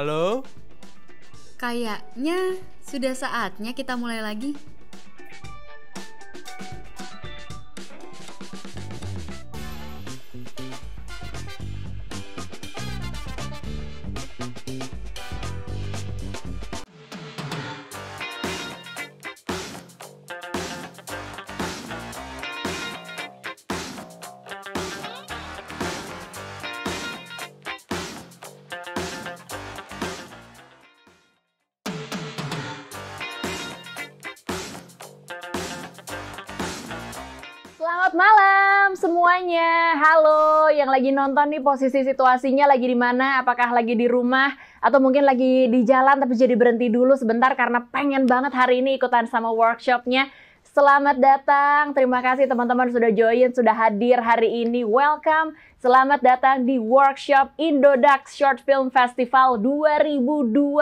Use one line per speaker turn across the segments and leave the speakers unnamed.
Halo?
Kayaknya sudah saatnya kita mulai lagi. penonton nih posisi situasinya lagi di mana? Apakah lagi di rumah atau mungkin lagi di jalan tapi jadi berhenti dulu sebentar karena pengen banget hari ini ikutan sama workshopnya. Selamat datang. Terima kasih teman-teman sudah join, sudah hadir hari ini. Welcome Selamat datang di workshop Indodax Short Film Festival 2022.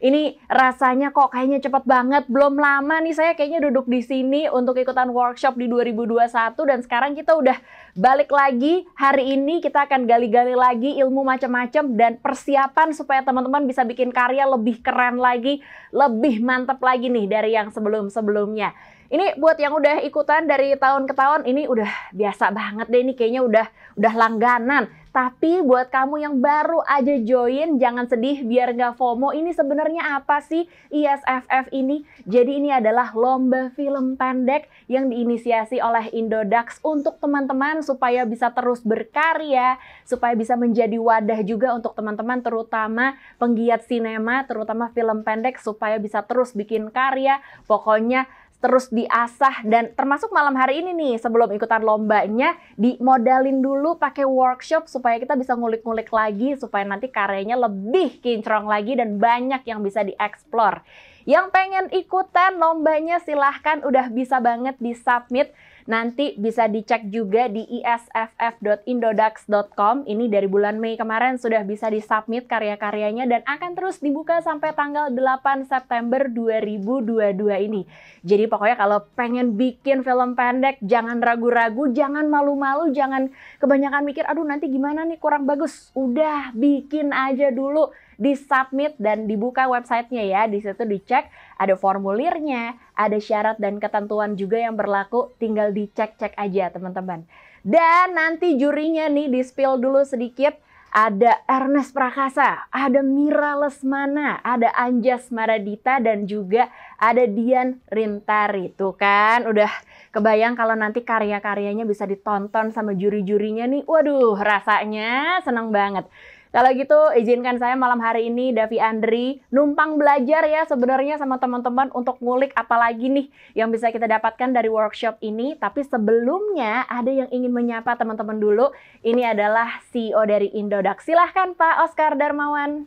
Ini rasanya kok kayaknya cepat banget, belum lama nih saya kayaknya duduk di sini untuk ikutan workshop di 2021 dan sekarang kita udah balik lagi. Hari ini kita akan gali-gali lagi ilmu macam-macam dan persiapan supaya teman-teman bisa bikin karya lebih keren lagi, lebih mantep lagi nih dari yang sebelum-sebelumnya. Ini buat yang udah ikutan dari tahun ke tahun ini udah biasa banget deh ini kayaknya udah udah langganan. Tapi buat kamu yang baru aja join, jangan sedih biar nggak FOMO. Ini sebenarnya apa sih ISFF e ini? Jadi ini adalah lomba film pendek yang diinisiasi oleh Indodax untuk teman-teman supaya bisa terus berkarya, supaya bisa menjadi wadah juga untuk teman-teman terutama penggiat sinema, terutama film pendek supaya bisa terus bikin karya. Pokoknya terus diasah dan termasuk malam hari ini nih sebelum ikutan lombanya dimodalin dulu pakai workshop supaya kita bisa ngulik-ngulik lagi supaya nanti karyanya lebih kincrong lagi dan banyak yang bisa dieksplor. Yang pengen ikutan lombanya silahkan udah bisa banget di submit Nanti bisa dicek juga di isff.indodax.com. Ini dari bulan Mei kemarin sudah bisa disubmit karya-karyanya dan akan terus dibuka sampai tanggal 8 September 2022 ini. Jadi pokoknya kalau pengen bikin film pendek, jangan ragu-ragu, jangan malu-malu, jangan kebanyakan mikir, aduh nanti gimana nih kurang bagus. Udah bikin aja dulu disubmit dan dibuka websitenya ya. Di situ dicek ada formulirnya, ada syarat dan ketentuan juga yang berlaku. Tinggal dicek-cek aja teman-teman. Dan nanti jurinya nih di spill dulu sedikit. Ada Ernest Prakasa, ada Mira Lesmana, ada Anjas Maradita dan juga ada Dian Rintari. Tuh kan udah kebayang kalau nanti karya-karyanya bisa ditonton sama juri-jurinya nih. Waduh rasanya senang banget. Kalau gitu izinkan saya malam hari ini Davi Andri numpang belajar ya sebenarnya sama teman-teman untuk ngulik apa lagi nih yang bisa kita dapatkan dari workshop ini. Tapi sebelumnya ada yang ingin menyapa teman-teman dulu. Ini adalah CEO dari Indodax. Silahkan Pak Oscar Darmawan.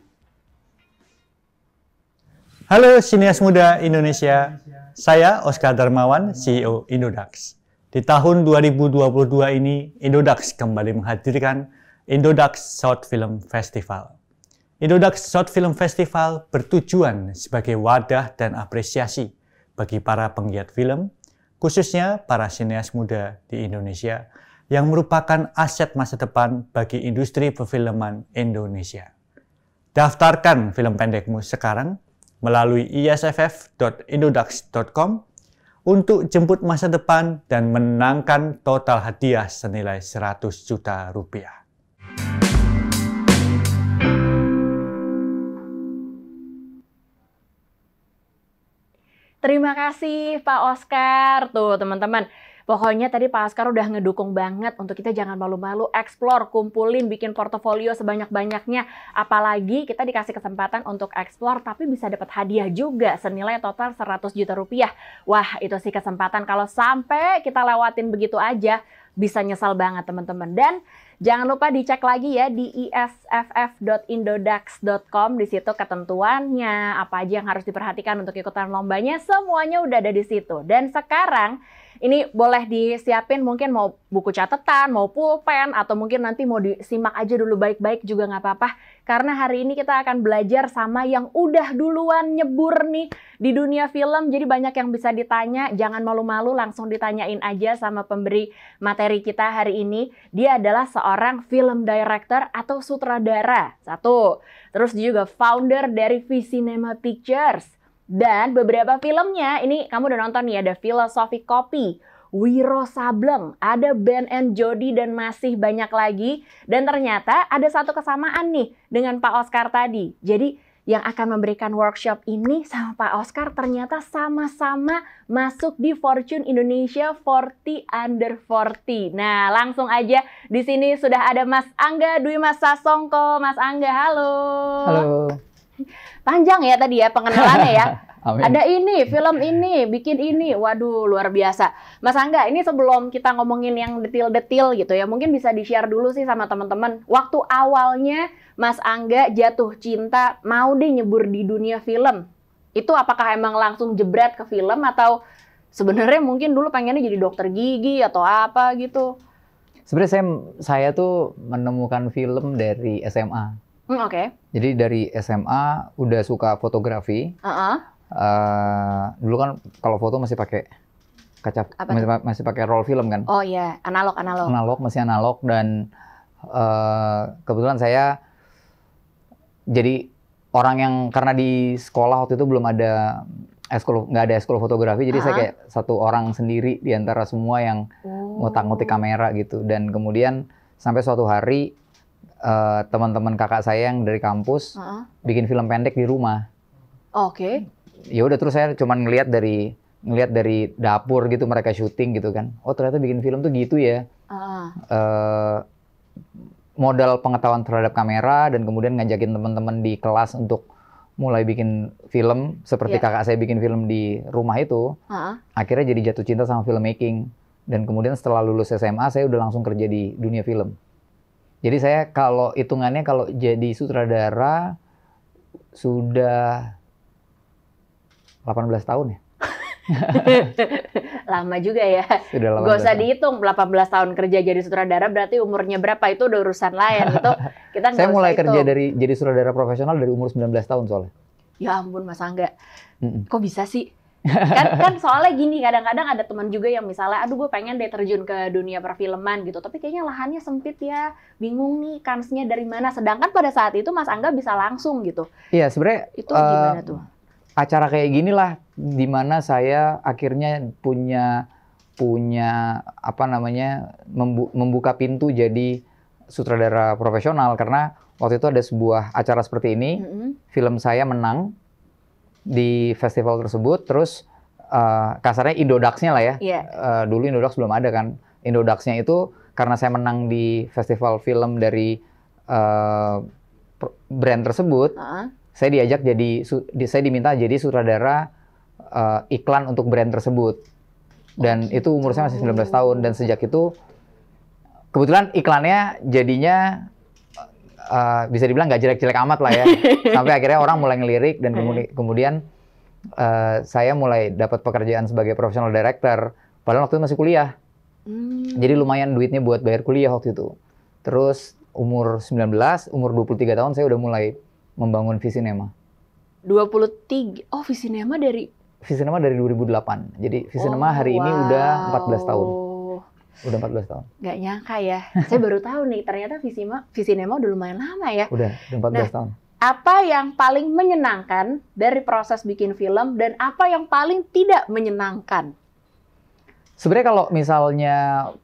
Halo sinias muda Indonesia. Saya Oscar Darmawan, CEO Indodax. Di tahun 2022 ini Indodax kembali menghadirkan Indodax Short Film Festival. Indodax Short Film Festival bertujuan sebagai wadah dan apresiasi bagi para penggiat film, khususnya para sineas muda di Indonesia, yang merupakan aset masa depan bagi industri perfilman Indonesia. Daftarkan film pendekmu sekarang melalui isff.indodax.com untuk jemput masa depan dan menangkan total hadiah senilai 100 juta rupiah.
Terima kasih Pak Oscar. Tuh teman-teman, pokoknya tadi Pak Oscar udah ngedukung banget untuk kita jangan malu-malu explore, kumpulin, bikin portofolio sebanyak-banyaknya. Apalagi kita dikasih kesempatan untuk explore tapi bisa dapat hadiah juga senilai total 100 juta rupiah. Wah, itu sih kesempatan kalau sampai kita lewatin begitu aja bisa nyesal banget teman-teman. Dan Jangan lupa dicek lagi ya di isff.indodax.com. Di situ ketentuannya, apa aja yang harus diperhatikan untuk ikutan lombanya, semuanya udah ada di situ. Dan sekarang ini boleh disiapin mungkin mau buku catatan, mau pulpen, atau mungkin nanti mau disimak aja dulu baik-baik juga nggak apa-apa. Karena hari ini kita akan belajar sama yang udah duluan nyebur nih di dunia film. Jadi banyak yang bisa ditanya, jangan malu-malu langsung ditanyain aja sama pemberi materi kita hari ini. Dia adalah seorang film director atau sutradara, satu. Terus juga founder dari V-Cinema Pictures. Dan beberapa filmnya, ini kamu udah nonton nih, ada filosofi kopi, Wiro Sableng, ada Ben and Jody dan masih banyak lagi. Dan ternyata ada satu kesamaan nih dengan Pak Oscar tadi. Jadi yang akan memberikan workshop ini sama Pak Oscar ternyata sama-sama masuk di Fortune Indonesia 40 Under 40. Nah, langsung aja di sini sudah ada Mas Angga Dwi Mas Sasongko. Mas Angga, halo. Halo. Panjang ya tadi ya pengenalannya ya. Amin. Ada ini, film ini, bikin ini. Waduh, luar biasa. Mas Angga, ini sebelum kita ngomongin yang detil-detil gitu ya, mungkin bisa di-share dulu sih sama teman-teman. Waktu awalnya Mas Angga jatuh cinta, mau deh nyebur di dunia film. Itu apakah emang langsung jebret ke film atau sebenarnya mungkin dulu pengennya jadi dokter gigi atau apa gitu?
Sebenarnya saya, saya tuh menemukan film dari SMA. Hmm, Oke. Okay. Jadi dari SMA udah suka fotografi. Uh -uh. Uh, dulu kan kalau foto masih pakai kaca masih, masih pakai roll film kan? Oh
iya, yeah. analog analog.
Analog masih analog dan uh, kebetulan saya jadi orang yang karena di sekolah waktu itu belum ada eskul nggak ada eskul fotografi jadi uh -huh. saya kayak satu orang sendiri di antara semua yang oh. ngotak-ngotik kamera gitu dan kemudian sampai suatu hari uh, teman-teman kakak saya yang dari kampus uh -huh. bikin film pendek di rumah. Oke. Okay. Ya udah terus saya cuma ngelihat dari ngelihat dari dapur gitu mereka syuting gitu kan. Oh ternyata bikin film tuh gitu ya. Uh. Uh, modal pengetahuan terhadap kamera dan kemudian ngajakin teman-teman di kelas untuk mulai bikin film seperti yeah. kakak saya bikin film di rumah itu. Uh. Akhirnya jadi jatuh cinta sama filmmaking dan kemudian setelah lulus SMA saya udah langsung kerja di dunia film. Jadi saya kalau hitungannya kalau jadi sutradara sudah 18 tahun ya.
lama juga ya. Sudah lama. Gak usah dihitung 18 tahun kerja jadi sutradara berarti umurnya berapa itu udah urusan lain. Itu kita Saya mulai hitung. kerja dari
jadi sutradara profesional dari umur 19 tahun soalnya.
Ya ampun Mas Angga.
Mm
-mm.
Kok bisa sih? kan kan soalnya gini kadang-kadang ada teman juga yang misalnya aduh gue pengen deh terjun ke dunia perfilman gitu tapi kayaknya lahannya sempit ya bingung nih kansnya dari mana sedangkan pada saat itu Mas Angga bisa langsung gitu
iya sebenarnya itu uh, gimana eh, tuh acara kayak gini lah dimana saya akhirnya punya punya apa namanya membuka pintu jadi sutradara profesional karena waktu itu ada sebuah acara seperti ini mm -hmm. film saya menang di festival tersebut terus uh, kasarnya Indodax-nya lah ya. Yeah. Iya. Uh, dulu Indodax belum ada kan. Indodax-nya itu karena saya menang di festival film dari uh, brand tersebut, uh -huh. saya diajak jadi di, saya diminta jadi sutradara uh, iklan untuk brand tersebut. Dan oh, itu umur saya masih 19 gitu. tahun dan sejak itu kebetulan iklannya jadinya uh, bisa dibilang nggak jelek-jelek amat lah ya. Sampai akhirnya orang mulai ngelirik dan iya. kemudi kemudian uh, saya mulai dapat pekerjaan sebagai professional director. Padahal waktu itu masih kuliah. Hmm. Jadi lumayan duitnya buat bayar kuliah waktu itu. Terus umur 19, umur 23 tahun saya udah mulai membangun Visinema.
23. Oh, Visinema dari
Visinema dari 2008. Jadi Visinema oh, hari wow. ini udah 14 tahun. Udah 14 tahun.
Gak nyangka ya. Saya baru tahu nih ternyata Visima, Visinema udah lumayan lama ya. Udah, udah 14 nah, tahun. Apa yang paling menyenangkan dari proses bikin film dan apa yang paling tidak menyenangkan?
Sebenarnya kalau misalnya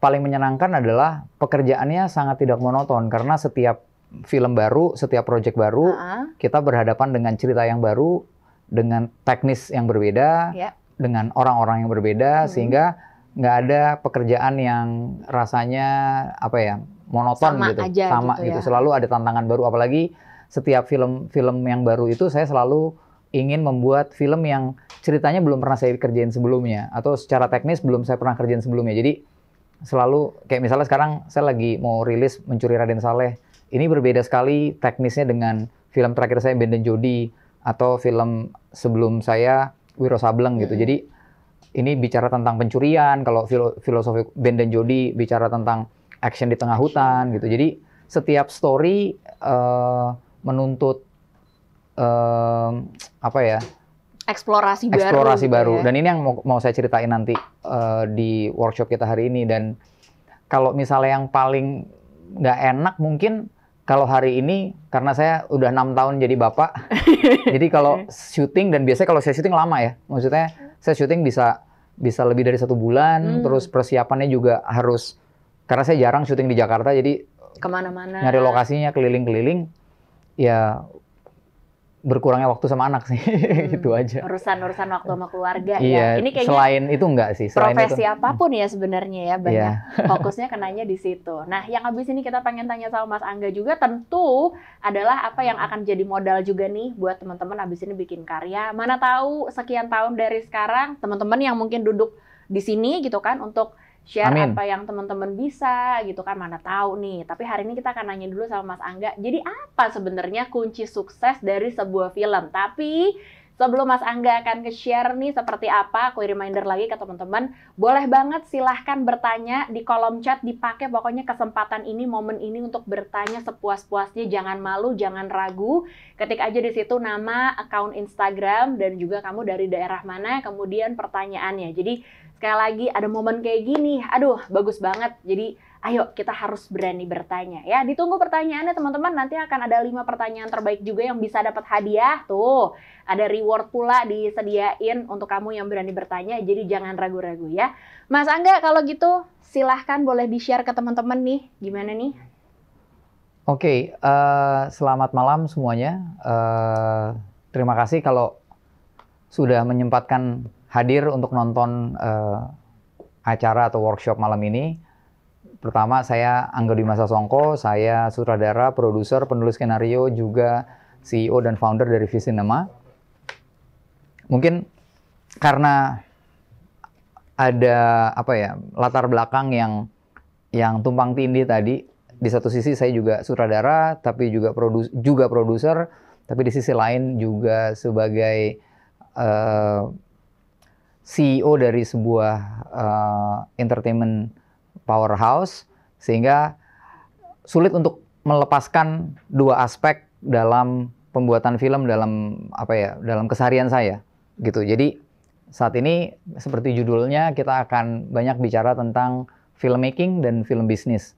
paling menyenangkan adalah pekerjaannya sangat tidak monoton karena setiap film baru, setiap project baru, uh -huh. kita berhadapan dengan cerita yang baru, dengan teknis yang berbeda, yeah. dengan orang-orang yang berbeda, hmm. sehingga nggak ada pekerjaan yang rasanya apa ya monoton sama gitu aja sama gitu, gitu. Ya. selalu ada tantangan baru apalagi setiap film-film yang baru itu saya selalu ingin membuat film yang ceritanya belum pernah saya kerjain sebelumnya atau secara teknis belum saya pernah kerjain sebelumnya jadi selalu kayak misalnya sekarang saya lagi mau rilis mencuri Raden Saleh ini berbeda sekali teknisnya dengan film terakhir saya Benden Jody atau film sebelum saya Wiro Sableng gitu hmm. jadi ini bicara tentang pencurian, kalau filosofi Ben dan Jody bicara tentang action di tengah hutan gitu. Jadi setiap story uh, menuntut uh, apa ya?
Eksplorasi, baru. eksplorasi baru. Gitu baru. Ya. Dan
ini yang mau, mau saya ceritain nanti uh, di workshop kita hari ini. Dan kalau misalnya yang paling nggak enak mungkin kalau hari ini karena saya udah enam tahun jadi bapak, jadi kalau syuting dan biasanya kalau saya syuting lama ya, maksudnya saya syuting bisa bisa lebih dari satu bulan. Hmm. Terus persiapannya juga harus karena saya jarang syuting di Jakarta, jadi
kemana-mana nyari
lokasinya keliling-keliling. Ya berkurangnya waktu sama anak sih gitu hmm. itu aja
urusan urusan waktu sama keluarga iya, ya ini kayaknya selain
itu enggak sih selain profesi itu,
apapun ya sebenarnya ya banyak iya. fokusnya kenanya di situ nah yang habis ini kita pengen tanya sama Mas Angga juga tentu adalah apa yang akan jadi modal juga nih buat teman-teman habis ini bikin karya mana tahu sekian tahun dari sekarang teman-teman yang mungkin duduk di sini gitu kan untuk share Amin. apa yang teman-teman bisa gitu kan mana tahu nih. Tapi hari ini kita akan nanya dulu sama Mas Angga. Jadi apa sebenarnya kunci sukses dari sebuah film? Tapi Sebelum Mas Angga akan ke-share nih seperti apa, aku reminder lagi ke teman-teman, boleh banget silahkan bertanya di kolom chat, dipakai pokoknya kesempatan ini, momen ini untuk bertanya sepuas-puasnya, jangan malu, jangan ragu, ketik aja di situ nama, account Instagram, dan juga kamu dari daerah mana, kemudian pertanyaannya. Jadi sekali lagi ada momen kayak gini, aduh bagus banget, jadi Ayo kita harus berani bertanya ya. Ditunggu pertanyaannya teman-teman. Nanti akan ada lima pertanyaan terbaik juga yang bisa dapat hadiah tuh. Ada reward pula disediain untuk kamu yang berani bertanya. Jadi jangan ragu-ragu ya. Mas Angga kalau gitu silahkan boleh di-share ke teman-teman nih. Gimana nih?
Oke, okay, uh, eh, selamat malam semuanya. Uh, terima kasih kalau sudah menyempatkan hadir untuk nonton uh, acara atau workshop malam ini. Pertama, saya Angga masa Songko, saya sutradara, produser, penulis skenario, juga CEO dan founder dari Visinema. Mungkin karena ada apa ya latar belakang yang yang tumpang tindih tadi. Di satu sisi saya juga sutradara, tapi juga produs juga produser, tapi di sisi lain juga sebagai uh, eh, CEO dari sebuah uh, entertainment powerhouse sehingga sulit untuk melepaskan dua aspek dalam pembuatan film dalam apa ya dalam keseharian saya gitu jadi saat ini seperti judulnya kita akan banyak bicara tentang filmmaking dan film bisnis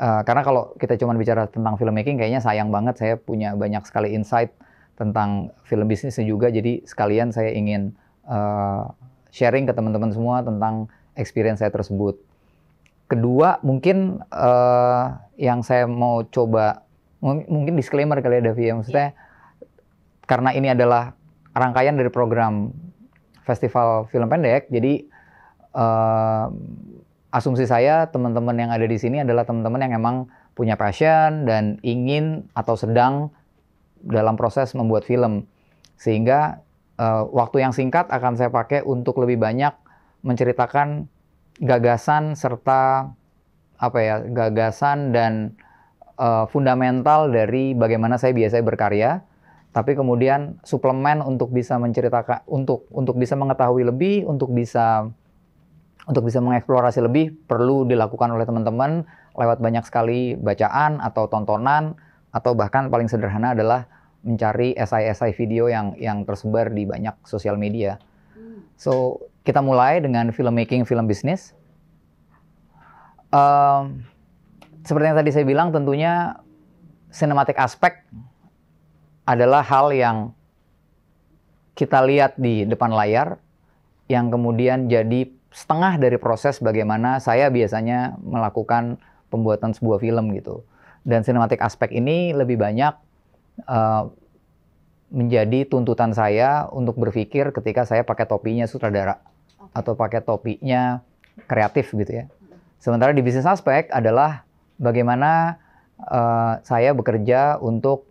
uh, karena kalau kita cuma bicara tentang filmmaking kayaknya sayang banget saya punya banyak sekali insight tentang film bisnisnya juga jadi sekalian saya ingin uh, sharing ke teman-teman semua tentang experience saya tersebut Kedua, mungkin uh, yang saya mau coba mungkin disclaimer kali ya Davi ya maksudnya iya. karena ini adalah rangkaian dari program festival film pendek jadi uh, asumsi saya teman-teman yang ada di sini adalah teman-teman yang emang punya passion dan ingin atau sedang dalam proses membuat film sehingga uh, waktu yang singkat akan saya pakai untuk lebih banyak menceritakan gagasan serta apa ya gagasan dan uh, fundamental dari bagaimana saya biasanya berkarya tapi kemudian suplemen untuk bisa menceritakan untuk untuk bisa mengetahui lebih untuk bisa untuk bisa mengeksplorasi lebih perlu dilakukan oleh teman-teman lewat banyak sekali bacaan atau tontonan atau bahkan paling sederhana adalah mencari sisi video yang yang tersebar di banyak sosial media hmm. so kita mulai dengan film making film bisnis. Um, seperti yang tadi saya bilang, tentunya cinematic aspek adalah hal yang kita lihat di depan layar, yang kemudian jadi setengah dari proses bagaimana saya biasanya melakukan pembuatan sebuah film gitu. Dan cinematic aspek ini lebih banyak uh, menjadi tuntutan saya untuk berpikir ketika saya pakai topinya sutradara atau pakai topinya kreatif gitu ya. Sementara di bisnis aspek adalah bagaimana uh, saya bekerja untuk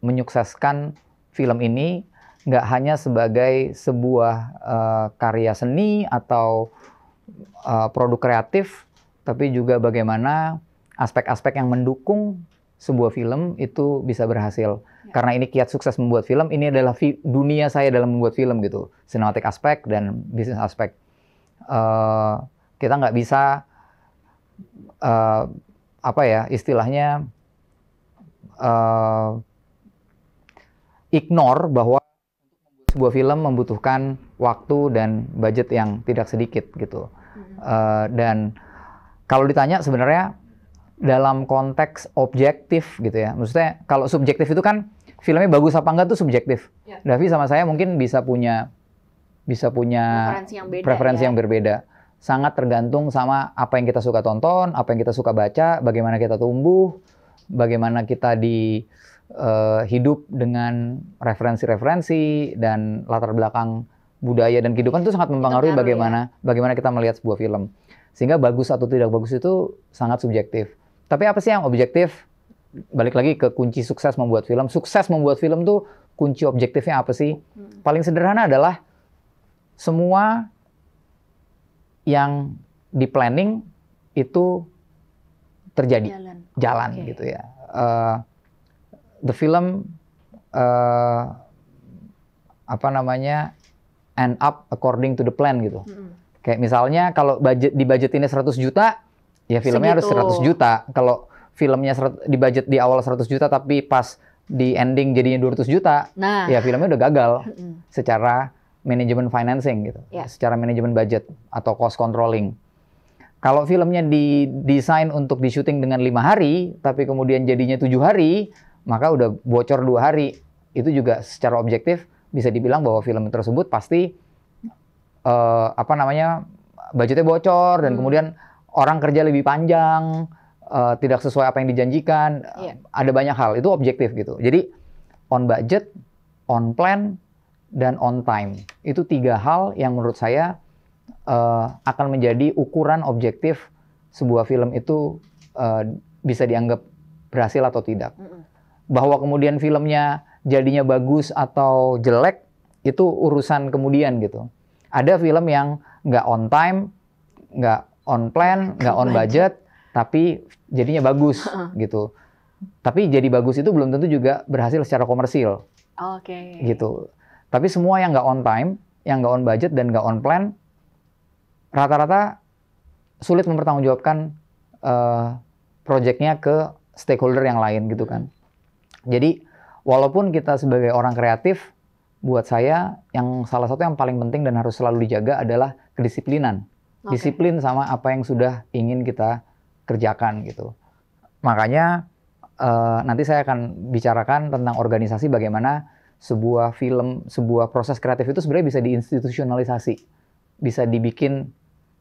menyukseskan film ini nggak hanya sebagai sebuah uh, karya seni atau uh, produk kreatif, tapi juga bagaimana aspek-aspek yang mendukung sebuah film itu bisa berhasil. Ya. karena ini kiat sukses membuat film ini adalah dunia saya dalam membuat film gitu sinematik aspek dan bisnis aspek uh, eh, kita nggak bisa uh, apa ya istilahnya uh, ignore bahwa sebuah film membutuhkan waktu dan budget yang tidak sedikit gitu. Uh, dan kalau ditanya sebenarnya dalam konteks objektif gitu ya. Maksudnya kalau subjektif itu kan filmnya bagus apa enggak tuh subjektif. Ya. Davi sama saya mungkin bisa punya bisa punya preferensi yang beda. Preferensi ya. yang berbeda. Sangat tergantung sama apa yang kita suka tonton, apa yang kita suka baca, bagaimana kita tumbuh, bagaimana kita di uh, hidup dengan referensi-referensi dan latar belakang budaya dan kehidupan itu sangat mempengaruhi ya. bagaimana bagaimana kita melihat sebuah film sehingga bagus atau tidak bagus itu sangat subjektif. Tapi apa sih yang objektif? Balik lagi ke kunci sukses membuat film. Sukses membuat film tuh kunci objektifnya apa sih? Hmm. Paling sederhana adalah semua yang di planning itu terjadi jalan, jalan okay. gitu ya. Uh, the film uh, apa namanya end up according to the plan gitu. Hmm. Kayak misalnya kalau budget di budget ini 100 juta, Ya filmnya Segitu. harus 100 juta. Kalau filmnya di budget di awal 100 juta tapi pas di ending jadinya 200 juta, nah. ya filmnya udah gagal mm. secara manajemen financing gitu, yeah. secara manajemen budget atau cost controlling. Kalau filmnya didesain untuk di syuting dengan lima hari, tapi kemudian jadinya tujuh hari, maka udah bocor dua hari. Itu juga secara objektif bisa dibilang bahwa film tersebut pasti uh, apa namanya budgetnya bocor dan hmm. kemudian orang kerja lebih panjang, uh, tidak sesuai apa yang dijanjikan, yeah. Iya. ada banyak hal. Itu objektif gitu. Jadi on budget, on plan, dan on time. Itu tiga hal yang menurut saya uh, akan menjadi ukuran objektif sebuah film itu uh, bisa dianggap berhasil atau tidak. Bahwa kemudian filmnya jadinya bagus atau jelek itu urusan kemudian gitu. Ada film yang nggak on time, nggak on plan, nggak on budget, tapi jadinya bagus gitu. Tapi jadi bagus itu belum tentu juga berhasil secara komersil.
Oke. Okay.
Gitu. Tapi semua yang nggak on time, yang nggak on budget dan nggak on plan, rata-rata sulit mempertanggungjawabkan uh, eh, proyeknya ke stakeholder yang lain gitu kan. Jadi walaupun kita sebagai orang kreatif, buat saya yang salah satu yang paling penting dan harus selalu dijaga adalah kedisiplinan okay. disiplin sama apa yang sudah ingin kita kerjakan gitu. Makanya uh, nanti saya akan bicarakan tentang organisasi bagaimana sebuah film, sebuah proses kreatif itu sebenarnya bisa diinstitusionalisasi, bisa dibikin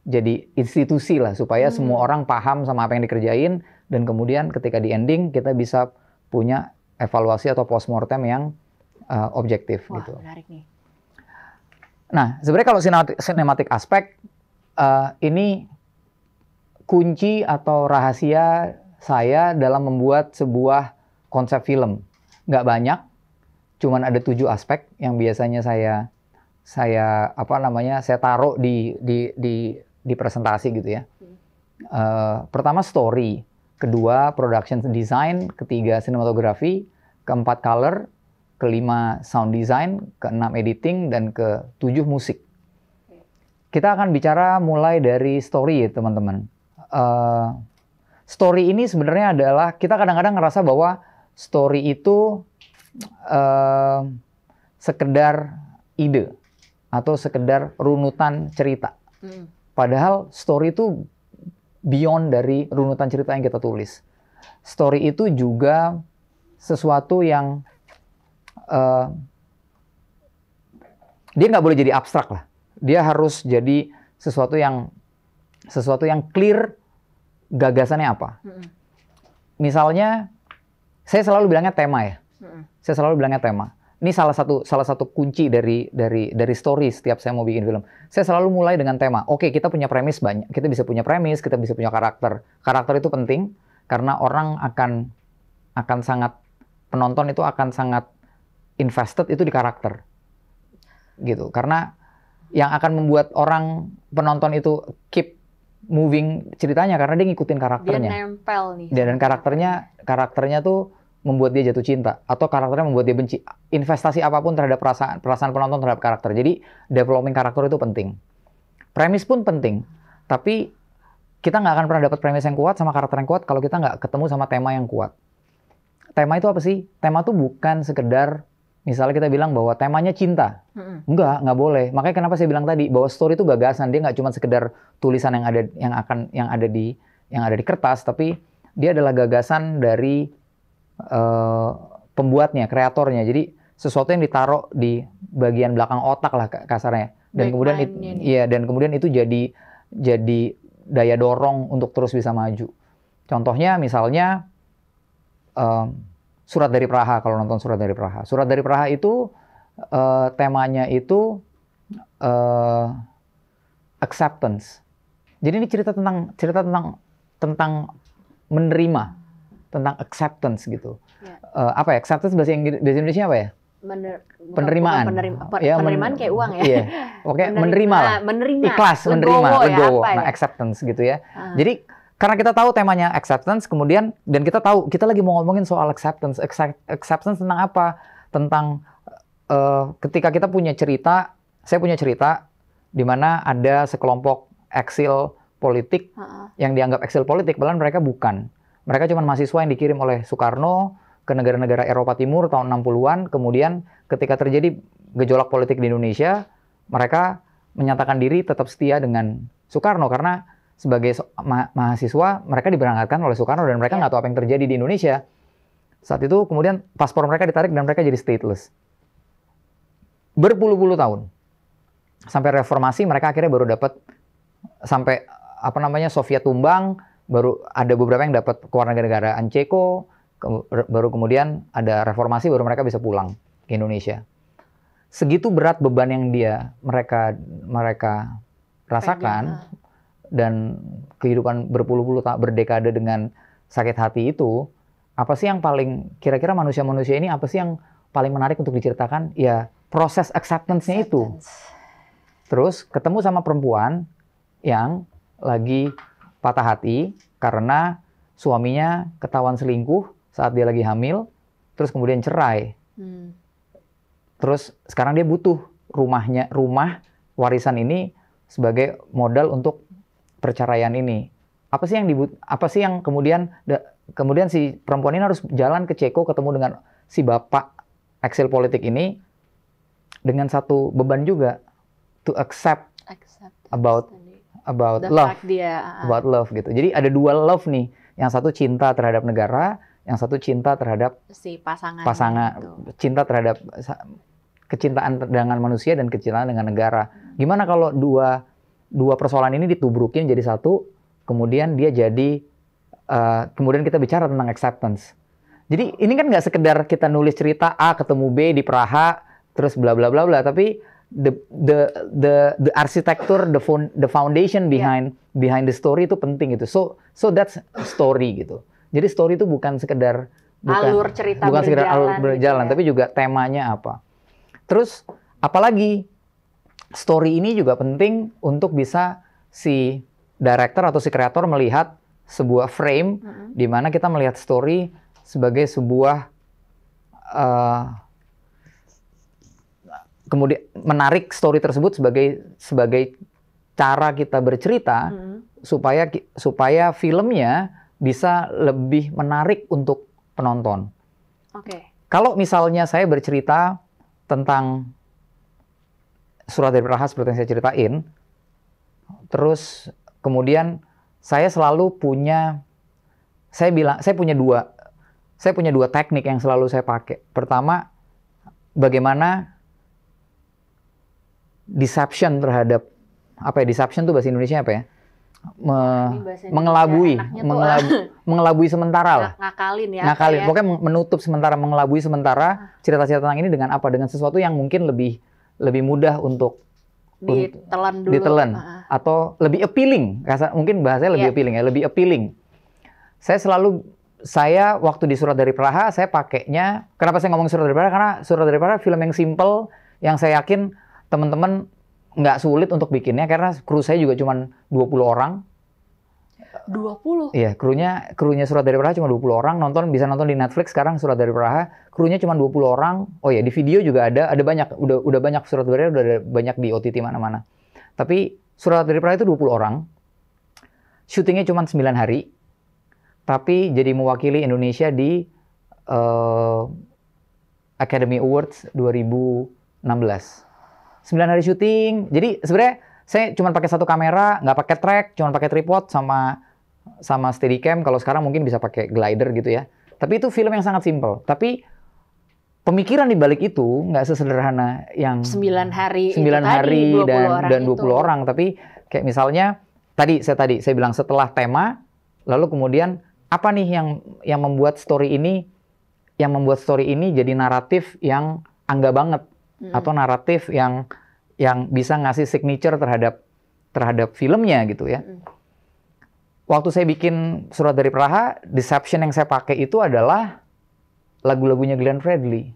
jadi institusi lah supaya hmm. semua orang paham sama apa yang dikerjain dan kemudian ketika di ending kita bisa punya evaluasi atau postmortem yang uh, objektif Wah, gitu. menarik nih. Nah, sebenarnya kalau sinematik aspek uh, ini kunci atau rahasia saya dalam membuat sebuah konsep film. Nggak banyak, cuman ada tujuh aspek yang biasanya saya saya apa namanya saya taruh di di di di presentasi gitu ya. Uh, pertama story, kedua production design, ketiga sinematografi, keempat color, kelima sound design, keenam editing dan ketujuh musik kita akan bicara mulai dari story ya teman-teman. Uh, story ini sebenarnya adalah kita kadang-kadang ngerasa bahwa story itu uh, sekedar ide atau sekedar runutan cerita. Hmm. Padahal story itu beyond dari runutan cerita yang kita tulis. Story itu juga sesuatu yang uh, dia nggak boleh jadi abstrak lah dia harus jadi sesuatu yang sesuatu yang clear gagasannya apa. Misalnya saya selalu bilangnya tema ya. Saya selalu bilangnya tema. Ini salah satu salah satu kunci dari dari dari story setiap saya mau bikin film. Saya selalu mulai dengan tema. Oke, kita punya premis banyak. Kita bisa punya premis, kita bisa punya karakter. Karakter itu penting karena orang akan akan sangat penonton itu akan sangat invested itu di karakter. Gitu. Karena yang akan membuat orang penonton itu keep moving ceritanya karena dia ngikutin karakternya. Dia
nempel nih. Dia
dan karakternya karakternya tuh membuat dia jatuh cinta atau karakternya membuat dia benci. Investasi apapun terhadap perasaan perasaan penonton terhadap karakter. Jadi developing karakter itu penting. Premis pun penting, tapi kita nggak akan pernah dapat premis yang kuat sama karakter yang kuat kalau kita nggak ketemu sama tema yang kuat. Tema itu apa sih? Tema tuh bukan sekedar Misalnya kita bilang bahwa temanya cinta, mm-hmm. enggak, nggak boleh. Makanya kenapa saya bilang tadi bahwa story itu gagasan, dia nggak cuma sekedar tulisan yang ada yang akan yang ada di yang ada di kertas, tapi dia adalah gagasan dari uh, pembuatnya, kreatornya. Jadi sesuatu yang ditaruh di bagian belakang otak lah kasarnya. Dan kemudian it, iya dan kemudian itu jadi jadi daya dorong untuk terus bisa maju. Contohnya misalnya. Um, Surat dari Praha kalau nonton Surat dari Praha. Surat dari Praha itu uh, temanya itu uh, acceptance. Jadi ini cerita tentang cerita tentang tentang menerima, tentang acceptance gitu. Ya. Uh, apa ya acceptance bahasa Inggris Indonesia apa ya?
Mener, penerimaan. Penerima, ya, penerimaan kayak uang ya. Iya. Oke, menerima, menerima Menerima. Ikhlas, menerima, legowo. Ya, nah, ya?
acceptance gitu ya. Uh. Jadi karena kita tahu temanya acceptance, kemudian dan kita tahu kita lagi mau ngomongin soal acceptance, Accept, acceptance tentang apa? Tentang uh, ketika kita punya cerita, saya punya cerita di mana ada sekelompok eksil politik yang dianggap eksil politik, padahal mereka bukan. Mereka cuma mahasiswa yang dikirim oleh Soekarno ke negara-negara Eropa Timur tahun 60-an, kemudian ketika terjadi gejolak politik di Indonesia, mereka menyatakan diri tetap setia dengan Soekarno karena sebagai ma mahasiswa mereka diberangkatkan oleh Soekarno dan mereka iya. nggak yeah. tahu apa yang terjadi di Indonesia. Saat itu kemudian paspor mereka ditarik dan mereka jadi stateless. Berpuluh-puluh tahun. Sampai reformasi mereka akhirnya baru dapat sampai apa namanya Soviet tumbang, baru ada beberapa yang dapat kewarganegaraan Ceko, ke, baru kemudian ada reformasi baru mereka bisa pulang ke Indonesia. Segitu berat beban yang dia mereka mereka rasakan dan kehidupan berpuluh-puluh tak berdekade dengan sakit hati itu, apa sih yang paling kira-kira manusia-manusia ini apa sih yang paling menarik untuk diceritakan? Ya proses acceptance-nya itu. Terus ketemu sama perempuan yang lagi patah hati karena suaminya ketahuan selingkuh saat dia lagi hamil, terus kemudian cerai. Hmm. Terus sekarang dia butuh rumahnya, rumah warisan ini sebagai modal untuk perceraian ini apa sih yang dibut apa sih yang kemudian kemudian si perempuan ini harus jalan ke Ceko ketemu dengan si bapak eksil politik ini dengan satu beban juga to accept, accept about about the love dia, uh, about love gitu jadi ada dua love nih yang satu cinta terhadap negara yang satu cinta terhadap
si pasangan pasangan
itu. cinta terhadap kecintaan dengan manusia dan kecintaan dengan negara gimana kalau dua dua persoalan ini ditubrukin jadi satu, kemudian dia jadi uh, kemudian kita bicara tentang acceptance. Jadi ini kan nggak sekedar kita nulis cerita A ketemu B di Praha terus bla bla bla bla, tapi the the the the architecture the the foundation iya. behind behind the story itu penting gitu. So so that's story gitu. Jadi story itu bukan sekedar bukan, alur cerita bukan berjalan, sekedar alur berjalan, gitu ya. tapi juga temanya apa. Terus apalagi story ini juga penting untuk bisa si director atau si kreator melihat sebuah frame mm-hmm. di mana kita melihat story sebagai sebuah uh, kemudian menarik story tersebut sebagai sebagai cara kita bercerita mm-hmm. supaya supaya filmnya bisa lebih menarik untuk penonton. Oke. Okay. Kalau misalnya saya bercerita tentang surat dari Praha seperti yang saya ceritain. Terus kemudian saya selalu punya saya bilang saya punya dua saya punya dua teknik yang selalu saya pakai. Pertama bagaimana deception terhadap apa ya deception tuh bahasa Indonesia apa ya? Me, mengelabui, mengelabui, tuh, mengelabui sementara lah.
Ngakalin ya. Ngakalin. Ya. Pokoknya
menutup sementara, mengelabui sementara ah. cerita-cerita tentang ini dengan apa? Dengan sesuatu yang mungkin lebih lebih mudah untuk
ditelan dulu ditelan
ah, ah. atau lebih appealing rasa mungkin bahasanya lebih yeah. appealing ya lebih appealing saya selalu saya waktu di surat dari Praha saya pakainya kenapa saya ngomong surat dari Praha karena surat dari Praha film yang simple yang saya yakin teman-teman nggak sulit untuk bikinnya karena kru saya juga cuma 20 orang 20. Iya, krunya krunya Surat dari Praha cuma 20 orang, nonton bisa nonton di Netflix sekarang Surat dari Praha, krunya cuma 20 orang. Oh ya, di video juga ada, ada banyak, udah udah banyak Surat dari Praha udah banyak di OTT mana-mana. Tapi Surat dari Praha itu 20 orang. Syutingnya cuma 9 hari. Tapi jadi mewakili Indonesia di uh, Academy Awards 2016. 9 hari syuting. Jadi sebenarnya saya cuma pakai satu kamera, nggak pakai track, cuma pakai tripod sama sama Steadicam kalau sekarang mungkin bisa pakai glider gitu ya. Tapi itu film yang sangat simpel. Tapi pemikiran di balik itu nggak sesederhana yang 9
hari 9 hari tadi, 20 dan orang dan 20 itu.
orang tapi kayak misalnya tadi saya tadi saya bilang setelah tema lalu kemudian apa nih yang yang membuat story ini yang membuat story ini jadi naratif yang angga banget hmm. atau naratif yang yang bisa ngasih signature terhadap terhadap filmnya gitu ya. Hmm waktu saya bikin surat dari Praha, deception yang saya pakai itu adalah lagu-lagunya Glenn Fredly.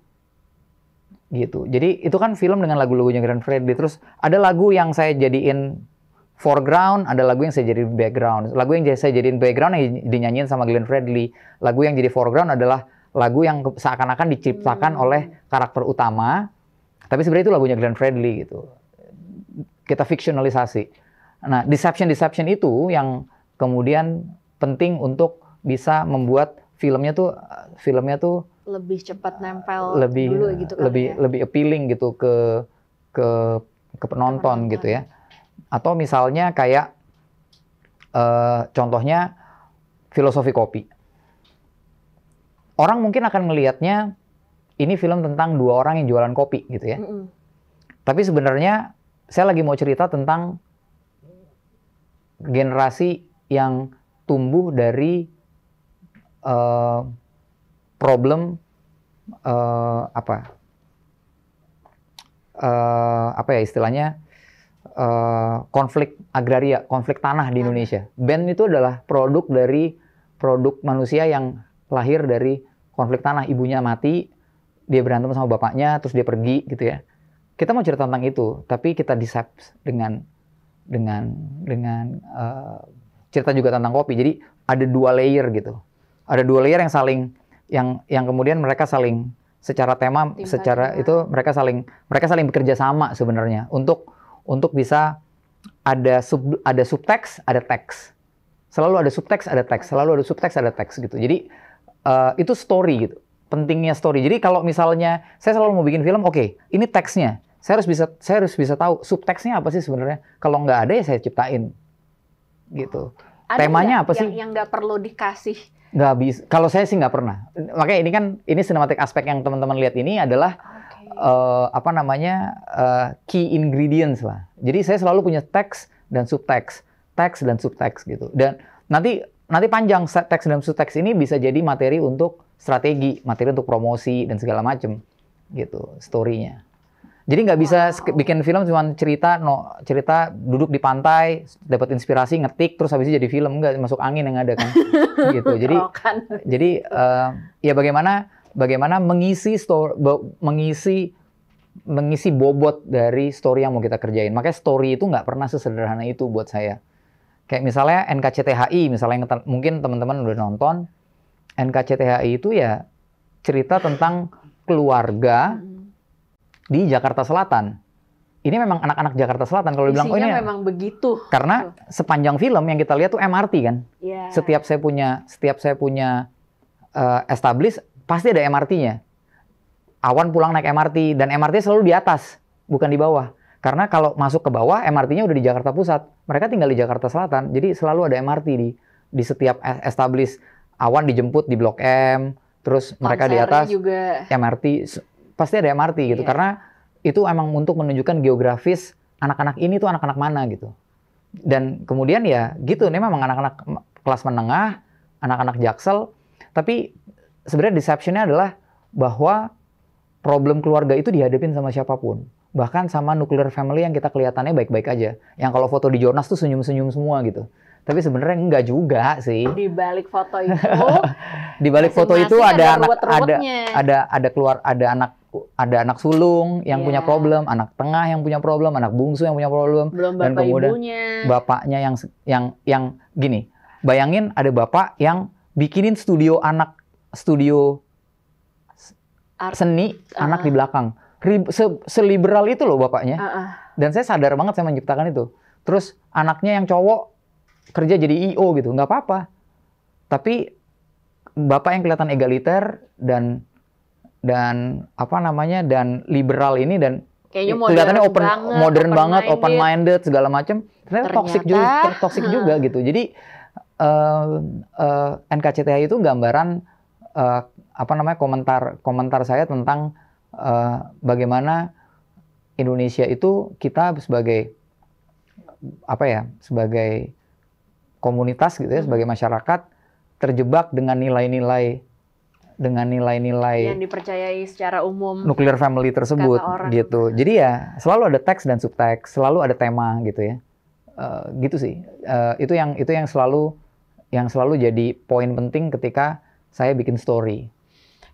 Gitu. Jadi itu kan film dengan lagu-lagunya Glenn Fredly. Terus ada lagu yang saya jadiin foreground, ada lagu yang saya jadi background. Lagu yang saya jadiin background yang dinyanyiin sama Glenn Fredly. Lagu yang jadi foreground adalah lagu yang seakan-akan diciptakan hmm. oleh karakter utama. Tapi sebenarnya itu lagunya Glenn Fredly gitu. Kita fiksionalisasi. Nah, deception-deception itu yang kemudian penting untuk bisa membuat filmnya tuh filmnya tuh
lebih cepat eh, nempel lebih dulu gitu kan lebih ya?
lebih appealing gitu ke ke ke penonton, penonton gitu ya atau misalnya kayak uh, contohnya filosofi kopi orang mungkin akan melihatnya ini film tentang dua orang yang jualan kopi gitu ya mm -hmm. tapi sebenarnya saya lagi mau cerita tentang generasi yang tumbuh dari uh, problem uh, apa uh, apa ya istilahnya uh, konflik agraria, konflik tanah di ah. Indonesia. band itu adalah produk dari produk manusia yang lahir dari konflik tanah. Ibunya mati, dia berantem sama bapaknya, terus dia pergi gitu ya. Kita mau cerita tentang itu, tapi kita disap dengan dengan dengan uh, cerita juga tentang kopi. Jadi ada dua layer gitu. Ada dua layer yang saling yang yang kemudian mereka saling secara tema, Timpa secara tema. itu mereka saling mereka saling bekerja sama sebenarnya untuk untuk bisa ada sub ada subteks, ada teks. Selalu ada subteks, ada teks. Selalu ada subteks, ada teks gitu. Jadi uh, itu story gitu. Pentingnya story. Jadi kalau misalnya saya selalu mau bikin film, oke, okay, ini teksnya. Saya harus bisa saya harus bisa tahu subteksnya apa sih sebenarnya. Kalau nggak ada ya saya ciptain gitu. Ada Temanya gak, apa sih?
Yang nggak perlu dikasih.
Nggak bisa. Kalau saya sih nggak pernah. Makanya ini kan ini sinematik aspek yang teman-teman lihat ini adalah okay. uh, eh, apa namanya uh, key ingredients lah. Jadi saya selalu punya teks dan subteks, teks dan subteks gitu. Dan nanti nanti panjang teks dan subteks ini bisa jadi materi untuk strategi, materi untuk promosi dan segala macam gitu storynya. Jadi nggak bisa bikin film cuma cerita, no cerita duduk di pantai, dapat inspirasi, ngetik, terus habis itu jadi film nggak masuk angin yang ada kan, gitu. Jadi, oh, kan. jadi uh, ya bagaimana bagaimana mengisi story, mengisi mengisi bobot dari story yang mau kita kerjain. Makanya story itu nggak pernah sesederhana itu buat saya. Kayak misalnya NKCTHI, misalnya mungkin teman-teman udah nonton NKCTHI itu ya cerita tentang keluarga hmm di Jakarta Selatan. Ini memang anak-anak Jakarta Selatan kalau dibilang oh ini ya. memang
begitu. Karena
tuh. sepanjang film yang kita lihat tuh MRT kan. Yeah. Setiap saya punya setiap saya punya uh, eh, establish pasti ada MRT-nya. Awan pulang naik MRT dan MRT selalu di atas, bukan di bawah. Karena kalau masuk ke bawah MRT-nya udah di Jakarta Pusat. Mereka tinggal di Jakarta Selatan, jadi selalu ada MRT di di setiap e, establish awan dijemput di Blok M, terus mereka di atas juga. MRT pasti ada MRT gitu yeah. karena itu emang untuk menunjukkan geografis anak-anak ini tuh anak-anak mana gitu. Dan kemudian ya gitu ini memang anak-anak kelas menengah, anak-anak jaksel, tapi sebenarnya deceptionnya adalah bahwa problem keluarga itu dihadapin sama siapapun. Bahkan sama nuclear family yang kita kelihatannya baik-baik aja. Yang kalau foto di jurnas tuh senyum-senyum semua gitu. Tapi sebenarnya enggak juga sih. Di
balik foto itu,
di balik foto itu ada anak ada ada ada keluar ada anak ada anak sulung yang yeah. punya iya. problem, anak tengah yang punya problem, anak bungsu yang punya problem, Belum bapak dan kemudian ibunya. bapaknya yang yang yang gini, bayangin ada bapak yang bikinin studio anak studio Art. seni uh. anak di ah. belakang, se, seliberal itu loh bapaknya, uh -uh. dan saya sadar banget saya menciptakan itu. Terus anaknya yang cowok kerja jadi io gitu, nggak apa-apa, tapi bapak yang kelihatan egaliter dan dan apa namanya dan liberal ini dan kelihatannya open banget, modern open banget, minded. open minded segala macam. Ternyata, Ternyata toxic juga, toxic ah. juga gitu. Jadi uh, eh, uh, eh, NKCTH itu gambaran uh, apa namanya komentar komentar saya tentang uh, bagaimana Indonesia itu kita sebagai apa ya sebagai komunitas gitu ya hmm. sebagai masyarakat terjebak dengan nilai-nilai dengan nilai-nilai yang
dipercayai secara umum nuclear
family tersebut gitu. Jadi ya selalu ada teks dan subteks, selalu ada tema gitu ya. Uh, gitu sih. Uh, itu yang itu yang selalu yang selalu jadi poin penting ketika saya bikin story.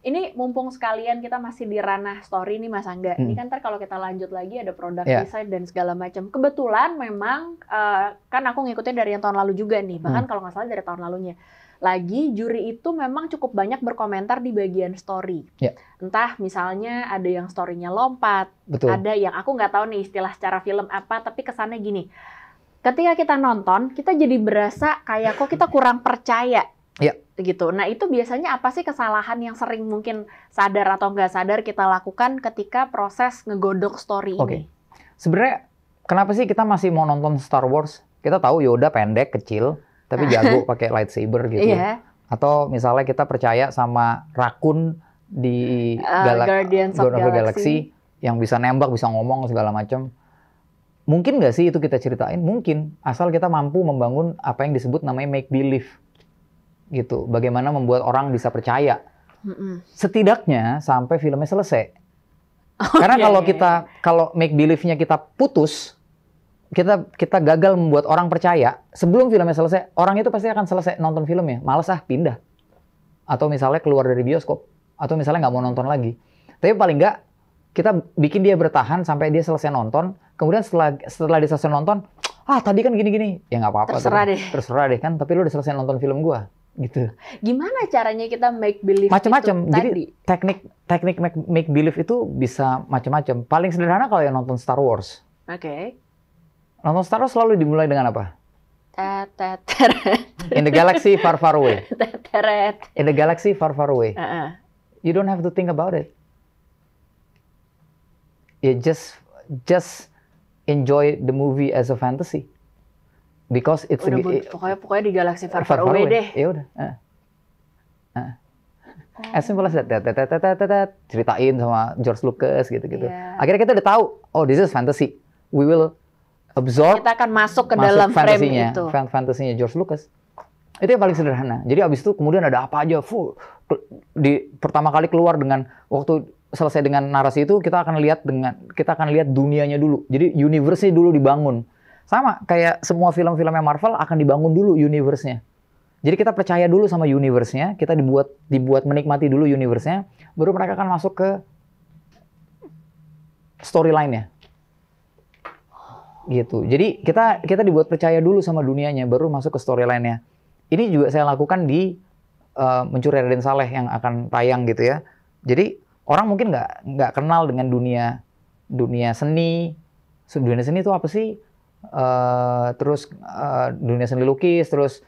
Ini mumpung sekalian kita masih di ranah story nih Mas Angga. Hmm. Ini kan ntar kalau kita lanjut lagi ada produk yeah. desain dan segala macam. Kebetulan memang uh, kan aku ngikutin dari yang tahun lalu juga nih. Bahkan hmm. kalau nggak salah dari tahun lalunya lagi juri itu memang cukup banyak berkomentar di bagian story. Ya. Entah misalnya ada yang storynya lompat, Betul. ada yang aku nggak tahu nih istilah secara film apa, tapi kesannya gini. Ketika kita nonton, kita jadi berasa kayak kok kita kurang percaya Ya. Gitu. Nah itu biasanya apa sih kesalahan yang sering mungkin sadar atau nggak sadar kita lakukan ketika proses ngegodok story okay. ini? Oke.
Sebenarnya kenapa sih kita masih mau nonton Star Wars? Kita tahu Yoda pendek, kecil tapi nah. jago pakai lightsaber gitu. Yeah. Atau misalnya kita percaya sama rakun di uh, eh, Galak Guardians of, Galaxy. Galaxy yang bisa nembak, bisa ngomong segala macam. Mungkin nggak sih itu kita ceritain? Mungkin asal kita mampu membangun apa yang disebut namanya make believe gitu. Bagaimana membuat orang bisa percaya. Setidaknya sampai filmnya selesai. Oh, Karena iya, kalau iya, kita iya. kalau make believe-nya kita putus, kita kita gagal membuat orang percaya sebelum filmnya selesai orang itu pasti akan selesai nonton filmnya malas ah pindah atau misalnya keluar dari bioskop atau misalnya nggak mau nonton lagi tapi paling nggak kita bikin dia bertahan sampai dia selesai nonton kemudian setelah setelah dia selesai nonton ah tadi kan gini-gini ya nggak apa-apa terserah tuh. deh terserah deh kan tapi lu udah selesai nonton film gua gitu
gimana caranya kita make believe macam-macam jadi tadi?
teknik teknik make, make believe itu bisa macam-macam paling sederhana kalau yang nonton Star Wars oke okay. Nonton Star Wars selalu dimulai dengan apa?
In the galaxy
far far away. In the galaxy far far away. You don't have to think about it. You just just enjoy the movie as a fantasy. Because it's udah, a, it,
pokoknya pokoknya di galaksi far far, far away, away deh. Ya
udah. Uh. Uh. As simple as that, that, that, that, that, that, ceritain sama George Lucas gitu-gitu. Yeah. Akhirnya kita udah tahu, oh this is fantasy. We will absorb kita
akan masuk ke masuk dalam fantasinya, frame
itu fantasinya George Lucas itu yang paling sederhana jadi abis itu kemudian ada apa aja full di pertama kali keluar dengan waktu selesai dengan narasi itu kita akan lihat dengan kita akan lihat dunianya dulu jadi universe dulu dibangun sama kayak semua film-filmnya Marvel akan dibangun dulu universe-nya jadi kita percaya dulu sama universe-nya kita dibuat dibuat menikmati dulu universe-nya baru mereka akan masuk ke storyline-nya gitu. Jadi kita kita dibuat percaya dulu sama dunianya baru masuk ke storyline-nya. Ini juga saya lakukan di uh, Mencuri Raden Saleh yang akan tayang gitu ya. Jadi orang mungkin nggak nggak kenal dengan dunia dunia seni. Dunia seni itu apa sih? Uh, terus uh, dunia seni lukis, terus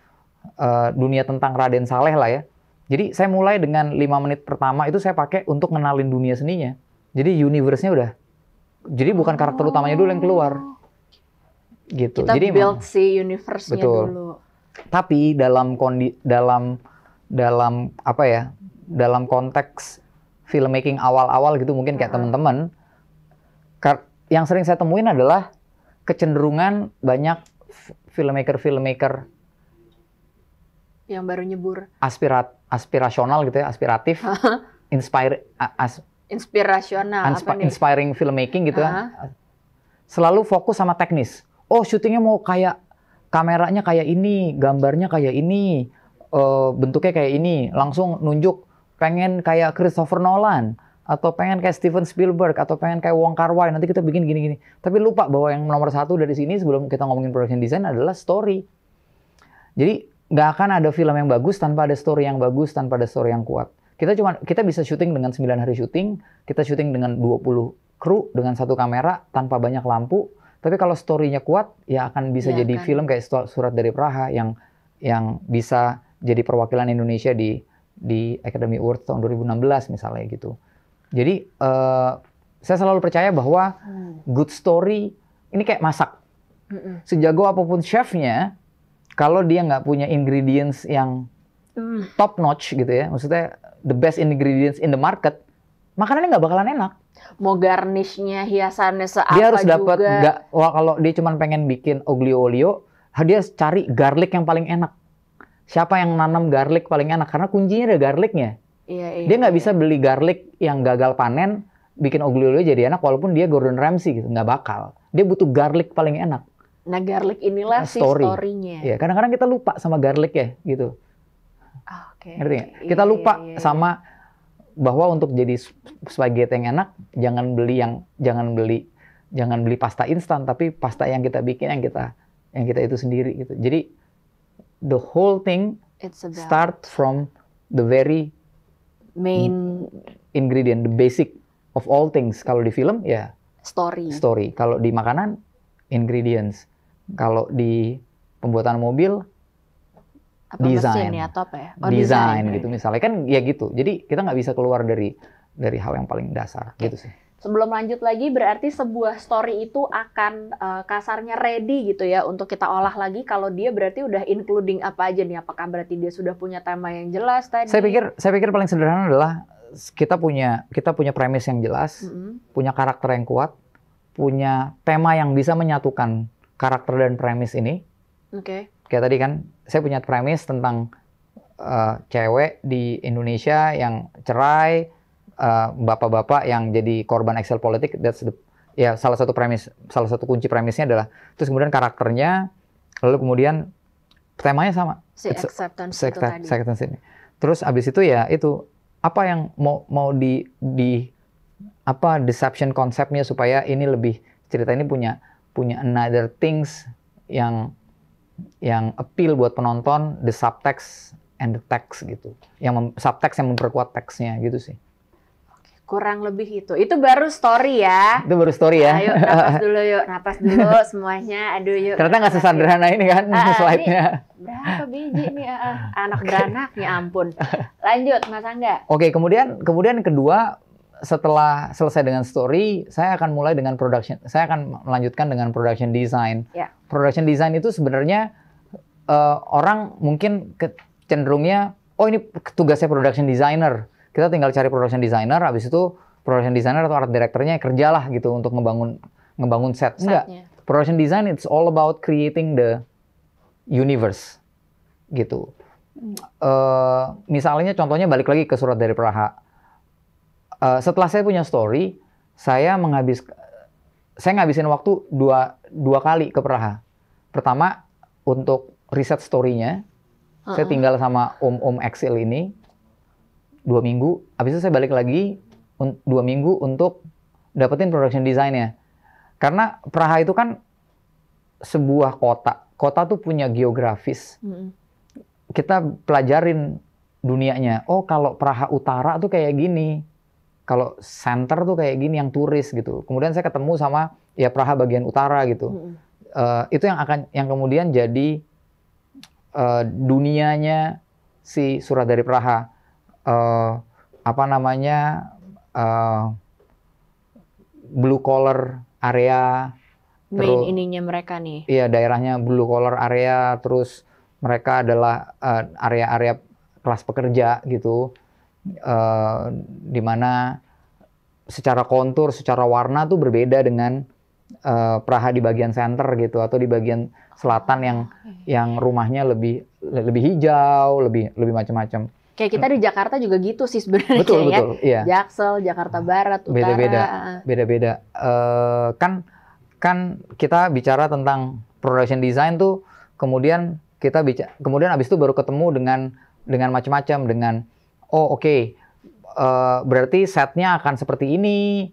uh, dunia tentang Raden Saleh lah ya. Jadi saya mulai dengan lima menit pertama itu saya pakai untuk kenalin dunia seninya. Jadi universe-nya udah. Jadi bukan karakter utamanya dulu yang keluar gitu. Kita Jadi build emang,
si universe-nya betul. dulu.
Tapi dalam kondi dalam dalam apa ya? Dalam konteks filmmaking awal-awal gitu mungkin kayak uh -huh. teman-teman yang sering saya temuin adalah kecenderungan banyak filmmaker-filmmaker
yang baru nyebur
aspirat aspirasional gitu ya, aspiratif, inspire as,
inspirasional,
inspiring filmmaking gitu uh -huh. kan. Selalu fokus sama teknis oh syutingnya mau kayak kameranya kayak ini, gambarnya kayak ini, uh, bentuknya kayak ini, langsung nunjuk pengen kayak Christopher Nolan atau pengen kayak Steven Spielberg atau pengen kayak Wong Kar Wai nanti kita bikin gini-gini tapi lupa bahwa yang nomor satu dari sini sebelum kita ngomongin production design adalah story jadi nggak akan ada film yang bagus tanpa ada story yang bagus tanpa ada story yang kuat kita cuma kita bisa syuting dengan 9 hari syuting kita syuting dengan 20 kru dengan satu kamera tanpa banyak lampu tapi kalau story-nya kuat, ya akan bisa ya, jadi kan. film kayak Surat dari Praha yang yang bisa jadi perwakilan Indonesia di di Academy Award tahun 2016 misalnya gitu. Jadi uh, saya selalu percaya bahwa hmm. good story ini kayak masak. Mm -mm. Sejago apapun chefnya, kalau dia nggak punya ingredients yang mm. top notch gitu ya, maksudnya the best ingredients in the market, makanannya nggak bakalan enak.
Mau garnishnya, hiasannya seapa Dia harus dapat nggak
wah kalau dia cuma pengen bikin oglio olio, dia cari garlic yang paling enak. Siapa yang nanam garlic paling enak? Karena kuncinya ada garlicnya.
Iya, iya, dia nggak
iya. bisa beli garlic yang gagal panen, bikin oglio olio jadi enak, walaupun dia Gordon Ramsay gitu, nggak bakal. Dia butuh garlic paling enak.
Nah garlic inilah nah, story. si story-nya. Iya,
kadang-kadang kita lupa sama garlic ya gitu.
Oh, Oke. Okay. Iya, kita iya, lupa iya,
iya. iya. sama bahwa untuk jadi spaghetti yang enak jangan beli yang jangan beli jangan beli pasta instan tapi pasta yang kita bikin yang kita yang kita itu sendiri gitu. Jadi the whole thing It's about start from the very main ingredient, the basic of all things. Kalau di film ya story. Story. Kalau di makanan ingredients. Kalau di pembuatan mobil apa ya, design ya atau
apa ya oh, design, design
gitu misalnya kan ya gitu jadi kita nggak bisa keluar dari dari hal yang paling dasar okay. gitu sih
sebelum lanjut lagi berarti sebuah story itu akan uh, kasarnya ready gitu ya untuk kita olah lagi kalau dia berarti udah including apa aja nih apakah berarti dia sudah punya tema yang jelas tadi saya pikir
saya pikir paling sederhana adalah kita punya kita punya premis yang jelas mm -hmm. punya karakter yang kuat punya tema yang bisa menyatukan karakter dan premis ini oke okay kayak tadi kan saya punya premis tentang uh, cewek di Indonesia yang cerai, bapak eh, bapak-bapak yang jadi korban Excel politik. That's the ya salah satu premis, salah satu kunci premisnya adalah terus kemudian karakternya, lalu kemudian temanya sama. Si It's acceptance a, itu acceptance, tadi. ini. Terus abis itu ya itu apa yang mau mau di di apa deception konsepnya supaya ini lebih cerita ini punya punya another things yang yang appeal buat penonton the subtext and the text gitu. Yang subtext yang memperkuat teksnya gitu sih.
Oke, kurang lebih itu. Itu baru story ya.
Itu baru story ya. Ayo napas dulu
yuk, napas dulu semuanya. Aduh yuk. Ternyata nggak sesederhana
ini kan uh, slide-nya.
Berapa biji nih uh, anak okay. beranak ya ampun. Lanjut Mas Angga.
Oke, kemudian kemudian kedua setelah selesai dengan story, saya akan mulai dengan production. Saya akan melanjutkan dengan production design. Yeah. Production design itu sebenarnya uh, orang mungkin ke, cenderungnya, oh ini tugasnya production designer. Kita tinggal cari production designer, habis itu production designer atau art directornya kerjalah gitu untuk ngebangun ngebangun set. Enggak. Production design it's all about creating the universe gitu. Uh, misalnya contohnya balik lagi ke surat dari Praha Eh, setelah saya punya story, saya menghabis saya ngabisin waktu dua, dua kali ke Praha. Pertama untuk riset story-nya. Uh -uh. Saya tinggal sama om-om eksil ini dua minggu. Habis itu saya balik lagi dua minggu untuk dapetin production design-nya. Karena Praha itu kan sebuah kota. Kota tuh punya geografis. Mm. Kita pelajarin dunianya. Oh, kalau Praha Utara tuh kayak gini kalau center tuh kayak gini yang turis gitu. Kemudian saya ketemu sama ya Praha bagian utara gitu. Mm -hmm. uh, itu yang akan yang kemudian jadi uh, dunianya si surat dari Praha. Uh, apa namanya uh, blue collar area main terus,
ininya mereka nih iya
daerahnya blue collar area terus mereka adalah area-area uh, area -area kelas pekerja gitu Eh, dimana secara kontur, secara warna tuh berbeda dengan uh, Praha di bagian center gitu atau di bagian selatan yang yang rumahnya lebih lebih hijau, lebih lebih macam-macam.
Kayak kita di Jakarta juga gitu sih sebenarnya betul, ya. Betul, iya. Jaksel, Jakarta Barat, Utara. Beda-beda.
Beda-beda. Uh, kan kan kita bicara tentang production design tuh kemudian kita bicara kemudian abis itu baru ketemu dengan dengan macam-macam dengan oh oke, okay, uh, eh, berarti setnya akan seperti ini,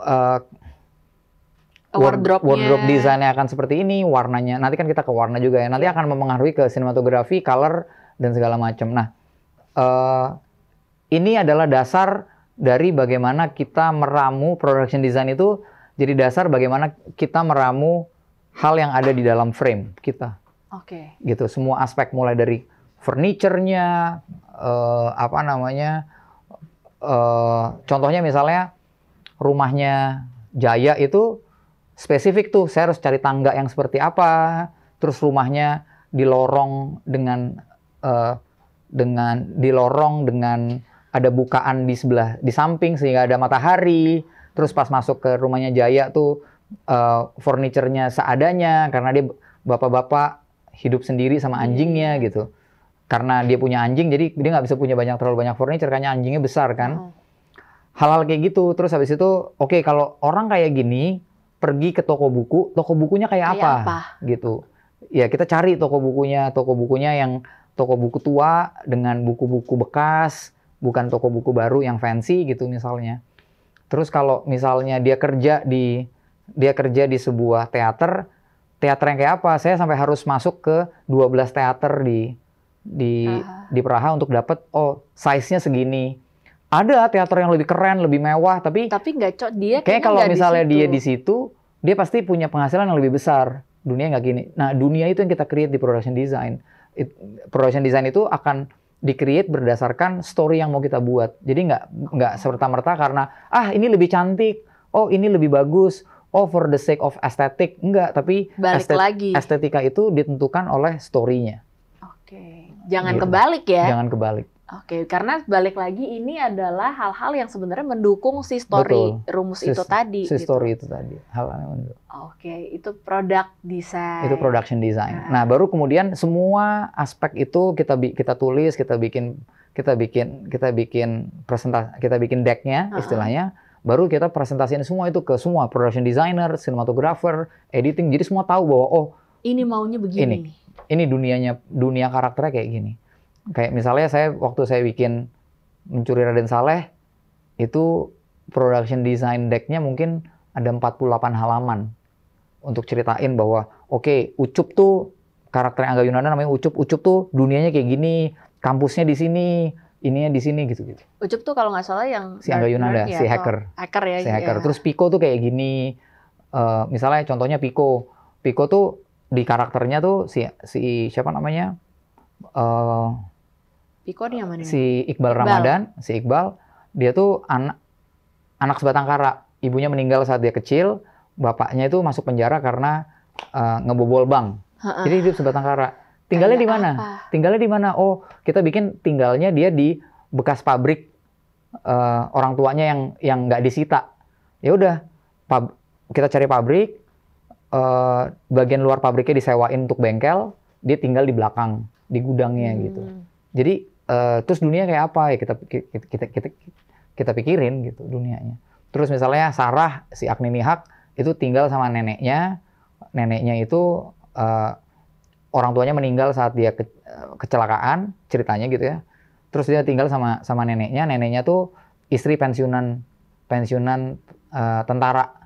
uh, eh, wardrobe wardrobe desainnya akan seperti ini, warnanya. Nanti kan kita ke warna juga ya. Nanti akan memengaruhi ke sinematografi, color dan segala macam. Nah, uh, ini adalah dasar dari bagaimana kita meramu production design itu jadi dasar bagaimana kita meramu hal yang ada di dalam frame kita. Oke. Okay. Gitu, semua aspek mulai dari furniture-nya, uh, apa namanya uh, contohnya misalnya rumahnya Jaya itu spesifik tuh saya harus cari tangga yang seperti apa terus rumahnya di lorong dengan uh, dengan di lorong dengan ada bukaan di sebelah di samping sehingga ada matahari terus pas masuk ke rumahnya Jaya tuh uh, furniturnya seadanya karena dia bapak-bapak hidup sendiri sama iya. anjingnya gitu karena dia punya anjing jadi dia nggak bisa punya banyak terlalu banyak furniture karena anjingnya besar kan. Hmm. Halal kayak gitu. Terus habis itu oke okay, kalau orang kayak gini pergi ke toko buku, toko bukunya kayak, kayak apa? apa gitu. Ya kita cari toko bukunya, toko bukunya yang toko buku tua dengan buku-buku bekas, bukan toko buku baru yang fancy gitu misalnya. Terus kalau misalnya dia kerja di dia kerja di sebuah teater, teater yang kayak apa? Saya sampai harus masuk ke 12 teater di di Aha. di Praha untuk dapat oh size-nya segini. Ada teater yang lebih keren, lebih mewah, tapi tapi nggak cocok dia. Kayak kalau misalnya di dia di situ, dia pasti punya penghasilan yang lebih besar. Dunia nggak gini. Nah, dunia itu yang kita create di production design. It, production design itu akan dikreat berdasarkan story yang mau kita buat. Jadi nggak nggak oh. serta merta karena ah ini lebih cantik, oh ini lebih bagus, oh for the sake of aesthetic enggak tapi Balik estet lagi. estetika itu ditentukan oleh story-nya.
Jangan gitu. kebalik ya. Jangan kebalik. Oke, okay, karena balik lagi ini adalah hal-hal yang sebenarnya mendukung si story Betul. rumus si, itu tadi. Si gitu.
story itu tadi, hal yang mendukung.
Oke, okay, itu product design. Itu
production design. Nah. Nah, baru kemudian semua aspek itu kita kita tulis, kita bikin kita bikin kita bikin presentasi, kita bikin decknya uh -uh. istilahnya. Baru kita presentasikan semua itu ke semua production designer, cinematographer, editing. Jadi semua tahu bahwa oh
ini maunya begini. Ini
ini dunianya dunia karakternya kayak gini. Kayak misalnya saya waktu saya bikin Mencuri Raden Saleh itu production design decknya mungkin ada 48 halaman untuk ceritain bahwa oke okay, Ucup tuh karakter Angga Yunanda namanya Ucup, Ucup tuh dunianya kayak gini, kampusnya di sini, ininya di sini gitu-gitu.
Ucup tuh kalau nggak salah yang si Angga Yunanda, ya, si hacker, hacker ya, si hacker. Iya. Terus
Piko tuh kayak gini, uh, misalnya contohnya Piko, Piko tuh di karakternya tuh si si siapa namanya? Uh,
eh, Piko yang mana? Si
Iqbal, Iqbal Ramadan, si Iqbal, dia tuh anak anak sebatang kara. Ibunya meninggal saat dia kecil, bapaknya itu masuk penjara karena uh, ngebobol bank. Jadi hidup sebatang kara. Tinggalnya di mana? Tinggalnya di mana? Oh, kita bikin tinggalnya dia di bekas pabrik uh, orang tuanya yang yang nggak disita. Ya udah, kita cari pabrik, Eh, bagian luar pabriknya disewain untuk bengkel, dia tinggal di belakang di gudangnya hmm. gitu. Jadi uh, terus dunia kayak apa ya kita kita kita kita, kita pikirin gitu dunianya. Terus misalnya Sarah si Agni Mihak itu tinggal sama neneknya, neneknya itu uh, orang tuanya meninggal saat dia ke, kecelakaan ceritanya gitu ya. Terus dia tinggal sama sama neneknya, neneknya tuh istri pensiunan pensiunan uh, tentara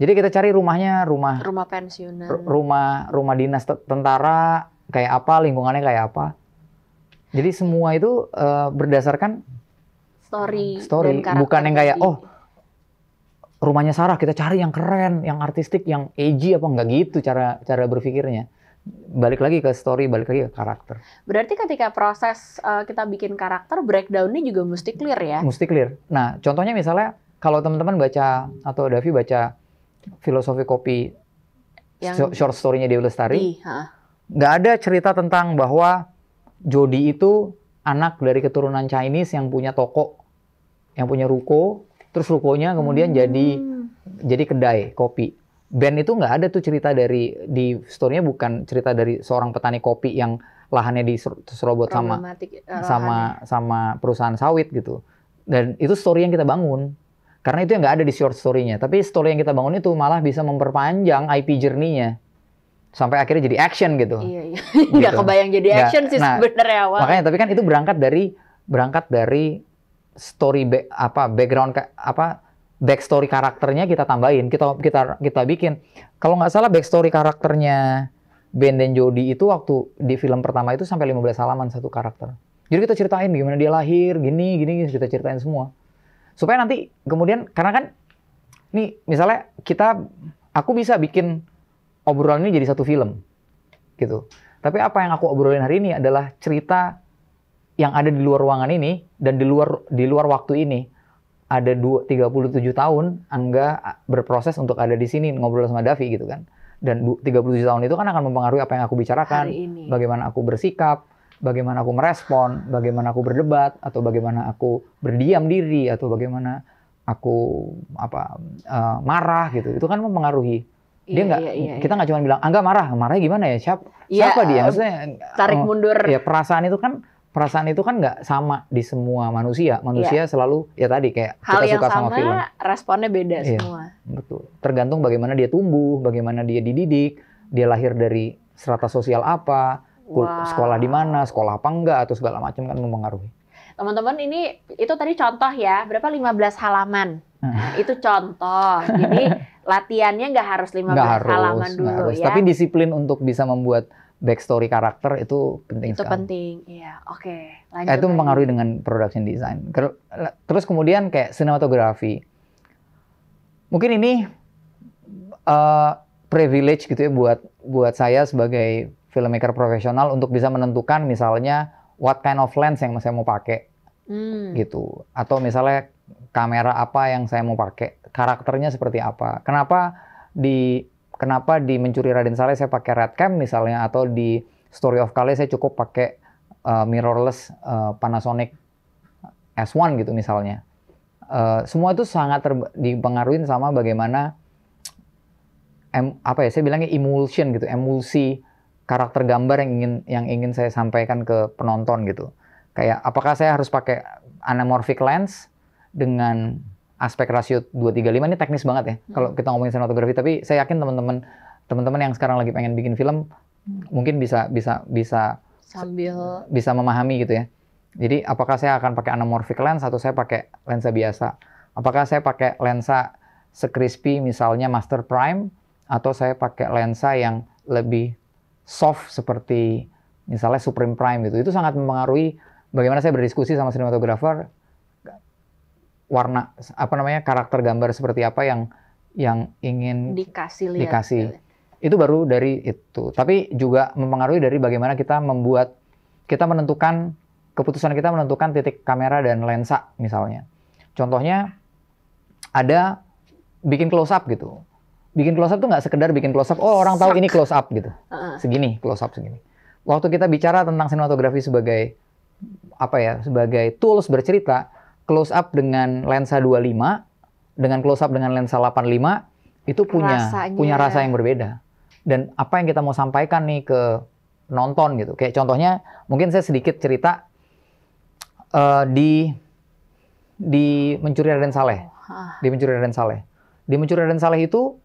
jadi kita cari rumahnya, rumah
rumah pensiunan,
rumah rumah dinas tentara kayak apa, lingkungannya kayak apa. Jadi semua itu uh, berdasarkan
story, story dan bukan yang kayak
oh rumahnya Sarah kita cari yang keren, yang artistik, yang edgy apa enggak gitu cara cara berpikirnya. Balik lagi ke story, balik lagi ke karakter.
Berarti ketika proses uh, kita bikin karakter breakdown breakdownnya juga mesti clear ya?
Mesti clear. Nah, contohnya misalnya kalau teman-teman baca atau Davi baca filosofi kopi yang short story-nya Dewi Lestari. Nggak ada cerita tentang bahwa Jody itu anak dari keturunan Chinese yang punya toko, yang punya ruko, terus rukonya kemudian hmm. jadi jadi kedai kopi. Ben itu nggak ada tuh cerita dari di story-nya bukan cerita dari seorang petani kopi yang lahannya diserobot sama
eh, sama
sama perusahaan sawit gitu. Dan itu story yang kita bangun karena itu yang nggak ada di short story-nya. Tapi story yang kita bangun itu malah bisa memperpanjang IP journey-nya. Sampai akhirnya jadi action gitu. Iya, iya. Gitu. Nggak kebayang jadi action gak, sih nah, sebenarnya awal. Makanya, tapi kan itu berangkat dari berangkat dari story back, apa background apa backstory karakternya kita tambahin, kita kita kita bikin. Kalau nggak salah backstory karakternya Ben dan Jody itu waktu di film pertama itu sampai 15 halaman satu karakter. Jadi kita ceritain gimana dia lahir, gini, gini kita ceritain semua supaya nanti kemudian karena kan ini misalnya kita aku bisa bikin obrolan ini jadi satu film gitu. Tapi apa yang aku obrolin hari ini adalah cerita yang ada di luar ruangan ini dan di luar di luar waktu ini ada puluh 37 tahun Angga berproses untuk ada di sini ngobrol sama Davi gitu kan. Dan 37 tahun itu kan akan mempengaruhi apa yang aku bicarakan, bagaimana aku bersikap, bagaimana aku merespon, bagaimana aku berdebat, atau bagaimana aku berdiam diri, atau bagaimana aku apa uh, marah gitu. Itu kan mempengaruhi. Dia iya, nggak, iya, iya, iya, kita nggak cuma bilang, angga ah, marah, marahnya gimana ya? Siap, iya, siapa dia? Eh, Maksudnya tarik eh, mundur. Ya perasaan itu kan perasaan itu kan nggak sama di semua manusia. Manusia iya. selalu ya tadi kayak Hal kita suka sama, sama film.
responnya beda iya, semua.
Betul. Tergantung bagaimana dia tumbuh, bagaimana dia dididik, dia lahir dari serata sosial apa, wow. sekolah di mana, sekolah apa enggak atau segala macam kan mempengaruhi.
Teman-teman ini itu tadi contoh ya, berapa 15 halaman. Hmm. Itu contoh. Jadi latihannya nggak harus 15 gak harus, halaman dulu harus. ya. Tapi disiplin
untuk bisa membuat backstory karakter itu penting itu sekali. Itu
penting, iya. Oke, okay. Eh, itu mempengaruhi
dengan production design. Terus kemudian kayak sinematografi. Mungkin ini uh, privilege gitu ya buat buat saya sebagai filmmaker profesional untuk bisa menentukan misalnya what kind of lens yang saya mau pakai hmm. gitu atau misalnya kamera apa yang saya mau pakai karakternya seperti apa kenapa di kenapa di mencuri Raden Saleh saya pakai red cam misalnya atau di Story of Kale saya cukup pakai uh, mirrorless uh, Panasonic S1 gitu misalnya uh, semua itu sangat dipengaruhi sama bagaimana em, apa ya saya bilangnya emulsion gitu emulsi karakter gambar yang ingin yang ingin saya sampaikan ke penonton gitu. Kayak apakah saya harus pakai anamorphic lens dengan aspek rasio 235 ini teknis banget ya. Hmm. Kalau kita ngomongin sinematografi tapi saya yakin teman-teman teman-teman yang sekarang lagi pengen bikin film mungkin bisa bisa bisa sambil bisa memahami gitu ya. Jadi apakah saya akan pakai anamorphic lens atau saya pakai lensa biasa? Apakah saya pakai lensa sekrispi misalnya Master Prime atau saya pakai lensa yang lebih soft seperti misalnya Supreme Prime gitu, itu sangat mempengaruhi bagaimana saya berdiskusi sama sinematografer warna apa namanya karakter gambar seperti apa yang yang ingin
dikasih lihat.
Dikasih. Itu baru dari itu. Tapi juga mempengaruhi dari bagaimana kita membuat kita menentukan keputusan kita menentukan titik kamera dan lensa misalnya. Contohnya ada bikin close up gitu bikin close up tuh nggak sekedar bikin close up. Oh orang tahu ini close up gitu. Segini close up segini. Waktu kita bicara tentang sinematografi sebagai apa ya sebagai tools bercerita, close up dengan lensa 25 dengan close up dengan lensa 85 itu punya Rasanya. punya rasa yang berbeda. Dan apa yang kita mau sampaikan nih ke nonton gitu. Kayak contohnya mungkin saya sedikit cerita uh, di di mencuri Raden Saleh. Oh, di mencuri Raden Saleh. Di mencuri Raden Saleh itu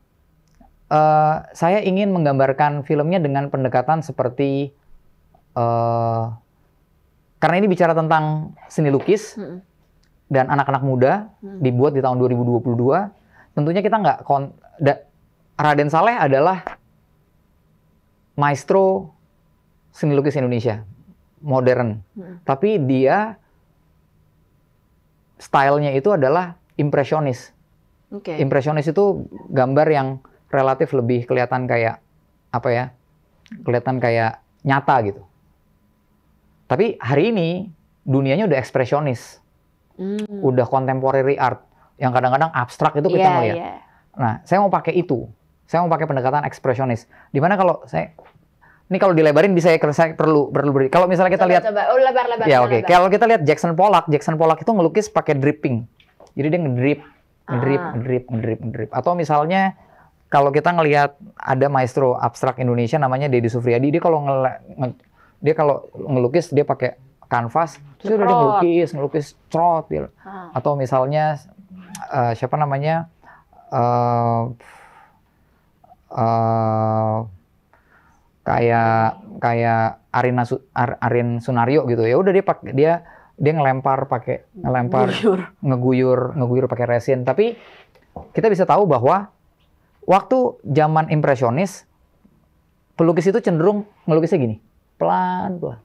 uh, saya ingin menggambarkan filmnya dengan pendekatan seperti uh, karena ini bicara tentang seni lukis hmm. dan anak-anak muda hmm. dibuat di tahun 2022 tentunya kita nggak Raden Saleh adalah maestro seni lukis Indonesia modern hmm. tapi dia stylenya itu adalah impresionis
okay. impresionis
itu gambar yang relatif lebih kelihatan kayak apa ya? Kelihatan kayak nyata gitu. Tapi hari ini dunianya udah ekspresionis.
Mm. Udah
contemporary art yang kadang-kadang abstrak itu kita yeah, melihat. Yeah. Nah, saya mau pakai itu. Saya mau pakai pendekatan ekspresionis. Dimana kalau saya ini kalau dilebarin bisa ya, saya perlu perlu beri. Kalau misalnya kita coba, lihat coba.
Oh, lebar, lebar, Ya, oke. Okay. Kalau
kita lihat Jackson Pollock, Jackson Pollock itu ngelukis pakai dripping. Jadi dia ngedrip, ngedrip, ngedrip, ah. ngedrip, ngedrip. Atau misalnya kalau kita ngelihat ada maestro abstrak Indonesia namanya Deddy Sufriadi. dia kalau dia kalau ngelukis dia pakai kanvas terus udah ngelukis ngelukis trot gitu. ah. atau misalnya uh, siapa namanya uh, uh, kayak kayak Arina Su, Ar, Arin Sunario gitu ya udah dia pakai dia dia ngelempar pakai ngelempar Guyur. ngeguyur, ngeguyur pakai resin tapi kita bisa tahu bahwa waktu zaman impresionis pelukis itu cenderung ngelukisnya gini pelan pelan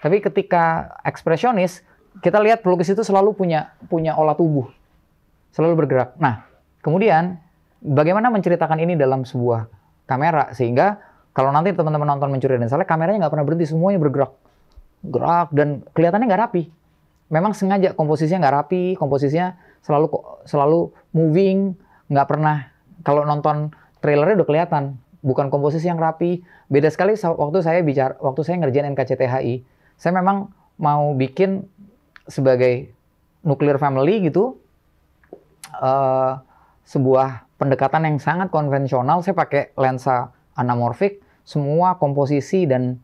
tapi ketika ekspresionis kita lihat pelukis itu selalu punya punya olah tubuh selalu bergerak nah kemudian bagaimana menceritakan ini dalam sebuah kamera sehingga kalau nanti teman-teman nonton mencuri dan salah kameranya nggak pernah berhenti semuanya bergerak gerak dan kelihatannya nggak rapi memang sengaja komposisinya nggak rapi komposisinya selalu selalu moving nggak pernah kalau nonton trailernya udah kelihatan bukan komposisi yang rapi. Beda sekali waktu saya bicara waktu saya ngerjain NKCTHI. Saya memang mau bikin sebagai nuclear family gitu uh, sebuah pendekatan yang sangat konvensional. Saya pakai lensa anamorfik, semua komposisi dan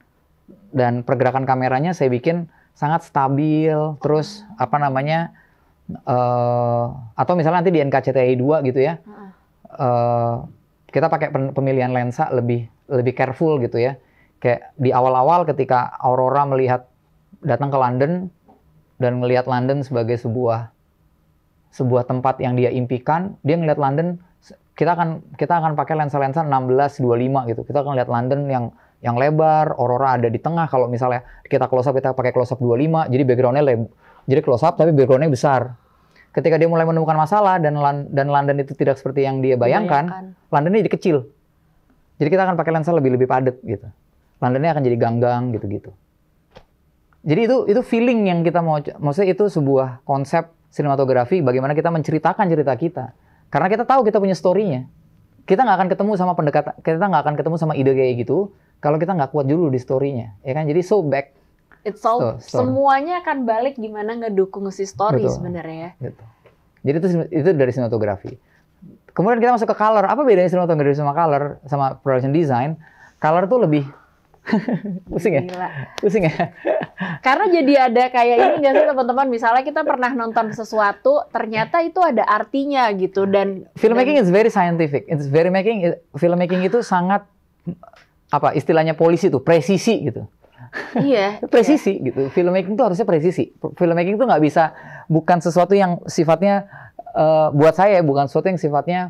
dan pergerakan kameranya saya bikin sangat stabil. Terus apa namanya? Uh, atau misalnya nanti di NKCTHI 2 gitu ya. -huh. Eh, kita pakai pemilihan lensa lebih lebih careful gitu ya. Kayak di awal-awal ketika Aurora melihat datang ke London dan melihat London sebagai sebuah sebuah tempat yang dia impikan, dia ngelihat London kita akan kita akan pakai lensa-lensa 16 25 gitu. Kita akan lihat London yang yang lebar, aurora ada di tengah. Kalau misalnya kita close up kita pakai close up 25, jadi backgroundnya jadi close up tapi backgroundnya besar ketika dia mulai menemukan masalah dan dan London itu tidak seperti yang dia bayangkan, bayangkan. Londonnya jadi kecil. Jadi kita akan pakai lensa lebih lebih padat gitu. Londonnya akan jadi ganggang gitu-gitu. Jadi itu itu feeling yang kita mau maksudnya itu sebuah konsep sinematografi bagaimana kita menceritakan cerita kita. Karena kita tahu kita punya story-nya. Kita nggak akan ketemu sama pendekatan, kita nggak akan ketemu sama ide kayak gitu kalau kita nggak kuat dulu di story-nya. Ya kan? Jadi so back
it's all store, semuanya akan balik gimana ngedukung si story sebenarnya
ya. Gitu. Jadi itu itu dari sinematografi. Kemudian kita masuk ke color. Apa bedanya sinematografi sama color sama production design? Color tuh lebih Pusing ya? Pusing ya?
Karena jadi ada kayak ini gak sih teman-teman, misalnya kita pernah nonton sesuatu, ternyata itu ada artinya gitu dan
filmmaking dan, is very scientific. It's very making filmmaking itu sangat apa istilahnya polisi tuh, presisi gitu. Iya. presisi iya. gitu. Filmmaking tuh harusnya presisi. Filmmaking tuh nggak bisa bukan sesuatu yang sifatnya uh, buat saya bukan sesuatu yang sifatnya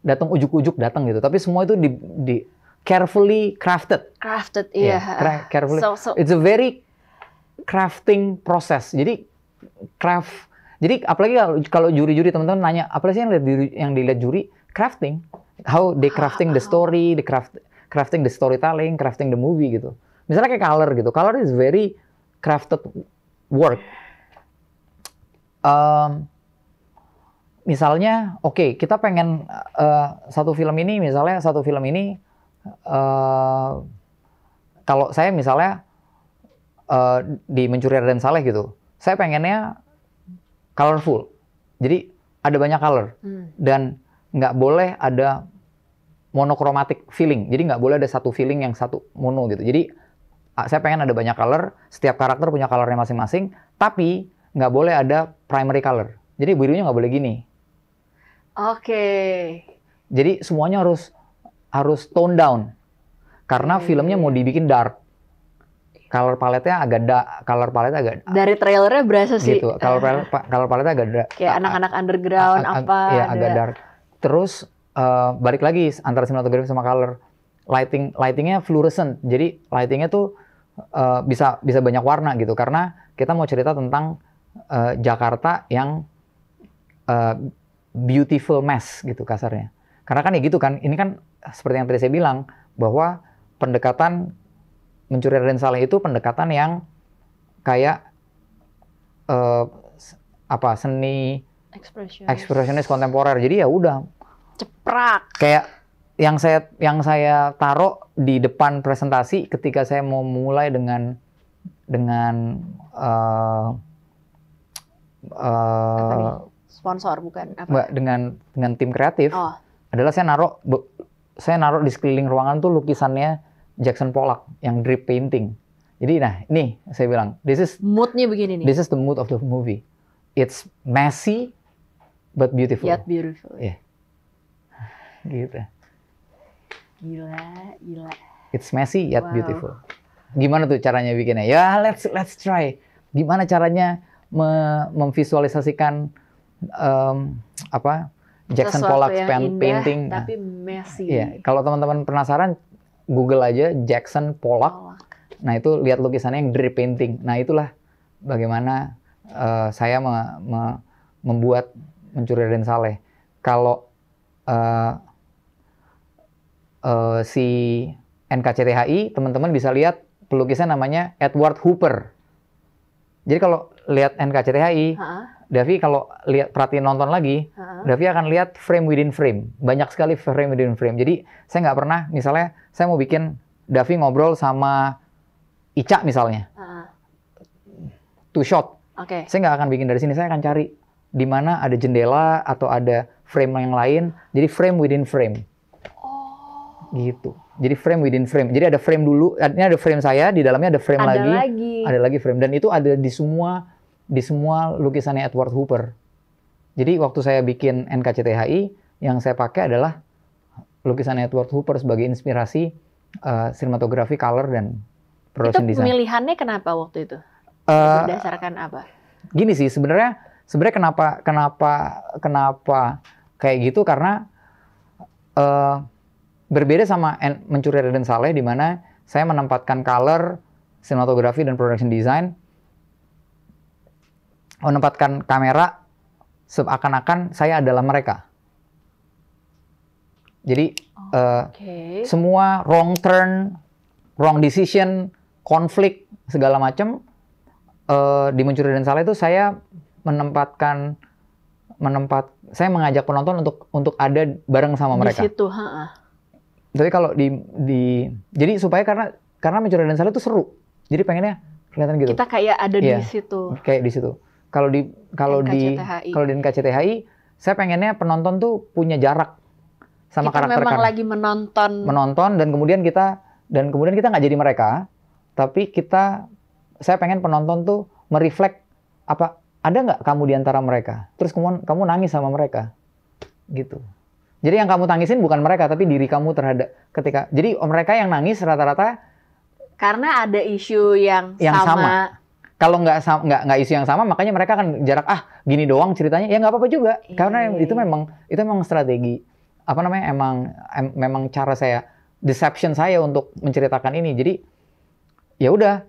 datang ujuk-ujuk datang gitu. Tapi semua itu di, di carefully crafted.
Crafted, iya. Yeah, carefully. So, so. It's a
very crafting process Jadi craft. Jadi apalagi kalau, kalau juri-juri teman-teman nanya, apa sih yang dilihat juri, yang dilihat juri? Crafting. How they crafting the ah. story, the craft crafting the storytelling, crafting the movie gitu. Misalnya kayak color gitu. Color is very crafted work. Um, misalnya, oke, okay, kita pengen uh, satu film ini, misalnya satu film ini, uh, kalau saya misalnya uh, di Mencuri Raden Saleh gitu, saya pengennya colorful. Jadi ada banyak color hmm. dan nggak boleh ada monokromatik feeling. Jadi nggak boleh ada satu feeling yang satu mono gitu. Jadi saya pengen ada banyak color, setiap karakter punya colornya masing-masing, tapi nggak boleh ada primary color. Jadi birunya nggak boleh gini. Oke. Okay. Jadi semuanya harus harus tone down karena okay. filmnya mau dibikin dark. Color paletnya agak da, color paletnya agak
dari trailernya berasa sih. Gitu. Color
uh, color paletnya agak da, kayak anak-anak underground apa. Iya, agak dark. Terus uh, balik lagi antara cinematography sama color. Lighting lightingnya fluorescent. Jadi lightingnya tuh uh, bisa bisa banyak warna gitu karena kita mau cerita tentang uh, Jakarta yang uh, beautiful mess gitu kasarnya. Karena kan ya gitu kan, ini kan seperti yang tadi saya bilang bahwa pendekatan mencuri Raden Saleh itu pendekatan yang kayak uh, apa seni ekspresionis kontemporer. Jadi ya udah
ceprak.
Kayak yang saya yang saya taruh di depan presentasi ketika saya mau mulai dengan dengan uh, uh,
sponsor bukan apa? Enggak,
dengan dengan tim kreatif oh. adalah saya naruh saya naruh di sekeliling ruangan tuh lukisannya Jackson Pollock yang drip painting. Jadi nah ini saya bilang this is moodnya begini nih. This is the mood of the movie. It's messy but beautiful. Yet beautiful. Yeah. Gitu.
Gila, gila.
It's messy yet wow. beautiful. Gimana tuh caranya bikinnya? Ya, let's let's try. Gimana caranya me memvisualisasikan um, apa Jackson Sesuatu Pollock painting? Tapi
messy. Iya,
kalau teman-teman penasaran, Google aja Jackson Pollock. Pollock. Nah itu lihat lukisannya yang drip painting. Nah itulah bagaimana uh, saya me me membuat mencuri dan saleh. Kalau uh, uh, si NKCTHI, teman-teman bisa lihat pelukisnya namanya Edward Hooper. Jadi kalau lihat NKCTHI, ha Davi kalau lihat perhatiin nonton lagi, ha Davi akan lihat frame within frame. Banyak sekali frame within frame. Jadi saya nggak pernah, misalnya saya mau bikin Davi ngobrol sama Ica misalnya, two shot. Okay. Saya nggak akan bikin dari sini. Saya akan cari di mana ada jendela atau ada frame yang lain. Jadi frame within frame gitu. Jadi frame within frame. Jadi ada frame dulu, artinya ada frame saya, di dalamnya ada frame ada lagi, lagi, ada lagi frame dan itu ada di semua di semua lukisannya Edward Hooper. Jadi waktu saya bikin NKCTHI, yang saya pakai adalah lukisan Edward Hooper sebagai inspirasi uh, sinematografi color dan production desain. design. Itu pemilihannya
kenapa waktu itu? Uh, Berdasarkan apa?
Gini sih sebenarnya sebenarnya kenapa kenapa kenapa kayak gitu karena uh, berbeda sama mencuri Raden Saleh di mana saya menempatkan color, sinematografi dan production design menempatkan kamera seakan-akan saya adalah mereka. Jadi oh, eh, okay. uh, semua wrong turn, wrong decision, konflik segala macam uh, di mencuri dan salah itu saya menempatkan menempat saya mengajak penonton untuk untuk ada bareng sama mereka. Di situ, ha -ha tapi kalau di di jadi supaya karena karena mencuri dan salah itu seru. Jadi pengennya kelihatan gitu. Kita
kayak ada yeah. di iya, situ.
Kayak di situ. Kalau di kalau di kalau di NKCTHI saya pengennya penonton tuh punya jarak sama kita karakter memang kan.
lagi menonton menonton
dan kemudian kita dan kemudian kita nggak jadi mereka tapi kita saya pengen penonton tuh mereflek apa ada nggak kamu di antara mereka terus kemudian kamu nangis sama mereka gitu jadi yang kamu tangisin bukan mereka tapi diri kamu terhadap ketika. Jadi mereka yang nangis rata-rata
karena ada isu yang, yang sama. sama.
Kalau nggak nggak nggak isu yang sama, makanya mereka akan jarak ah gini doang ceritanya. Ya nggak apa-apa juga, eee. Iya, karena iya, itu iya. memang itu memang strategi apa namanya emang em, memang cara saya deception saya untuk menceritakan ini. Jadi ya udah,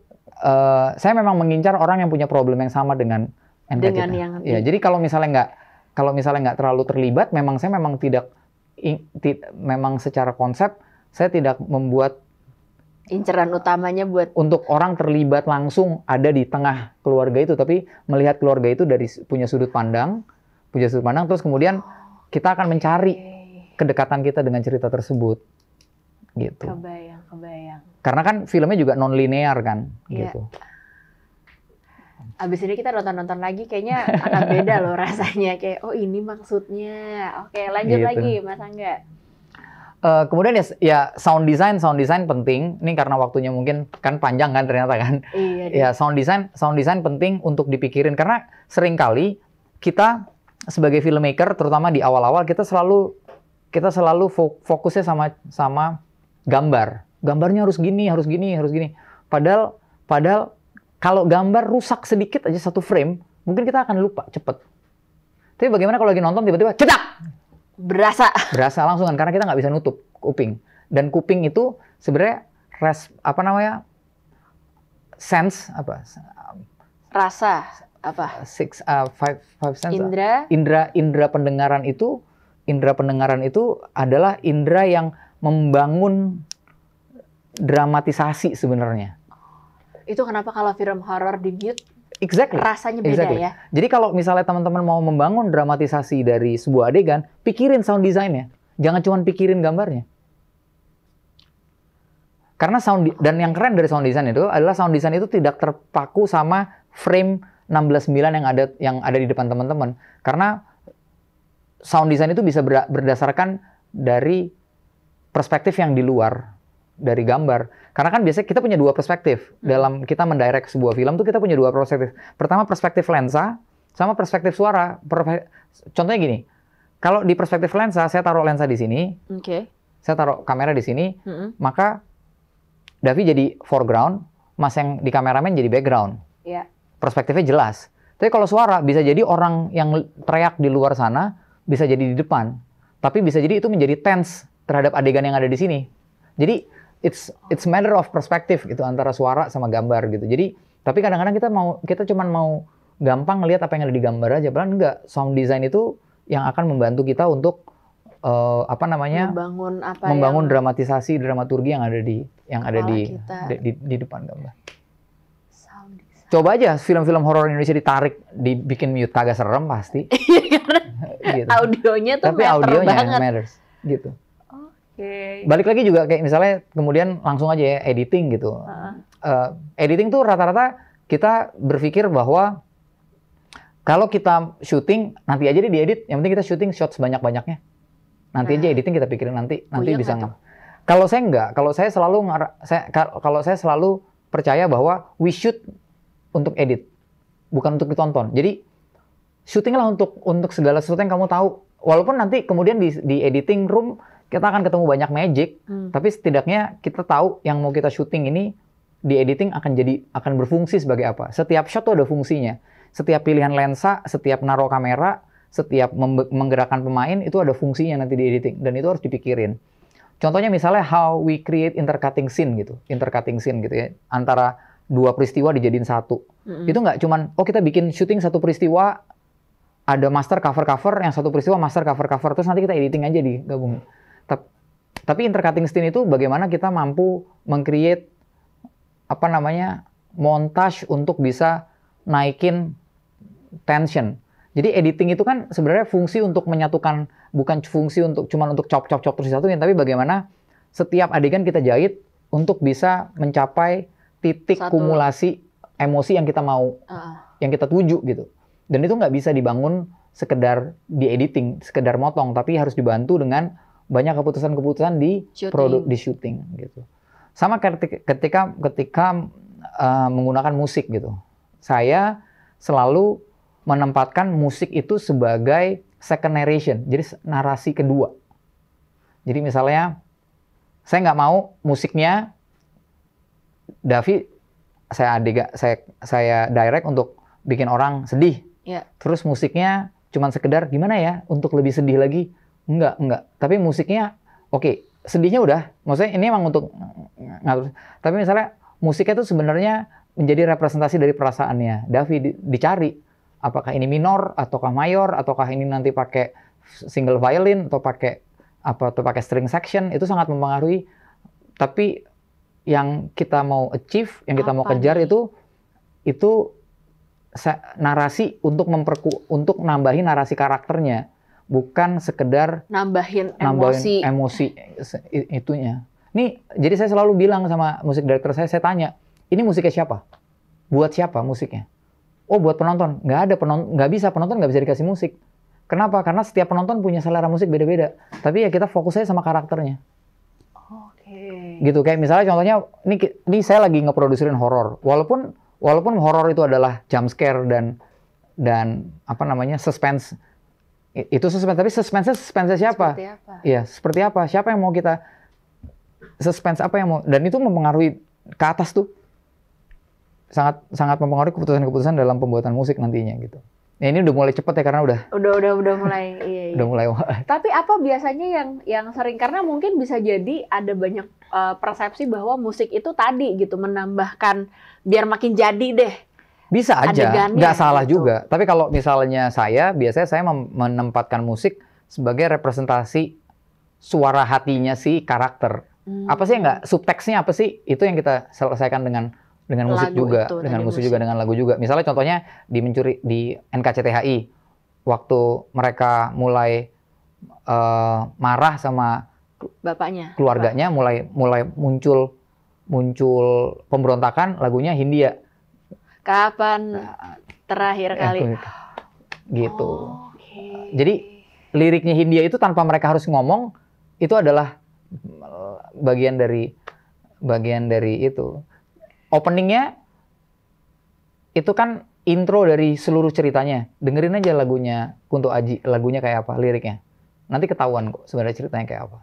uh, saya memang mengincar orang yang punya problem yang sama dengan MK dengan yang ya. Jadi kalau misalnya nggak kalau misalnya nggak terlalu terlibat, memang saya memang tidak memang secara konsep saya tidak membuat inceran utamanya buat untuk orang terlibat langsung ada di tengah keluarga itu tapi melihat keluarga itu dari punya sudut pandang punya sudut pandang terus kemudian oh, kita akan mencari kedekatan kita dengan cerita tersebut gitu
kebayang kebayang
karena kan filmnya juga non linear kan yeah. gitu
abis ini kita nonton-nonton lagi kayaknya akan beda loh rasanya kayak oh ini maksudnya oke lanjut gitu. lagi mas Angga
uh, kemudian ya, ya sound design sound design penting ini karena waktunya mungkin kan panjang kan ternyata kan iya, ya iya. sound design sound design penting untuk dipikirin karena seringkali kita sebagai filmmaker terutama di awal-awal kita selalu kita selalu fokusnya sama sama gambar gambarnya harus gini harus gini harus gini padahal padahal kalau gambar rusak sedikit aja satu frame, mungkin kita akan lupa cepet. Tapi bagaimana kalau lagi nonton tiba-tiba cetak? Berasa. Berasa langsung kan karena kita nggak bisa nutup kuping. Dan kuping itu sebenarnya res apa namanya? sense apa?
Rasa apa?
Six uh, five five sense. Uh, indra. Indra indra pendengaran itu indra pendengaran itu adalah indra yang membangun dramatisasi sebenarnya.
Itu kenapa kalau film horor di mute
Exactly. Rasanya beda exactly. ya. Jadi kalau misalnya teman-teman mau membangun dramatisasi dari sebuah adegan, pikirin sound design-nya. Jangan cuma pikirin gambarnya. Karena sound dan yang keren dari sound design itu adalah sound design itu tidak terpaku sama frame 169 yang ada yang ada di depan teman-teman. Karena sound design itu bisa berdasarkan dari perspektif yang di luar dari gambar. Karena kan biasanya kita punya dua perspektif hmm. dalam kita mendirect sebuah film tuh kita punya dua perspektif. Pertama perspektif lensa sama perspektif suara. Perfe Contohnya gini, kalau di perspektif lensa saya taruh lensa di sini, okay. saya taruh kamera di sini, hmm. maka Davi jadi foreground, Mas yang di kameramen jadi background. Yeah. Perspektifnya jelas. Tapi kalau suara bisa jadi orang yang teriak di luar sana bisa jadi di depan, tapi bisa jadi itu menjadi tense terhadap adegan yang ada di sini. Jadi it's it's matter of perspective gitu antara suara sama gambar gitu. Jadi tapi kadang-kadang kita mau kita cuman mau gampang ngelihat apa yang ada di gambar aja, padahal enggak sound design itu yang akan membantu kita untuk uh, apa namanya membangun apa membangun yang... dramatisasi dramaturgi yang ada di yang ada di, oh, di, di di depan gambar. Sound design. Coba aja film-film horor Indonesia ditarik dibikin mute kagak serem pasti. Iya, gitu.
Audionya tuh Tapi audionya banget. matters gitu. Okay.
Balik lagi juga kayak misalnya kemudian langsung aja ya editing gitu. Uh. Uh, editing tuh rata-rata kita berpikir bahwa kalau kita syuting nanti aja deh diedit. Yang penting kita syuting shot sebanyak-banyaknya. Nanti nah. aja editing kita pikirin nanti nanti Uyang oh bisa nggak? Kalau saya nggak, kalau saya selalu saya, kalau saya selalu percaya bahwa we shoot untuk edit, bukan untuk ditonton. Jadi syutinglah untuk untuk segala sesuatu yang kamu tahu. Walaupun nanti kemudian di, di editing room kita akan ketemu banyak magic, hmm. tapi setidaknya kita tahu yang mau kita syuting ini di editing akan jadi akan berfungsi sebagai apa. Setiap shot tuh ada fungsinya. Setiap pilihan lensa, setiap naruh kamera, setiap menggerakkan pemain itu ada fungsinya nanti di editing dan itu harus dipikirin. Contohnya misalnya how we create intercutting scene gitu, intercutting scene gitu ya antara dua peristiwa dijadiin satu. hmm Itu nggak cuman oh kita bikin syuting satu peristiwa ada master cover cover yang satu peristiwa master cover cover terus nanti kita editing aja digabung. Tapi intercutting scene itu bagaimana kita mampu mengcreate apa namanya montage untuk bisa naikin tension. Jadi editing itu kan sebenarnya fungsi untuk menyatukan bukan fungsi untuk cuma untuk cop cop cop terus disatuin tapi bagaimana setiap adegan kita jahit untuk bisa mencapai titik Satu. kumulasi emosi yang kita mau, uh. yang kita tuju gitu. Dan itu nggak bisa dibangun sekedar di editing, sekedar motong, tapi harus dibantu dengan banyak keputusan-keputusan di produk di syuting gitu. Sama ketika ketika, ketika uh, menggunakan musik gitu. Saya selalu menempatkan musik itu sebagai second narration, jadi narasi kedua. Jadi misalnya saya nggak mau musiknya Davi saya saya saya direct untuk bikin orang sedih. Yeah. Terus musiknya cuman sekedar gimana ya untuk lebih sedih lagi Enggak, enggak. Tapi musiknya oke, okay. sedihnya udah. Maksudnya ini emang untuk ngatur. Tapi misalnya musiknya tuh sebenarnya menjadi representasi dari perasaannya. Davi di, dicari apakah ini minor ataukah mayor ataukah ini nanti pakai single violin atau pakai apa atau pakai string section itu sangat mempengaruhi tapi yang kita mau achieve yang kita apa mau kejar nih? itu itu narasi untuk memperku untuk nambahin narasi karakternya bukan sekedar
nambahin, nambahin emosi
emosi itunya. Ini jadi saya selalu bilang sama musik director saya, saya tanya, ini musiknya siapa? Buat siapa musiknya? Oh buat penonton, nggak ada penonton, nggak bisa penonton nggak bisa dikasih musik. Kenapa? Karena setiap penonton punya selera musik beda-beda. Tapi ya kita fokus aja sama karakternya.
Oke. Okay.
Gitu kayak misalnya contohnya, ini ini saya lagi ngeproduksiin horor. Walaupun walaupun horor itu adalah jump scare dan dan apa namanya suspense itu suspense tapi suspense suspense siapa? Seperti apa? Iya, seperti apa? Siapa yang mau kita suspense apa yang mau dan itu mempengaruhi ke atas tuh. Sangat sangat mempengaruhi keputusan-keputusan dalam pembuatan musik nantinya gitu. Ya ini udah mulai cepet ya karena udah udah
udah udah mulai iya, iya. udah mulai. Tapi apa biasanya yang yang sering karena mungkin bisa jadi ada banyak uh, persepsi bahwa musik itu tadi gitu menambahkan biar makin jadi deh
bisa aja, nggak salah gitu. juga. Tapi kalau misalnya saya, biasanya saya menempatkan musik sebagai representasi suara hatinya si karakter. Hmm. Apa sih nggak subteksnya apa sih? Itu yang kita selesaikan dengan dengan musik juga, itu, dengan musik, musik juga, dengan lagu juga. Misalnya contohnya di mencuri di NKCTHI waktu mereka mulai uh, marah sama bapaknya, keluarganya bapaknya. mulai mulai muncul muncul pemberontakan lagunya Hindia
Kapan nah, terakhir kali?
gitu. Oh, okay. Jadi liriknya Hindia itu tanpa mereka harus ngomong itu adalah mm, bagian dari bagian dari itu. Openingnya itu kan intro dari seluruh ceritanya. Dengerin aja lagunya untuk Aji, lagunya kayak apa, liriknya. Nanti ketahuan kok sebenarnya ceritanya kayak apa.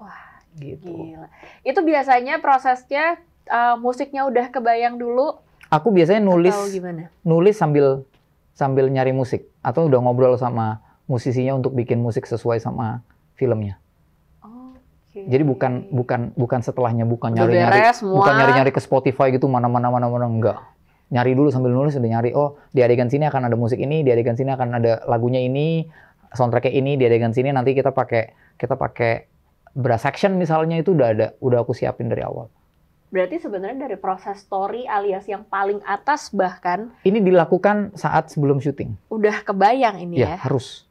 Wah, gitu. Gila.
Itu biasanya prosesnya uh, musiknya udah kebayang dulu,
Aku biasanya nulis nulis sambil sambil nyari musik atau udah ngobrol sama musisinya untuk bikin musik sesuai sama filmnya. Okay. Jadi bukan bukan bukan setelahnya bukan nyari-nyari bukan nyari-nyari ke Spotify gitu mana-mana mana-mana enggak. Nyari dulu sambil nulis udah nyari oh di adegan sini akan ada musik ini, di adegan sini akan ada lagunya ini, soundtracknya ini, di adegan sini nanti kita pakai kita pakai brass section misalnya itu udah ada udah aku siapin dari awal.
Berarti sebenarnya dari proses story alias yang paling atas bahkan
ini dilakukan saat sebelum syuting.
Udah kebayang ini ya. ya?
harus.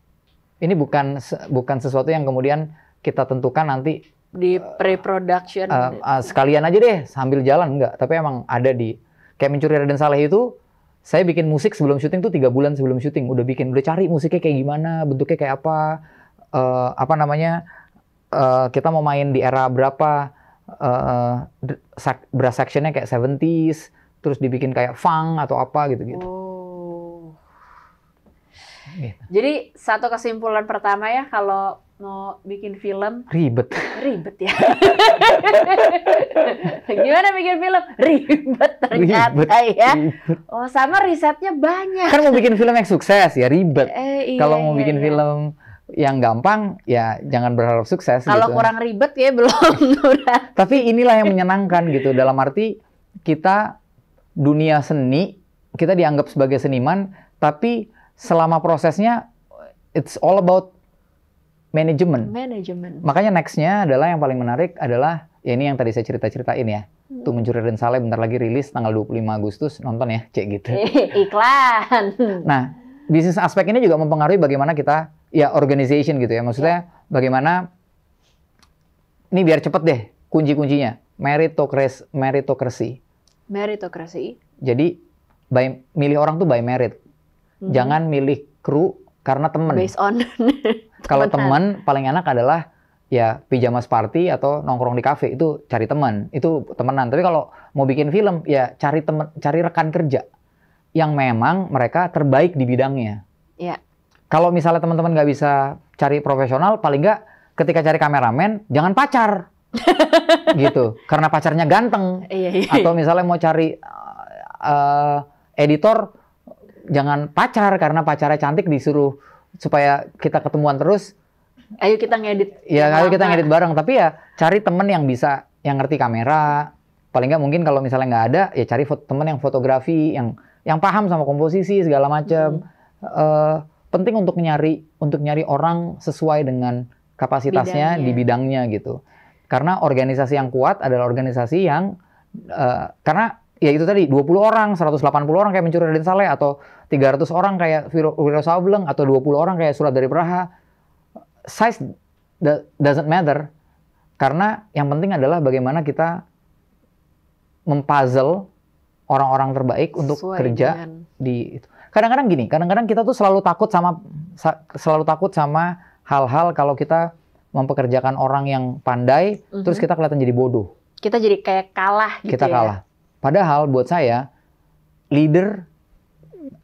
Ini bukan bukan sesuatu yang kemudian kita tentukan nanti
di pre-production.
Uh, uh, sekalian aja deh sambil jalan enggak, tapi emang ada di kayak mencuri Raden Saleh itu saya bikin musik sebelum syuting tuh tiga bulan sebelum syuting udah bikin udah cari musiknya kayak gimana bentuknya kayak apa uh, apa namanya uh, kita mau main di era berapa uh, eh, eh, brass sectionnya kayak 70s, terus dibikin kayak Fang atau apa gitu-gitu. Oh.
Gitu. Jadi satu kesimpulan pertama ya kalau mau bikin film ribet ribet ya gimana bikin film ribet
ternyata ribet, ya ribet.
oh sama risetnya banyak kan mau
bikin film yang sukses ya ribet
eh, iya, kalau mau iya, bikin iya.
film yang gampang ya jangan berharap sukses. Kalau gitu. kurang
ribet ya belum.
Tapi inilah yang menyenangkan gitu dalam arti kita dunia seni kita dianggap sebagai seniman tapi selama prosesnya it's all about management.
Management. Makanya
nextnya adalah yang paling menarik adalah ya ini yang tadi saya cerita-ceritain ya. Hmm. Tuh mencuri dan saleh bentar lagi rilis tanggal 25 Agustus nonton ya cek gitu. Eh,
iklan.
Nah bisnis aspek ini juga mempengaruhi bagaimana kita ya organization gitu ya. Maksudnya yeah. bagaimana ini biar cepet deh kunci-kuncinya. Meritocracy, meritokrasi
Meritokrasi.
Jadi by milih orang tuh by merit. Hmm. Jangan milih kru karena temen. Based
on
Kalau temen paling enak adalah ya pijama party atau nongkrong di kafe itu cari teman itu temenan tapi kalau mau bikin film ya cari teman cari rekan kerja yang memang mereka terbaik di bidangnya ya kalau misalnya teman-teman nggak bisa cari profesional, paling nggak ketika cari kameramen jangan pacar, gitu. Karena pacarnya ganteng. Iya, iya. Atau misalnya mau cari uh, editor, jangan pacar karena pacarnya cantik disuruh supaya kita ketemuan terus.
Ayo kita ngedit. Ya, ayo kita ngedit
bareng. Tapi ya cari temen yang bisa, yang ngerti kamera. Paling nggak mungkin kalau misalnya nggak ada, ya cari temen yang fotografi, yang yang paham sama komposisi segala macam. Hmm. Uh, eh, penting untuk nyari untuk nyari orang sesuai dengan kapasitasnya bidangnya. di bidangnya gitu. Karena organisasi yang kuat adalah organisasi yang uh, karena ya itu tadi 20 orang, 180 orang kayak Mencuri Raden Saleh atau 300 orang kayak Wiro Sableng atau 20 orang kayak Surat dari Praha. Size doesn't matter karena yang penting adalah bagaimana kita mempuzzle orang-orang terbaik untuk Sesuai kerja dengan... di itu kadang-kadang gini, kadang-kadang kita tuh selalu takut sama selalu takut sama hal-hal kalau kita mempekerjakan orang yang pandai, mm-hmm. terus kita kelihatan jadi bodoh.
Kita jadi kayak kalah gitu Kita ya? kalah.
Padahal buat saya leader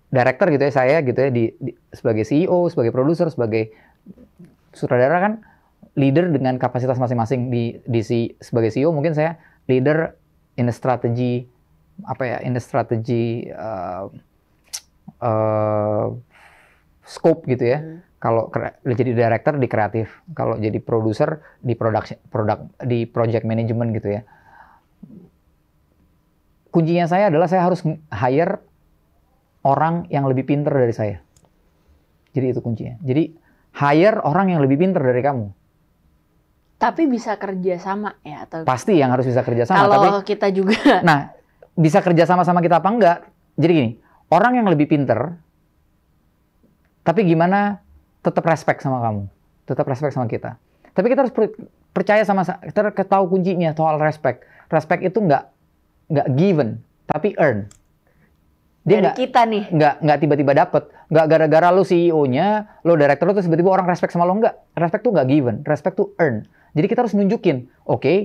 director gitu ya saya gitu ya di, di sebagai CEO, sebagai produser, sebagai sutradara kan leader dengan kapasitas masing-masing di di si, sebagai CEO mungkin saya leader in a strategy apa ya in a strategy uh, uh, scope gitu ya. Hmm. Kalau jadi director di kreatif, kalau jadi produser di produk produk di project management gitu ya. Kuncinya saya adalah saya harus hire orang yang lebih pinter dari saya. Jadi itu kuncinya. Jadi hire orang yang lebih pinter dari kamu.
Tapi bisa kerja sama ya atau
pasti yang harus bisa kerja sama. Kalau tapi, kita juga. Nah, bisa kerja sama sama kita apa enggak? Jadi gini, orang yang lebih pinter, tapi gimana tetap respect sama kamu, tetap respect sama kita. Tapi kita harus percaya sama kita harus tahu kuncinya soal respect. Respect itu nggak nggak given, tapi earn. Dia Dari kita nih. Nggak nggak tiba-tiba dapet. Nggak gara-gara e lo CEO-nya, lo direktur lo terus tiba-tiba orang respect sama lo nggak. Respect tuh nggak given, respect tuh earn. Jadi kita harus nunjukin, oke, okay,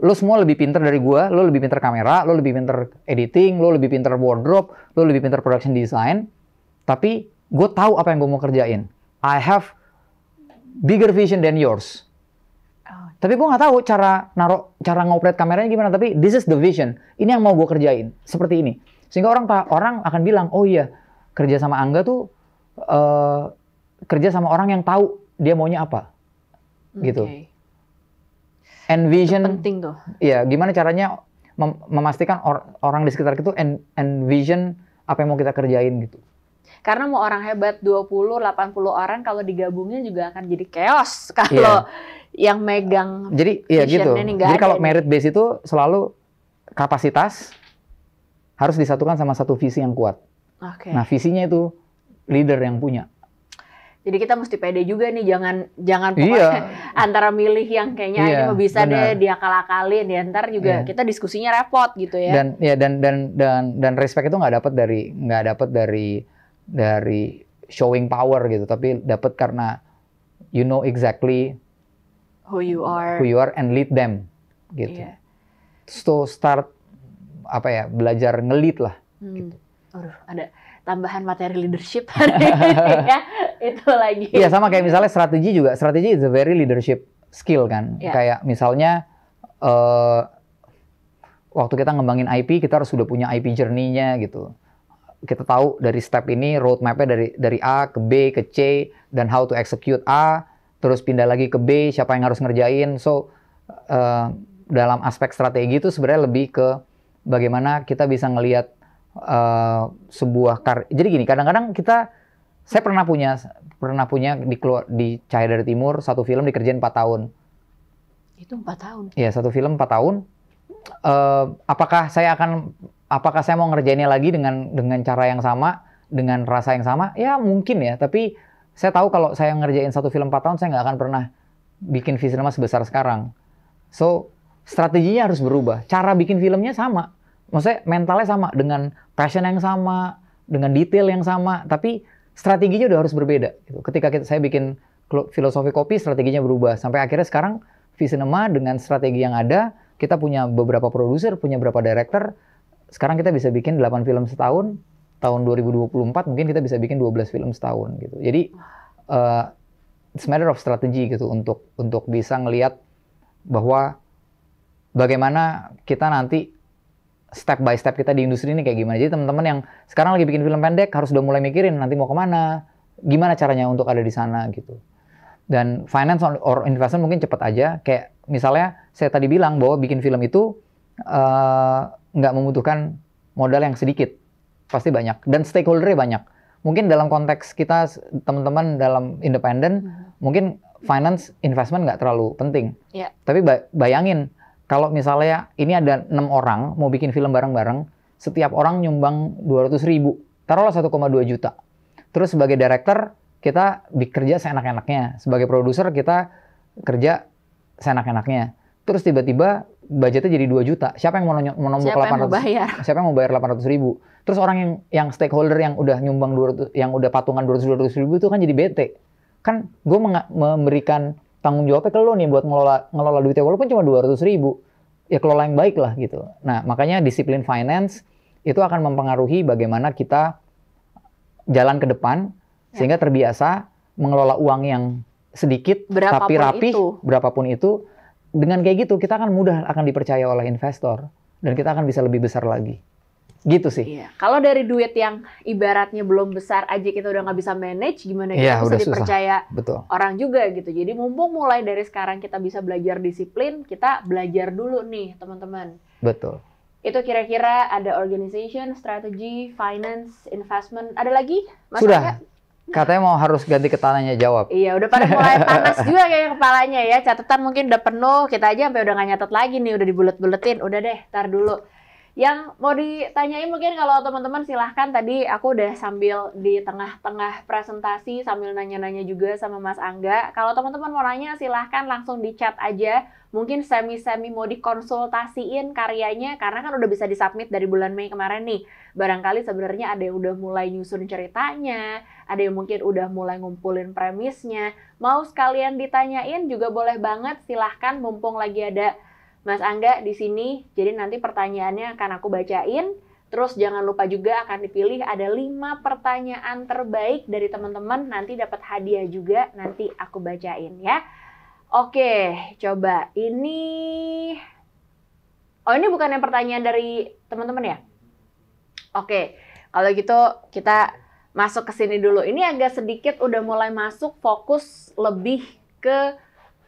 lo semua lebih pinter dari gue, lo lebih pinter kamera, lo lebih pinter editing, lo lebih pinter wardrobe, lo lebih pinter production design, tapi gue tahu apa yang gue mau kerjain. I have bigger vision than yours. Oh. Tapi gue nggak tahu cara naruh, cara ngoperate kameranya gimana. Tapi this is the vision. Ini yang mau gue kerjain. Seperti ini. Sehingga orang orang akan bilang, oh iya kerja sama Angga tuh uh, kerja sama orang yang tahu dia maunya apa, okay. gitu envision itu penting tuh. Iya, gimana caranya mem memastikan or orang di sekitar kita en envision apa yang mau kita kerjain gitu.
Karena mau orang hebat 20, 80 orang kalau digabungnya juga akan jadi chaos kalau yeah. yang megang Jadi iya gitu. Jadi kalau merit
base itu selalu kapasitas harus disatukan sama satu visi yang kuat. Okay. Nah, visinya itu leader yang punya.
Jadi kita mesti pede juga nih, jangan jangan iya. pokoknya iya. antara milih yang kayaknya iya, ini bisa bener. deh kalah kali ya ntar juga iya. kita diskusinya repot gitu ya. Dan
ya dan dan dan dan respect itu nggak dapat dari nggak dapat dari dari showing power gitu, tapi dapat karena you know exactly
who you are, who you
are and lead them gitu. Iya. So start apa ya belajar ngelit lah.
Hmm. Gitu.
Aduh, ada tambahan materi leadership hari ini ya itu lagi. Iya sama
kayak misalnya strategi juga strategi is a very leadership skill kan Ya. kayak misalnya uh, waktu kita ngembangin IP kita harus sudah punya IP journey-nya gitu kita tahu dari step ini roadmapnya dari dari A ke B ke C dan how to execute A terus pindah lagi ke B siapa yang harus ngerjain so uh, dalam aspek strategi itu sebenarnya lebih ke bagaimana kita bisa ngelihat uh, sebuah kar jadi gini kadang-kadang kita saya pernah punya pernah punya di keluar di Cahaya dari Timur satu film dikerjain 4 tahun itu empat tahun Iya satu film 4 tahun uh, apakah saya akan apakah saya mau ngerjainnya lagi dengan dengan cara yang sama dengan rasa yang sama ya mungkin ya tapi saya tahu kalau saya ngerjain satu film 4 tahun saya nggak akan pernah bikin film sebesar sekarang so strateginya harus berubah cara bikin filmnya sama maksudnya mentalnya sama dengan passion yang sama, dengan detail yang sama, tapi strateginya udah harus berbeda. Gitu. Ketika kita, saya bikin filosofi kopi, strateginya berubah. Sampai akhirnya sekarang Cinema dengan strategi yang ada, kita punya beberapa produser, punya beberapa director. Sekarang kita bisa bikin 8 film setahun. Tahun 2024 mungkin kita bisa bikin 12 film setahun gitu. Jadi uh, it's matter of strategy gitu untuk untuk bisa ngelihat bahwa bagaimana kita nanti step by step kita di industri ini kayak gimana. Jadi teman-teman yang sekarang lagi bikin film pendek harus udah mulai mikirin nanti mau kemana, gimana caranya untuk ada di sana gitu. Dan finance or investment mungkin cepet aja. Kayak misalnya saya tadi bilang bahwa bikin film itu eh, nggak uh, membutuhkan modal yang sedikit, pasti banyak. Dan stakeholdernya banyak. Mungkin dalam konteks kita teman-teman dalam independen, hmm. mungkin finance investment nggak terlalu penting. Yeah. Tapi bayangin kalau misalnya ini ada enam orang mau bikin film bareng-bareng, setiap orang nyumbang dua ratus ribu, taruhlah satu koma dua juta. Terus sebagai director, kita bekerja seenak-enaknya. Sebagai produser, kita kerja seenak-enaknya. Terus tiba-tiba budgetnya jadi dua juta. Siapa yang mau, mau nombok siapa ratus? Yang Siapa yang mau bayar delapan ratus ribu? Terus orang yang yang stakeholder yang udah nyumbang dua 200, yang udah patungan dua ratus ribu itu kan jadi bete. Kan gue memberikan tanggung jawabnya ke lo nih buat ngelola ngelola duitnya walaupun cuma dua ratus ribu ya kelola yang baik lah gitu nah makanya disiplin finance itu akan mempengaruhi bagaimana kita jalan ke depan ya. sehingga terbiasa mengelola uang yang sedikit berapapun tapi rapi itu. berapapun itu dengan kayak gitu kita akan mudah akan dipercaya oleh investor dan kita akan bisa lebih besar lagi gitu sih. Iya.
Kalau dari duit yang ibaratnya belum besar aja kita udah nggak bisa manage, gimana kita ya, bisa dipercaya Betul. orang juga gitu. Jadi mumpung mulai dari sekarang kita bisa belajar disiplin, kita belajar dulu nih teman-teman. Betul. Itu kira-kira ada organization, strategy, finance, investment, ada lagi? Mas Sudah.
Katanya mau harus ganti ke tanahnya jawab. Iya, udah pada mulai panas juga
kayak kepalanya ya. Catatan mungkin udah penuh, kita aja sampai udah nggak nyatet lagi nih, udah dibulet-buletin. Udah deh, tar dulu yang mau ditanyain mungkin kalau teman-teman silahkan tadi aku udah sambil di tengah-tengah presentasi sambil nanya-nanya juga sama Mas Angga. Kalau teman-teman mau nanya silahkan langsung di chat aja. Mungkin semi-semi mau dikonsultasiin karyanya karena kan udah bisa disubmit dari bulan Mei kemarin nih. Barangkali sebenarnya ada yang udah mulai nyusun ceritanya, ada yang mungkin udah mulai ngumpulin premisnya. Mau sekalian ditanyain juga boleh banget silahkan mumpung lagi ada Mas Angga di sini. Jadi nanti pertanyaannya akan aku bacain. Terus jangan lupa juga akan dipilih ada lima pertanyaan terbaik dari teman-teman. Nanti dapat hadiah juga, nanti aku bacain ya. Oke, coba ini... Oh ini bukan yang pertanyaan dari teman-teman ya? Oke, kalau gitu kita masuk ke sini dulu. Ini agak sedikit udah mulai masuk fokus lebih ke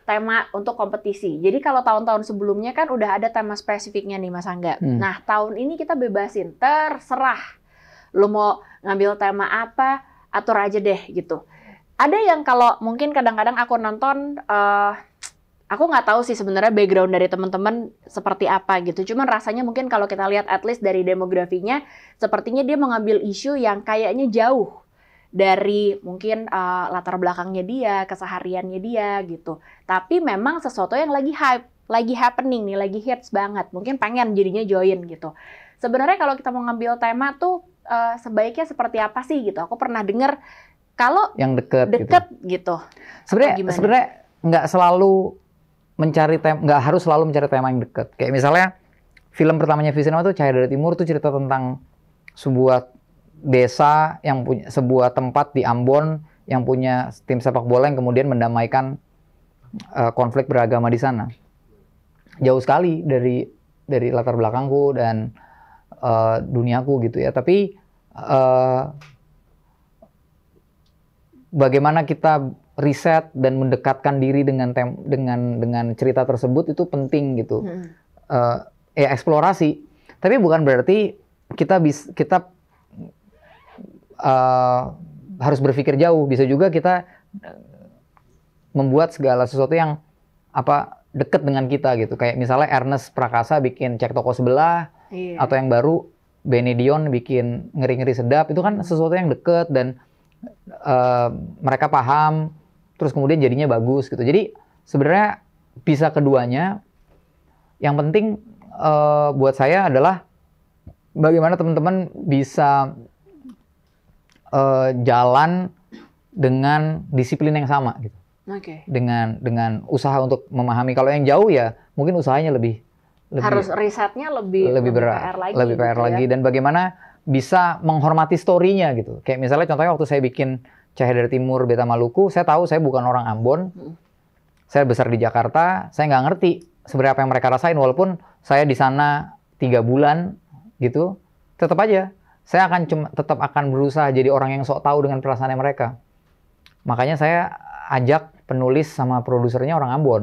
tema untuk kompetisi. Jadi kalau tahun-tahun sebelumnya kan udah ada tema spesifiknya nih Mas Angga. Hmm. Nah, tahun ini kita bebasin, terserah. lo mau ngambil tema apa, atur aja deh gitu. Ada yang kalau mungkin kadang-kadang aku nonton uh, aku nggak tahu sih sebenarnya background dari teman-teman seperti apa gitu. Cuman rasanya mungkin kalau kita lihat at least dari demografinya, sepertinya dia mengambil isu yang kayaknya jauh dari mungkin uh, latar belakangnya dia, kesehariannya dia gitu. Tapi memang sesuatu yang lagi hype, lagi happening nih, lagi hits banget. Mungkin pengen jadinya join gitu. Sebenarnya kalau kita mau ngambil tema tuh uh, sebaiknya seperti apa sih gitu. Aku pernah dengar kalau yang deket, gitu. deket gitu. gitu.
Sebenarnya sebenarnya nggak selalu mencari tema, nggak harus selalu mencari tema yang deket. Kayak misalnya film pertamanya Visinema tuh Cahaya dari Timur tuh cerita tentang sebuah desa yang punya sebuah tempat di Ambon yang punya tim sepak bola yang kemudian mendamaikan uh, konflik beragama di sana. Jauh sekali dari dari latar belakangku dan uh, duniaku gitu ya. Tapi uh, bagaimana kita riset dan mendekatkan diri dengan tem dengan dengan cerita tersebut itu penting gitu. Hmm. Uh, ya eksplorasi. Tapi bukan berarti kita bisa kita Eh, harus berpikir jauh. Bisa juga kita eh, membuat segala sesuatu yang apa deket dengan kita gitu. Kayak misalnya Ernest Prakasa bikin cek toko sebelah iya. atau yang baru Benedion bikin ngeri-ngeri sedap itu kan sesuatu yang deket dan uh, mereka paham terus kemudian jadinya bagus gitu. Jadi sebenarnya bisa keduanya. Yang penting uh, buat saya adalah bagaimana teman-teman bisa uh, jalan dengan disiplin yang sama gitu. Okay. Dengan dengan usaha untuk memahami. Kalau yang jauh ya mungkin usahanya lebih lebih harus
risetnya lebih lebih berat, PR lagi, lebih gitu PR gitu lagi ya? dan
bagaimana bisa menghormati story-nya gitu. Kayak misalnya contohnya waktu saya bikin Cahaya dari Timur Beta Maluku, saya tahu saya bukan orang Ambon. Hmm. Saya besar di Jakarta, saya nggak ngerti sebenarnya apa yang mereka rasain walaupun saya di sana tiga bulan gitu, tetap aja saya akan cuma tetap akan berusaha jadi orang yang sok tahu dengan perasaan mereka. Makanya saya ajak penulis sama produsernya orang Ambon.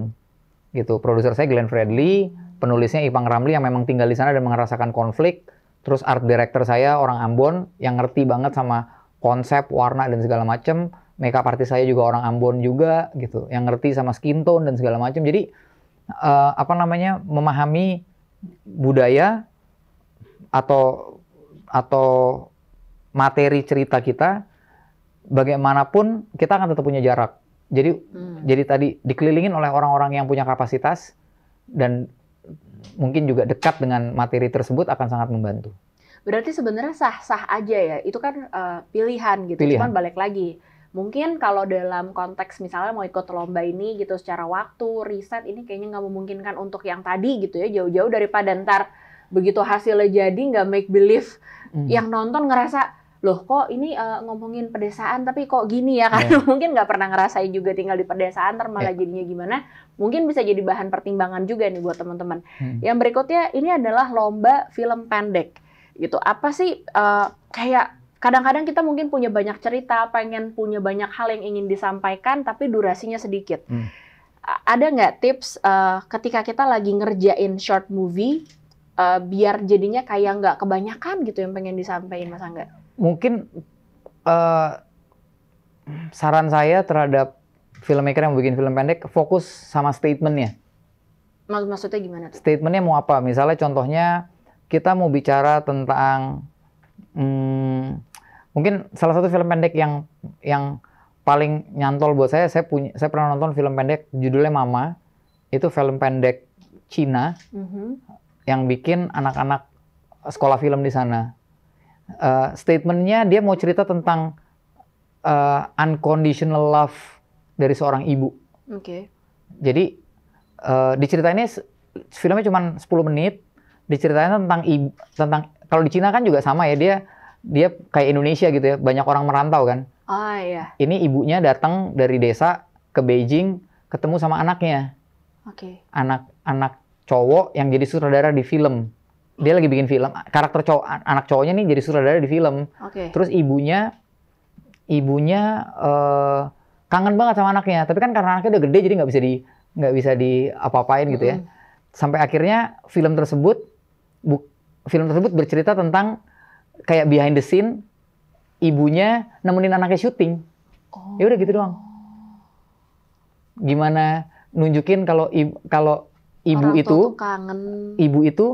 Gitu. Produser saya Glenn Fredly, penulisnya Ipang Ramli yang memang tinggal di sana dan merasakan konflik. Terus art director saya orang Ambon yang ngerti banget sama konsep, warna dan segala macem. Makeup artist saya juga orang Ambon juga gitu, yang ngerti sama skin tone dan segala macam. Jadi uh, apa namanya memahami budaya atau atau materi cerita kita, bagaimanapun kita akan tetap punya jarak. Jadi hmm. jadi tadi dikelilingin oleh orang-orang yang punya kapasitas dan mungkin juga dekat dengan materi tersebut akan sangat membantu.
Berarti sebenarnya sah-sah aja ya. Itu kan uh, pilihan gitu. Pilihan. Cuman balik lagi. Mungkin kalau dalam konteks misalnya mau ikut lomba ini gitu secara waktu, riset ini kayaknya nggak memungkinkan untuk yang tadi gitu ya. Jauh-jauh daripada ntar begitu hasilnya jadi nggak make believe hmm. yang nonton ngerasa loh kok ini uh, ngomongin pedesaan tapi kok gini ya kan yeah. mungkin nggak pernah ngerasain juga tinggal di pedesaan ter yeah. Iya. jadinya gimana mungkin bisa jadi bahan pertimbangan juga nih buat teman-teman hmm. yang berikutnya ini adalah lomba film pendek gitu apa sih uh, kayak kadang-kadang kita mungkin punya banyak cerita pengen punya banyak hal yang ingin disampaikan tapi durasinya sedikit hmm. ada nggak tips uh, ketika kita lagi ngerjain short movie uh, biar jadinya kayak nggak kebanyakan gitu yang pengen disampaikan Mas Angga?
Mungkin uh, saran saya terhadap filmmaker yang bikin film pendek fokus sama statementnya.
maksudnya gimana?
Tuh? Statementnya mau apa? Misalnya contohnya kita mau bicara tentang hmm, mungkin salah satu film pendek yang yang paling nyantol buat saya saya punya saya pernah nonton film pendek judulnya Mama itu film pendek Cina mm -hmm yang bikin anak-anak sekolah film di sana. Uh, statementnya dia mau cerita tentang uh, unconditional love dari seorang ibu. Oke. Okay. Jadi uh, diceritainnya filmnya cuma 10 menit, diceritain tentang ibu, tentang kalau di Cina kan juga sama ya dia dia kayak Indonesia gitu ya, banyak orang merantau kan.
Ah iya.
Ini ibunya datang dari desa ke Beijing ketemu sama anaknya. Oke. Okay. Anak anak cowok yang jadi sutradara di film. Dia lagi bikin film, karakter cowok anak cowoknya nih jadi sutradara di film. Okay. Terus ibunya ibunya uh, kangen banget sama anaknya, tapi kan karena anaknya udah gede jadi nggak bisa di nggak bisa di apa-apain gitu ya. Mm-hmm. Sampai akhirnya film tersebut bu, film tersebut bercerita tentang kayak behind the scene ibunya nemenin anaknya syuting. Oh. Ya udah gitu doang. Oh. Gimana nunjukin kalau kalau ibu Orang itu kangen. ibu itu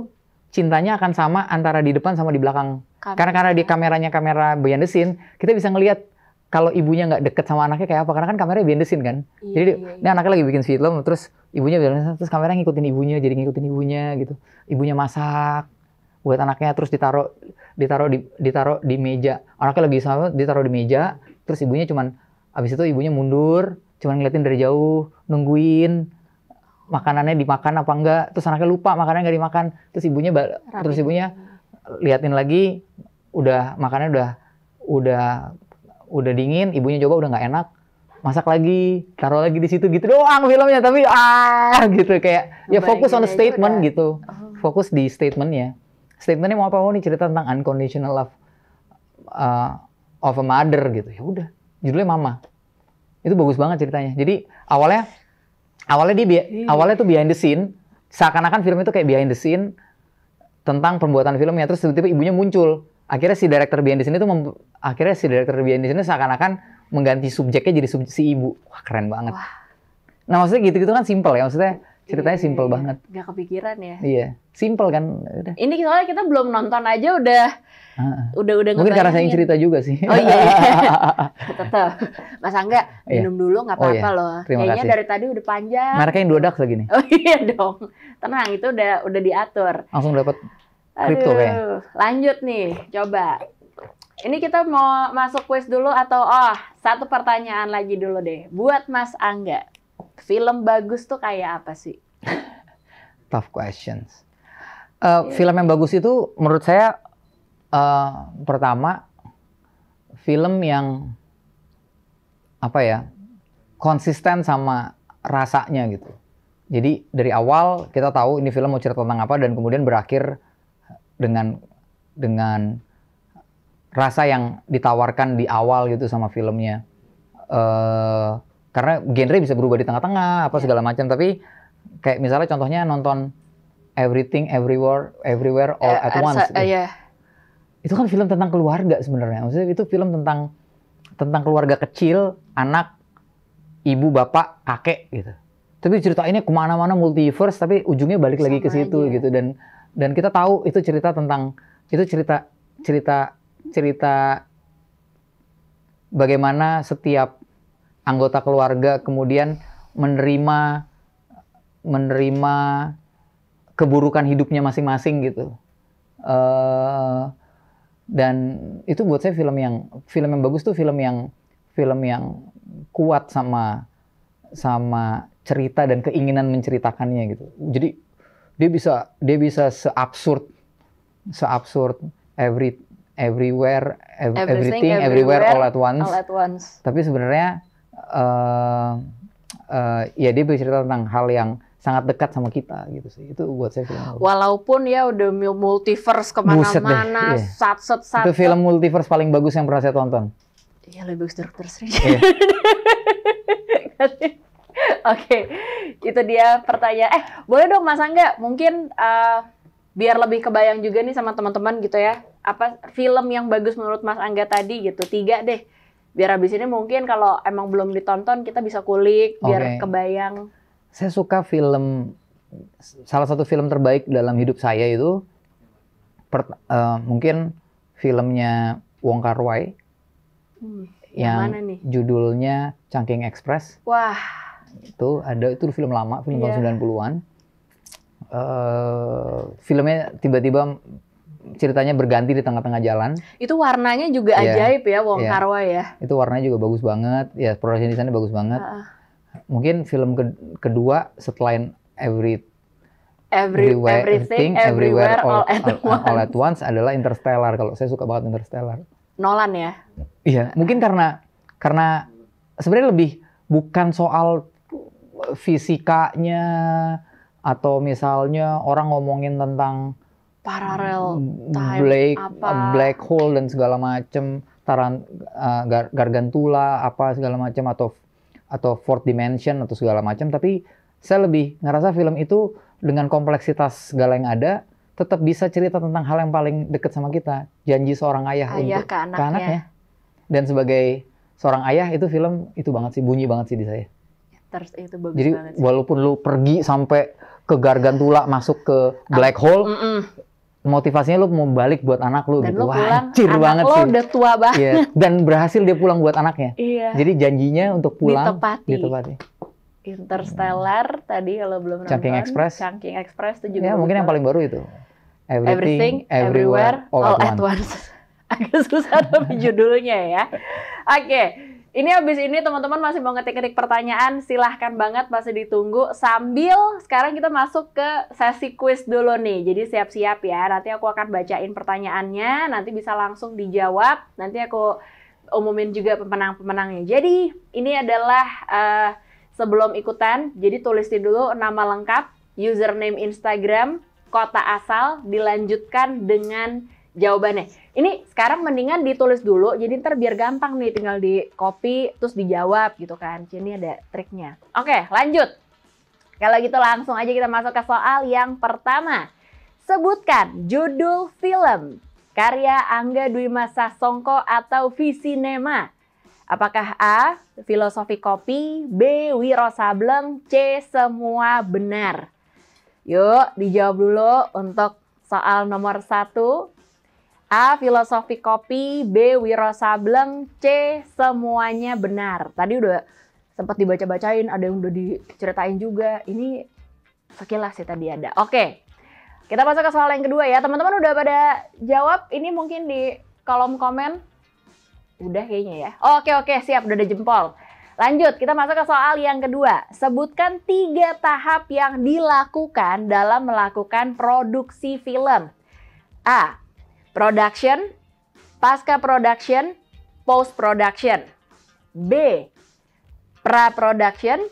cintanya akan sama antara di depan sama di belakang. Kamera. Karena karena di kameranya kamera behind the scene, kita bisa ngelihat kalau ibunya nggak deket sama anaknya kayak apa karena kan kameranya behind the scene kan. Iya, jadi iya, ini iya. anaknya lagi bikin film terus ibunya bilang terus kamera ngikutin ibunya jadi ngikutin ibunya gitu. Ibunya masak buat anaknya terus ditaruh ditaruh di ditaruh di meja. Anaknya lagi sama ditaruh di meja terus ibunya cuman abis itu ibunya mundur cuman ngeliatin dari jauh nungguin makanannya dimakan apa enggak terus anaknya lupa makanannya enggak dimakan terus ibunya Rapi. terus ibunya liatin lagi udah makanannya udah udah udah dingin ibunya coba udah nggak enak masak lagi taruh lagi di situ gitu doang filmnya tapi ah gitu kayak ya fokus on the gitu statement kan? gitu oh. fokus di statementnya statementnya mau apa mau oh, nih cerita tentang unconditional love uh, of a mother gitu ya udah judulnya mama itu bagus banget ceritanya jadi awalnya awalnya dia hmm. awalnya tuh behind the scene seakan-akan film itu kayak behind the scene tentang pembuatan filmnya terus tiba-tiba ibunya muncul akhirnya si director behind the scene itu akhirnya si director behind the scene seakan-akan mengganti subjeknya jadi sub si ibu wah keren banget wah. nah maksudnya gitu-gitu kan simple ya maksudnya ceritanya iya, simple iya, banget.
Gak kepikiran ya?
Iya, simple kan. Udah.
Ini soalnya kita belum nonton aja udah udah udah mungkin karena saya yang cerita
juga sih oh iya, iya.
tetap mas angga iya. minum dulu nggak oh, apa-apa oh, iya. loh Terima kayaknya kasih. dari tadi udah panjang mereka
yang dua lagi nih
oh iya dong tenang itu udah udah diatur
langsung dapat kripto kayaknya
lanjut nih coba ini kita mau masuk quiz dulu atau oh satu pertanyaan lagi dulu deh buat mas angga film bagus tuh kayak apa sih
tough questions uh, eh, yeah. film yang bagus itu menurut saya uh, pertama film yang apa ya konsisten sama rasanya gitu. Jadi dari awal kita tahu ini film mau cerita tentang apa dan kemudian berakhir dengan dengan rasa yang ditawarkan di awal gitu sama filmnya. Uh, karena genre bisa berubah di tengah-tengah apa iya. segala macam tapi kayak misalnya contohnya nonton Everything Everywhere Everywhere All uh, at Once. Uh, gitu. yeah itu kan film tentang keluarga sebenarnya. Maksudnya itu film tentang tentang keluarga kecil, anak, ibu, bapak, kakek gitu. Tapi cerita ini kemana-mana multiverse, tapi ujungnya balik Sama lagi ke situ aja. gitu. Dan dan kita tahu itu cerita tentang itu cerita cerita cerita bagaimana setiap anggota keluarga kemudian menerima menerima keburukan hidupnya masing-masing gitu. Uh, dan itu buat saya film yang film yang bagus tuh film yang film yang kuat sama sama cerita dan keinginan menceritakannya gitu jadi dia bisa dia bisa seabsurd seabsurd every everywhere ev everything, everything everywhere, all at once all at once tapi sebenarnya uh, uh, ya dia bercerita tentang hal yang sangat dekat sama kita gitu sih. Itu buat saya film
Walaupun ya udah multiverse kemana-mana, sat set sat. Itu film
multiverse paling bagus yang pernah saya tonton. Iya lebih bagus Doctor Strange. Iya.
Oke, itu dia pertanyaan. Eh, boleh dong Mas Angga, mungkin uh, biar lebih kebayang juga nih sama teman-teman gitu ya. Apa film yang bagus menurut Mas Angga tadi gitu? Tiga deh. Biar abis ini mungkin kalau emang belum ditonton kita bisa kulik biar okay. kebayang
saya suka film salah satu film terbaik dalam hidup saya itu per, uh, eh, mungkin filmnya Wong Kar Wai hmm, yang, yang judulnya Cangking Express. Wah. Itu ada itu film lama, film yeah. tahun 90-an. Iya. Uh, eh, filmnya tiba-tiba ceritanya berganti di tengah-tengah jalan.
Itu warnanya juga yeah. ajaib ya Wong yeah. Kar Wai ya.
Itu warnanya juga bagus banget, ya produksi di sana bagus banget. -uh mungkin film ke kedua setelah Every
Every, everywhere, everything, everywhere, everywhere all, all,
at all, at once adalah Interstellar. Kalau saya suka banget Interstellar. Nolan ya? Iya, mungkin karena karena sebenarnya lebih bukan soal fisikanya atau misalnya orang ngomongin tentang
paralel black, apa black
hole dan segala macam taran uh, gar, gargantula apa segala macam atau atau fourth dimension atau segala macam tapi saya lebih ngerasa film itu dengan kompleksitas segala yang ada tetap bisa cerita tentang hal yang paling dekat sama kita janji seorang ayah, ayah untuk ke anaknya. ke anaknya dan sebagai seorang ayah itu film itu banget sih bunyi banget sih di saya
ya, Terus itu bagus jadi banget
sih. walaupun lu pergi sampai ke gargantula masuk ke black hole mm -mm motivasinya lu mau balik buat anak lu dan gitu. Lu pulang, Wah, anak banget lo sih. udah
tua iya, banget. Iya.
Dan berhasil dia pulang buat anaknya. Iya. Jadi janjinya untuk pulang ditepati. ditepati.
Interstellar hmm. tadi kalau belum nonton. Chunking Express. Chunking Express itu juga. Ya, mungkin yang
paling baru itu. Everything, Everything Everywhere, All, all at Once.
Agak susah tapi judulnya ya. Oke. Okay. Ini habis ini teman-teman masih mau ngetik-ngetik pertanyaan, silahkan banget masih ditunggu. Sambil sekarang kita masuk ke sesi quiz dulu nih. Jadi siap-siap ya, nanti aku akan bacain pertanyaannya, nanti bisa langsung dijawab. Nanti aku umumin juga pemenang-pemenangnya. Jadi ini adalah uh, sebelum ikutan, jadi tulis di dulu nama lengkap, username Instagram, kota asal, dilanjutkan dengan jawabannya ini sekarang mendingan ditulis dulu jadi ntar biar gampang nih tinggal di copy terus dijawab gitu kan jadi ada triknya oke lanjut kalau gitu langsung aja kita masuk ke soal yang pertama sebutkan judul film karya Angga Dwi Masa Songko atau Visinema Apakah A. Filosofi Kopi, B. Wiro Sableng, C. Semua Benar? Yuk, dijawab dulu untuk soal nomor satu A. Filosofi kopi, B. Wiro Sableng, C. Semuanya benar. Tadi udah sempat dibaca-bacain, ada yang udah diceritain juga. Ini sekilas sih tadi ada. Oke, kita masuk ke soal yang kedua ya. Teman-teman udah pada jawab, ini mungkin di kolom komen. Udah kayaknya ya. Oke, oke, siap. Udah ada jempol. Lanjut, kita masuk ke soal yang kedua. Sebutkan tiga tahap yang dilakukan dalam melakukan produksi film. A Production, pasca production, post production. B. Pra production,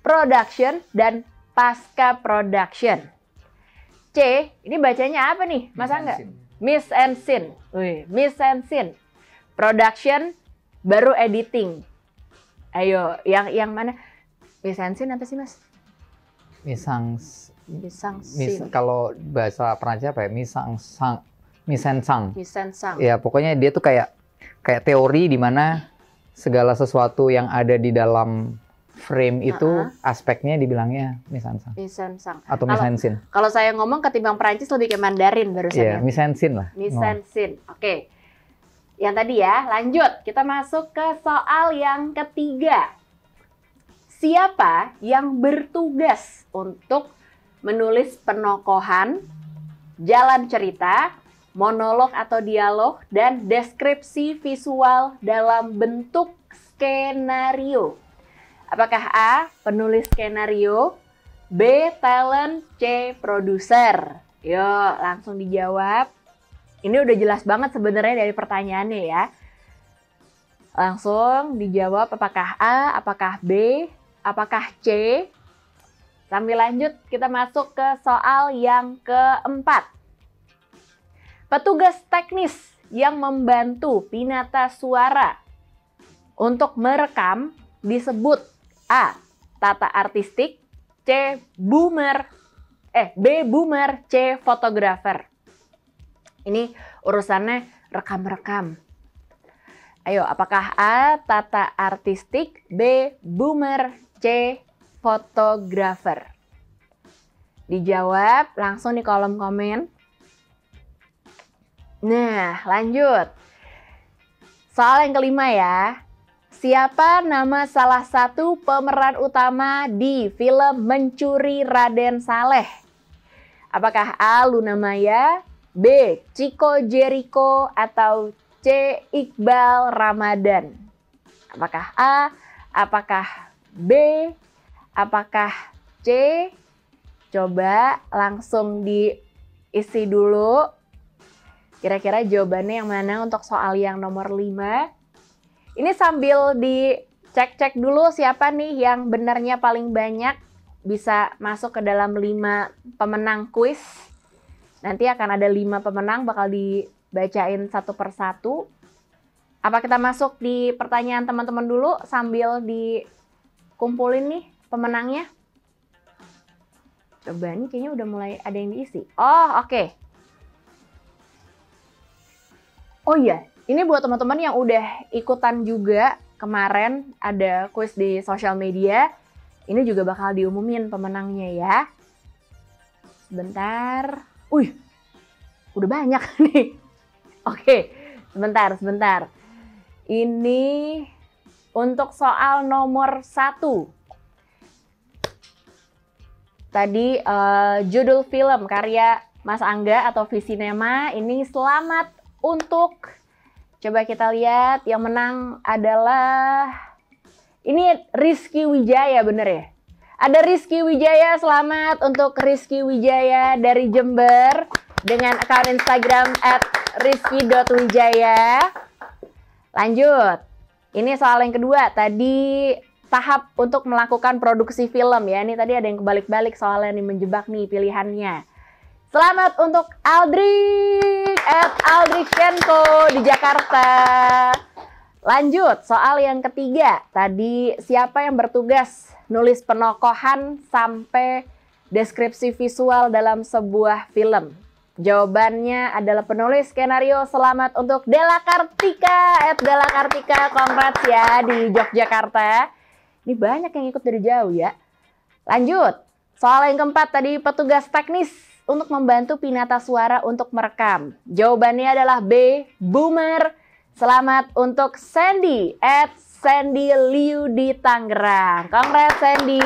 production dan pasca production. C. Ini bacanya apa nih? Mas Angga? Miss and sin. Wih, miss and sin. Production baru editing. Ayo, yang yang mana? Miss and sin apa sih, Mas?
Misang misang kalau bahasa Prancis apa ya? Misang sang Misen Sang. Misen Sang. Ya, pokoknya dia tuh kayak kayak teori di mana segala sesuatu yang ada di dalam frame itu uh -huh. aspeknya dibilangnya Misensang
Sang. Atau Sin. Kalau saya ngomong ketimbang Perancis lebih ke Mandarin barusan. Iya, ya.
Misen Sin lah. Sin.
Oke. Okay. Yang tadi ya, lanjut. Kita masuk ke soal yang ketiga. Siapa yang bertugas untuk menulis penokohan, jalan cerita, monolog atau dialog, dan deskripsi visual dalam bentuk skenario. Apakah A. Penulis skenario, B. Talent, C. Produser. Yuk, langsung dijawab. Ini udah jelas banget sebenarnya dari pertanyaannya ya. Langsung dijawab apakah A, apakah B, apakah C. Sambil lanjut, kita masuk ke soal yang keempat petugas teknis yang membantu pinata suara untuk merekam disebut A. Tata artistik, C. Boomer, eh B. Boomer, C. Fotografer. Ini urusannya rekam-rekam. Ayo, apakah A. Tata artistik, B. Boomer, C. Fotografer? Dijawab langsung di kolom komen. Nah, lanjut. Soal yang kelima ya. Siapa nama salah satu pemeran utama di film Mencuri Raden Saleh? Apakah A. Luna Maya, B. Chico Jericho, atau C. Iqbal Ramadan? Apakah A? Apakah B? Apakah C? Coba langsung diisi dulu Kira-kira jawabannya yang mana untuk soal yang nomor 5? Ini sambil dicek-cek dulu siapa nih yang benarnya paling banyak bisa masuk ke dalam 5 pemenang kuis. Nanti akan ada 5 pemenang bakal dibacain satu persatu. Apa kita masuk di pertanyaan teman-teman dulu sambil dikumpulin nih pemenangnya? Coba nih kayaknya udah mulai ada yang diisi. Oh, oke. Okay. Oh iya, ini buat teman-teman yang udah ikutan juga kemarin ada kuis di sosial media. Ini juga bakal diumumin pemenangnya ya. Sebentar. Wih, udah banyak nih. Oke, sebentar, sebentar. Ini untuk soal nomor satu. Tadi uh, judul film karya Mas Angga atau Visinema ini selamat untuk coba kita lihat yang menang adalah ini Rizky Wijaya bener ya? Ada Rizky Wijaya, selamat untuk Rizky Wijaya dari Jember dengan akun Instagram at rizky.wijaya. Lanjut, ini soal yang kedua tadi tahap untuk melakukan produksi film ya. Ini tadi ada yang kebalik-balik soalnya nih menjebak nih pilihannya. Selamat untuk Aldrik at Aldrik Kenko di Jakarta. Lanjut, soal yang ketiga. Tadi siapa yang bertugas nulis penokohan sampai deskripsi visual dalam sebuah film? Jawabannya adalah penulis skenario selamat untuk Dela Kartika. At Dela Kartika, congrats ya di Yogyakarta. Ini banyak yang ikut dari jauh ya. Lanjut, soal yang keempat tadi petugas teknis untuk membantu pinata suara untuk merekam? Jawabannya adalah B, boomer. Selamat untuk Sandy at Sandy Liu di Tangerang. Kongres Sandy.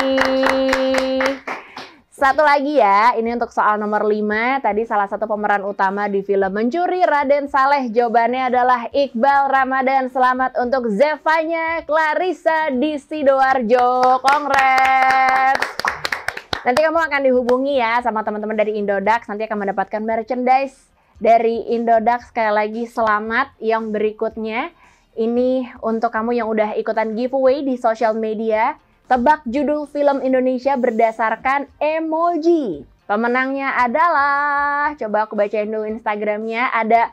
Satu lagi ya, ini untuk soal nomor 5. Tadi salah satu pemeran utama di film Mencuri Raden Saleh. Jawabannya adalah Iqbal Ramadan. Selamat untuk Zevanya Clarissa di Sidoarjo. Kongres. Nanti kamu akan dihubungi ya sama teman-teman dari Indodax. Nanti akan mendapatkan merchandise dari Indodax. Sekali lagi selamat yang berikutnya. Ini untuk kamu yang udah ikutan giveaway di sosial media. Tebak judul film Indonesia berdasarkan emoji. Pemenangnya adalah, coba aku bacain dulu Instagramnya, ada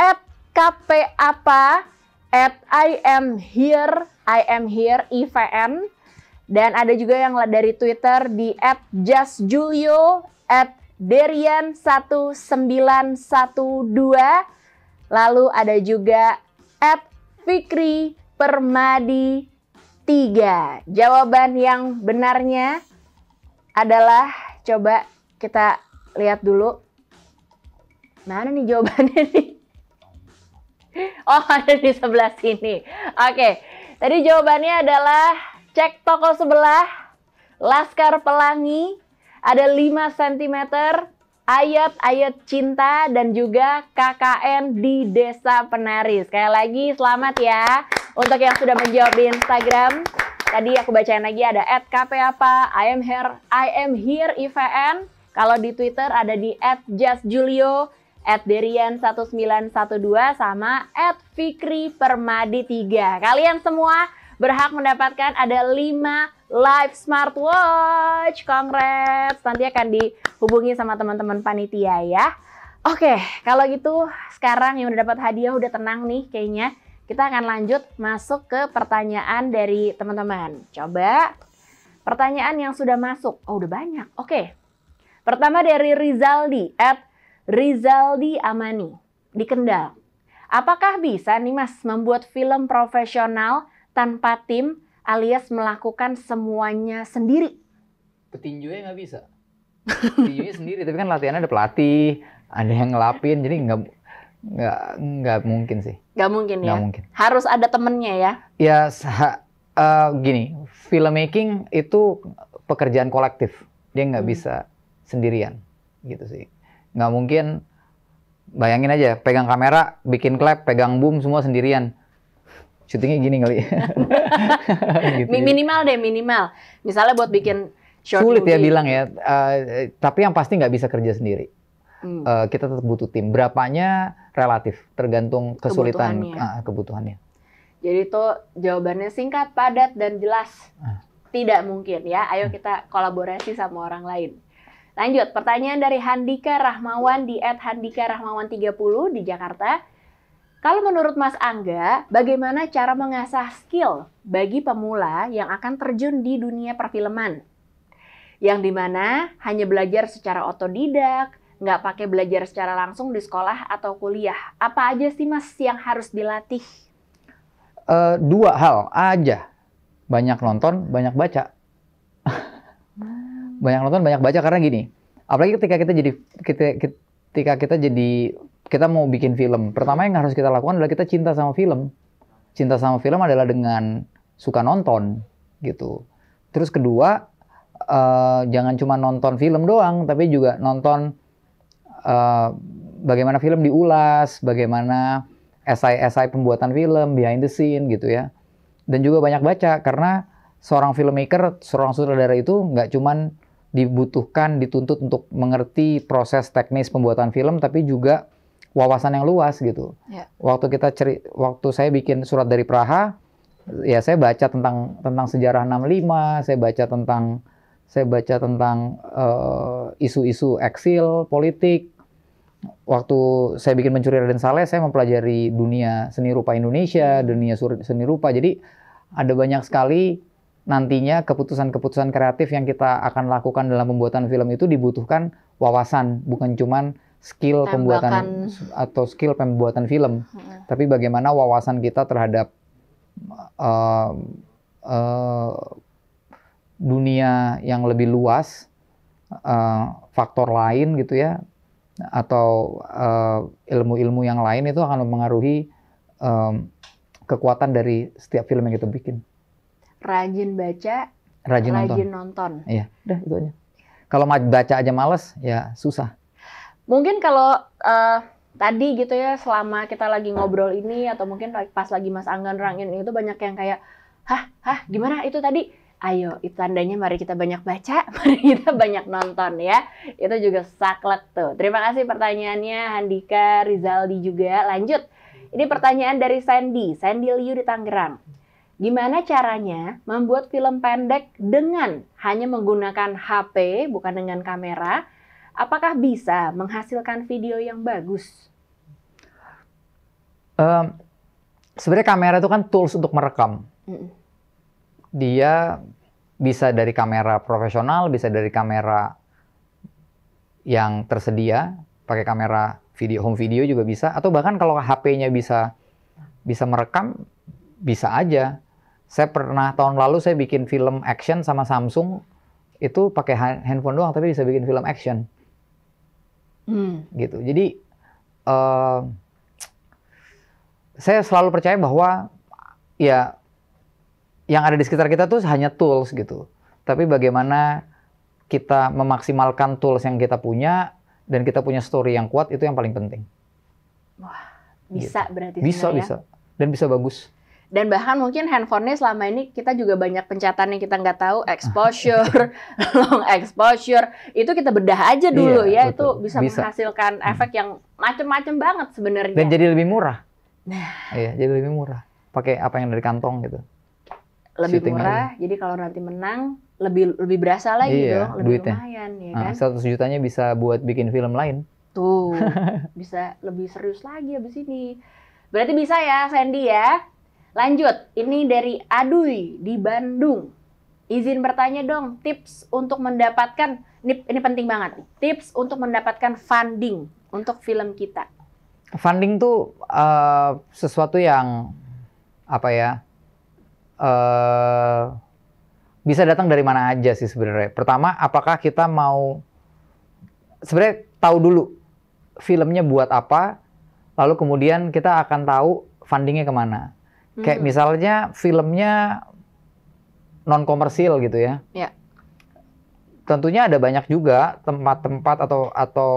at kpapa at I am here, I am here, IVN, dan ada juga yang dari Twitter di at justjulio at derian1912. Lalu ada juga at Fikri Permadi 3. Jawaban yang benarnya adalah coba kita lihat dulu. Mana nih jawabannya nih? Oh, ada di sebelah sini. Oke. Tadi jawabannya adalah Cek toko sebelah, Laskar Pelangi, ada 5 cm, ayat-ayat cinta, dan juga KKN di Desa Penari. Sekali lagi, selamat ya untuk yang sudah menjawab di Instagram. Tadi aku bacain lagi ada at apa, I am here, I am here IVN. Kalau di Twitter ada di justjulio, at derian1912, sama at fikri permadi 3. Kalian semua berhak mendapatkan ada 5 live smartwatch. Congrats. Nanti akan dihubungi sama teman-teman panitia ya. Oke, kalau gitu sekarang yang udah dapat hadiah udah tenang nih kayaknya. Kita akan lanjut masuk ke pertanyaan dari teman-teman. Coba pertanyaan yang sudah masuk. Oh, udah banyak. Oke. Pertama dari Rizaldi at Rizaldi Amani di Kendal. Apakah bisa nih Mas membuat film profesional tanpa tim alias melakukan semuanya sendiri.
Petinju Petinjunya nggak bisa. petinju sendiri, tapi kan latihannya ada pelatih, ada yang ngelapin, jadi nggak nggak nggak mungkin sih.
Nggak mungkin ya. mungkin. Harus ada temennya ya.
Ya, uh, gini, filmmaking itu pekerjaan kolektif, dia nggak hmm. bisa sendirian, gitu sih. Nggak mungkin bayangin aja pegang kamera bikin klep pegang boom semua sendirian syutingnya gini kali. gitu. Minimal
deh minimal. Misalnya buat bikin short sulit ya movie. ya bilang
ya. Uh, tapi yang pasti nggak bisa kerja sendiri. Hmm. Uh, kita tetap butuh tim. Berapanya relatif, tergantung kesulitan kebutuhannya. Uh, kebutuhannya.
Jadi itu jawabannya singkat, padat, dan jelas. Uh. Tidak mungkin ya. Ayo hmm. kita kolaborasi sama orang lain. Lanjut, pertanyaan dari Handika Rahmawan di @handika_rahmawan30 di Jakarta. Kalau menurut Mas Angga, bagaimana cara mengasah skill bagi pemula yang akan terjun di dunia perfilman? Yang dimana hanya belajar secara otodidak, nggak pakai belajar secara langsung di sekolah atau kuliah. Apa aja sih mas yang harus dilatih?
Uh, dua hal aja. Banyak nonton, banyak baca. Hmm. Banyak nonton, banyak baca karena gini. Apalagi ketika kita jadi ketika kita jadi kita mau bikin film, pertama yang harus kita lakukan adalah kita cinta sama film. Cinta sama film adalah dengan suka nonton gitu. Terus kedua, uh, jangan cuma nonton film doang, tapi juga nonton uh, bagaimana film diulas, bagaimana esai-esai pembuatan film, behind the scene gitu ya. Dan juga banyak baca karena seorang filmmaker, seorang sutradara itu nggak cuma dibutuhkan, dituntut untuk mengerti proses teknis pembuatan film, tapi juga wawasan yang luas gitu. Yeah. Waktu kita ceri waktu saya bikin surat dari Praha, ya saya baca tentang tentang sejarah 65, saya baca tentang saya baca tentang eh, isu-isu uh, eksil politik. Waktu saya bikin mencuri Raden Saleh, saya mempelajari dunia seni rupa Indonesia, dunia seni rupa. Jadi ada banyak sekali nantinya keputusan-keputusan kreatif yang kita akan lakukan dalam pembuatan film itu dibutuhkan wawasan, bukan cuman skill Tembakan. pembuatan atau skill pembuatan film, hmm. tapi bagaimana wawasan kita terhadap uh, uh, dunia yang lebih luas, uh, faktor lain gitu ya, atau uh, ilmu-ilmu uh, yang lain itu akan mempengaruhi um, kekuatan dari setiap film yang kita bikin.
Rajin baca,
rajin, rajin nonton. nonton. Iya, udah itu aja. Kalau baca aja males, ya susah
mungkin kalau uh, tadi gitu ya selama kita lagi ngobrol ini atau mungkin pas lagi Mas Anggan rangin itu banyak yang kayak hah hah gimana itu tadi ayo itu tandanya mari kita banyak baca mari kita banyak nonton ya itu juga saklek tuh terima kasih pertanyaannya Handika Rizaldi juga lanjut ini pertanyaan dari Sandy Sandy Liu di Tangerang Gimana caranya membuat film pendek dengan hanya menggunakan HP, bukan dengan kamera, apakah bisa menghasilkan video yang bagus?
Um, sebenarnya kamera itu kan tools untuk merekam. Dia bisa dari kamera profesional, bisa dari kamera yang tersedia, pakai kamera video home video juga bisa atau bahkan kalau HP-nya bisa bisa merekam bisa aja. Saya pernah tahun lalu saya bikin film action sama Samsung itu pakai handphone doang tapi bisa bikin film action hmm. gitu. Jadi uh, saya selalu percaya bahwa ya yang ada di sekitar kita tuh hanya tools gitu. Tapi bagaimana kita memaksimalkan tools yang kita punya dan kita punya story yang kuat itu yang paling penting.
Wah, bisa gitu. berarti bisa bisa
ya? dan bisa bagus
dan bahkan mungkin handphonenya selama ini kita juga banyak pencatatan yang kita nggak tahu exposure long exposure itu kita bedah aja dulu iya, ya betul. itu bisa, bisa menghasilkan hmm. efek yang macem-macem banget sebenarnya dan jadi
lebih murah nah iya jadi lebih murah pakai apa yang dari kantong gitu lebih Shooting murah
aja. jadi kalau nanti menang lebih lebih berasa lagi iya, dong lebih duitnya. lumayan ya nah, kan 100
jutanya bisa buat bikin film lain
tuh bisa lebih serius lagi abis ini berarti bisa ya Sandy ya Lanjut, ini dari Adui di Bandung. Izin bertanya dong, tips untuk mendapatkan ini, ini penting banget nih. Tips untuk mendapatkan funding untuk film kita.
Funding tuh uh, sesuatu yang apa ya? Uh, bisa datang dari mana aja sih sebenarnya. Pertama, apakah kita mau sebenarnya tahu dulu filmnya buat apa, lalu kemudian kita akan tahu fundingnya kemana. Hmm. Kayak misalnya filmnya non komersil gitu ya. ya. Tentunya ada banyak juga tempat-tempat atau atau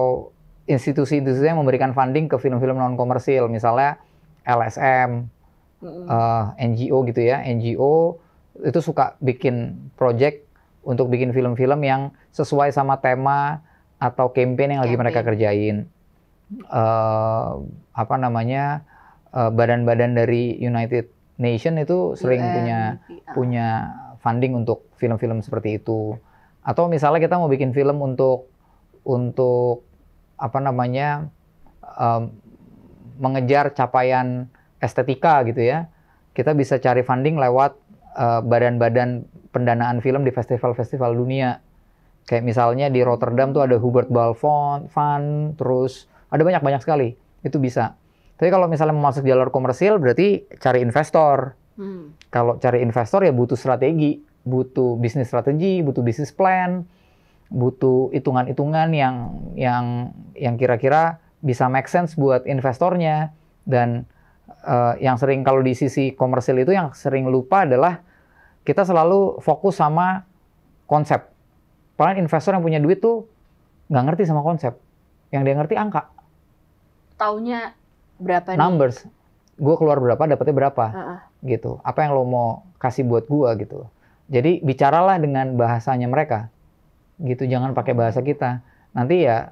institusi-institusi yang memberikan funding ke film-film non komersil, misalnya LSM, hmm. uh, eh, NGO gitu ya. NGO itu suka bikin project untuk bikin film-film yang sesuai sama tema atau campaign yang lagi mereka kerjain. Uh, apa namanya? Eh, badan-badan uh, dari United Nation itu sering UN, punya punya funding untuk film-film seperti itu. Atau misalnya kita mau bikin film untuk untuk apa namanya um, mengejar capaian estetika gitu ya. Kita bisa cari funding lewat eh, badan-badan uh, pendanaan film di festival-festival dunia. Kayak misalnya di Rotterdam tuh ada Hubert Balfon Fund, terus ada banyak-banyak sekali. Itu bisa tapi kalau misalnya mau masuk jalur komersil berarti cari investor. Hmm. Kalau cari investor ya butuh strategi, butuh bisnis strategi, butuh bisnis plan, butuh hitungan-hitungan yang yang yang kira-kira bisa make sense buat investornya dan uh, yang sering kalau di sisi komersil itu yang sering lupa adalah kita selalu fokus sama konsep. Paling investor yang punya duit tuh nggak ngerti sama konsep. Yang dia ngerti angka.
Taunya berapa numbers
nih? gue keluar berapa dapetnya berapa uh -uh. gitu apa yang lo mau kasih buat gue gitu jadi bicaralah dengan bahasanya mereka gitu jangan pakai bahasa kita nanti ya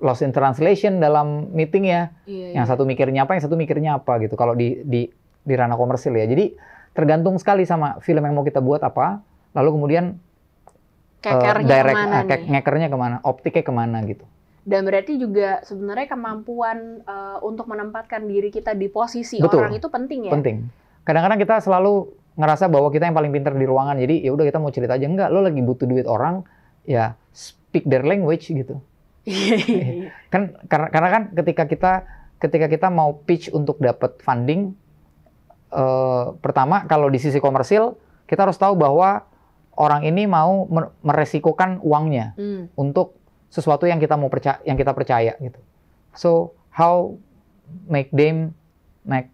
lost in translation dalam meeting ya
iya, iya, yang satu
mikirnya apa yang satu mikirnya apa gitu kalau di di di ranah komersil ya jadi tergantung sekali sama film yang mau kita buat apa lalu kemudian eh, kekernya uh, direct kemana uh, ngekernya kemana optiknya kemana gitu
dan berarti juga sebenarnya kemampuan uh, untuk menempatkan diri kita di posisi Betul. orang itu penting ya. Penting.
Kadang-kadang kita selalu ngerasa bahwa kita yang paling pintar di ruangan. Jadi ya udah kita mau cerita aja enggak. Lo lagi butuh duit orang, ya speak their language gitu. kan karena, karena kan ketika kita ketika kita mau pitch untuk dapat funding uh, pertama kalau di sisi komersil kita harus tahu bahwa orang ini mau meresikokan uangnya hmm. untuk sesuatu yang kita mau percaya yang kita percaya gitu so how make them make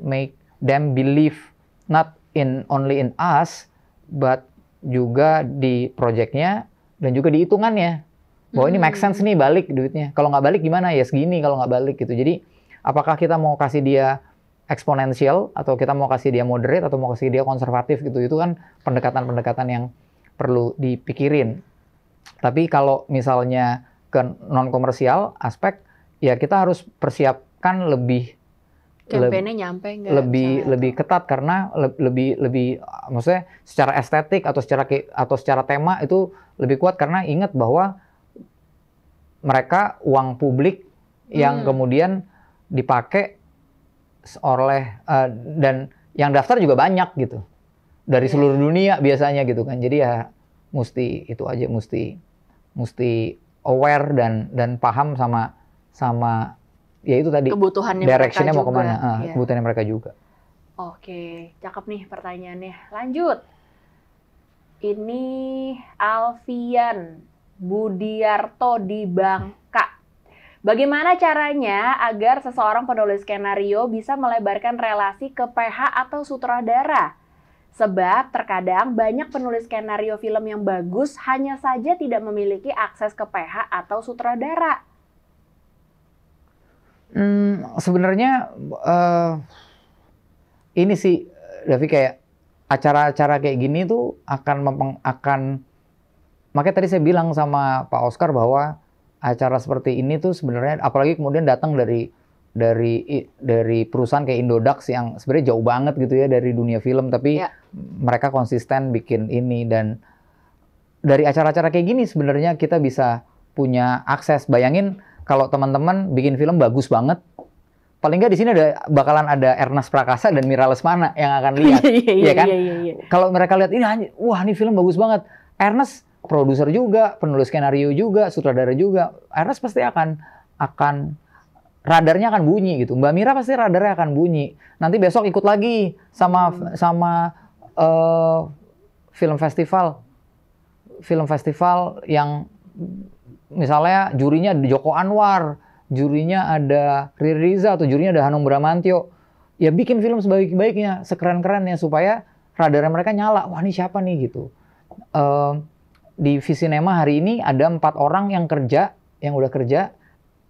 make them believe not in only in us but juga di projectnya dan juga di hitungannya
bahwa ini make hmm. sense
nih balik duitnya kalau nggak balik gimana ya segini kalau nggak balik gitu jadi apakah kita mau kasih dia eksponensial atau kita mau kasih dia moderate atau mau kasih dia konservatif gitu itu kan pendekatan-pendekatan yang perlu dipikirin tapi kalau misalnya ke non komersial aspek ya kita harus persiapkan lebih
nyampe enggak? Lebih
lebih atau? ketat karena le lebih lebih maksudnya secara estetik atau secara atau secara tema itu lebih kuat karena ingat bahwa mereka uang publik yang hmm. kemudian dipakai oleh uh, dan yang daftar juga banyak gitu dari yeah. seluruh dunia biasanya gitu kan jadi ya mesti itu aja mesti mesti aware dan dan paham sama sama ya itu tadi kebutuhannya directionnya mau kemana juga. Ah, iya. kebutuhannya mereka juga
oke cakep nih pertanyaannya lanjut ini Alfian Budiarto di Bangka Bagaimana caranya agar seseorang penulis skenario bisa melebarkan relasi ke PH atau sutradara? Sebab terkadang banyak penulis skenario film yang bagus hanya saja tidak memiliki akses ke PH atau sutradara.
Hmm, sebenarnya uh, ini sih Davi kayak acara-acara kayak gini tuh akan mempeng, akan makanya tadi saya bilang sama Pak Oscar bahwa acara seperti ini tuh sebenarnya apalagi kemudian datang dari dari dari perusahaan kayak Indodax yang sebenarnya jauh banget gitu ya dari dunia film tapi yeah. mereka konsisten bikin ini dan dari acara-acara kayak gini sebenarnya kita bisa punya akses bayangin kalau teman-teman bikin film bagus banget paling nggak di sini ada bakalan ada Ernest Prakasa dan Mira Lesmana yang akan lihat ya kan iya, kalau mereka lihat ini wah ini film bagus banget Ernest produser juga penulis skenario juga sutradara juga Ernest pasti akan akan radarnya akan bunyi gitu. Mbak Mira pasti radarnya akan bunyi. Nanti besok ikut lagi sama hmm. sama uh, film festival, film festival yang misalnya jurinya ada Joko Anwar, jurinya ada Ririza Riza atau jurinya ada Hanung Bramantio Ya bikin film sebaik-baiknya, sekeren-kerennya supaya radarnya mereka nyala. Wah ini siapa nih gitu. Uh, di Visinema hari ini ada empat orang yang kerja, yang udah kerja,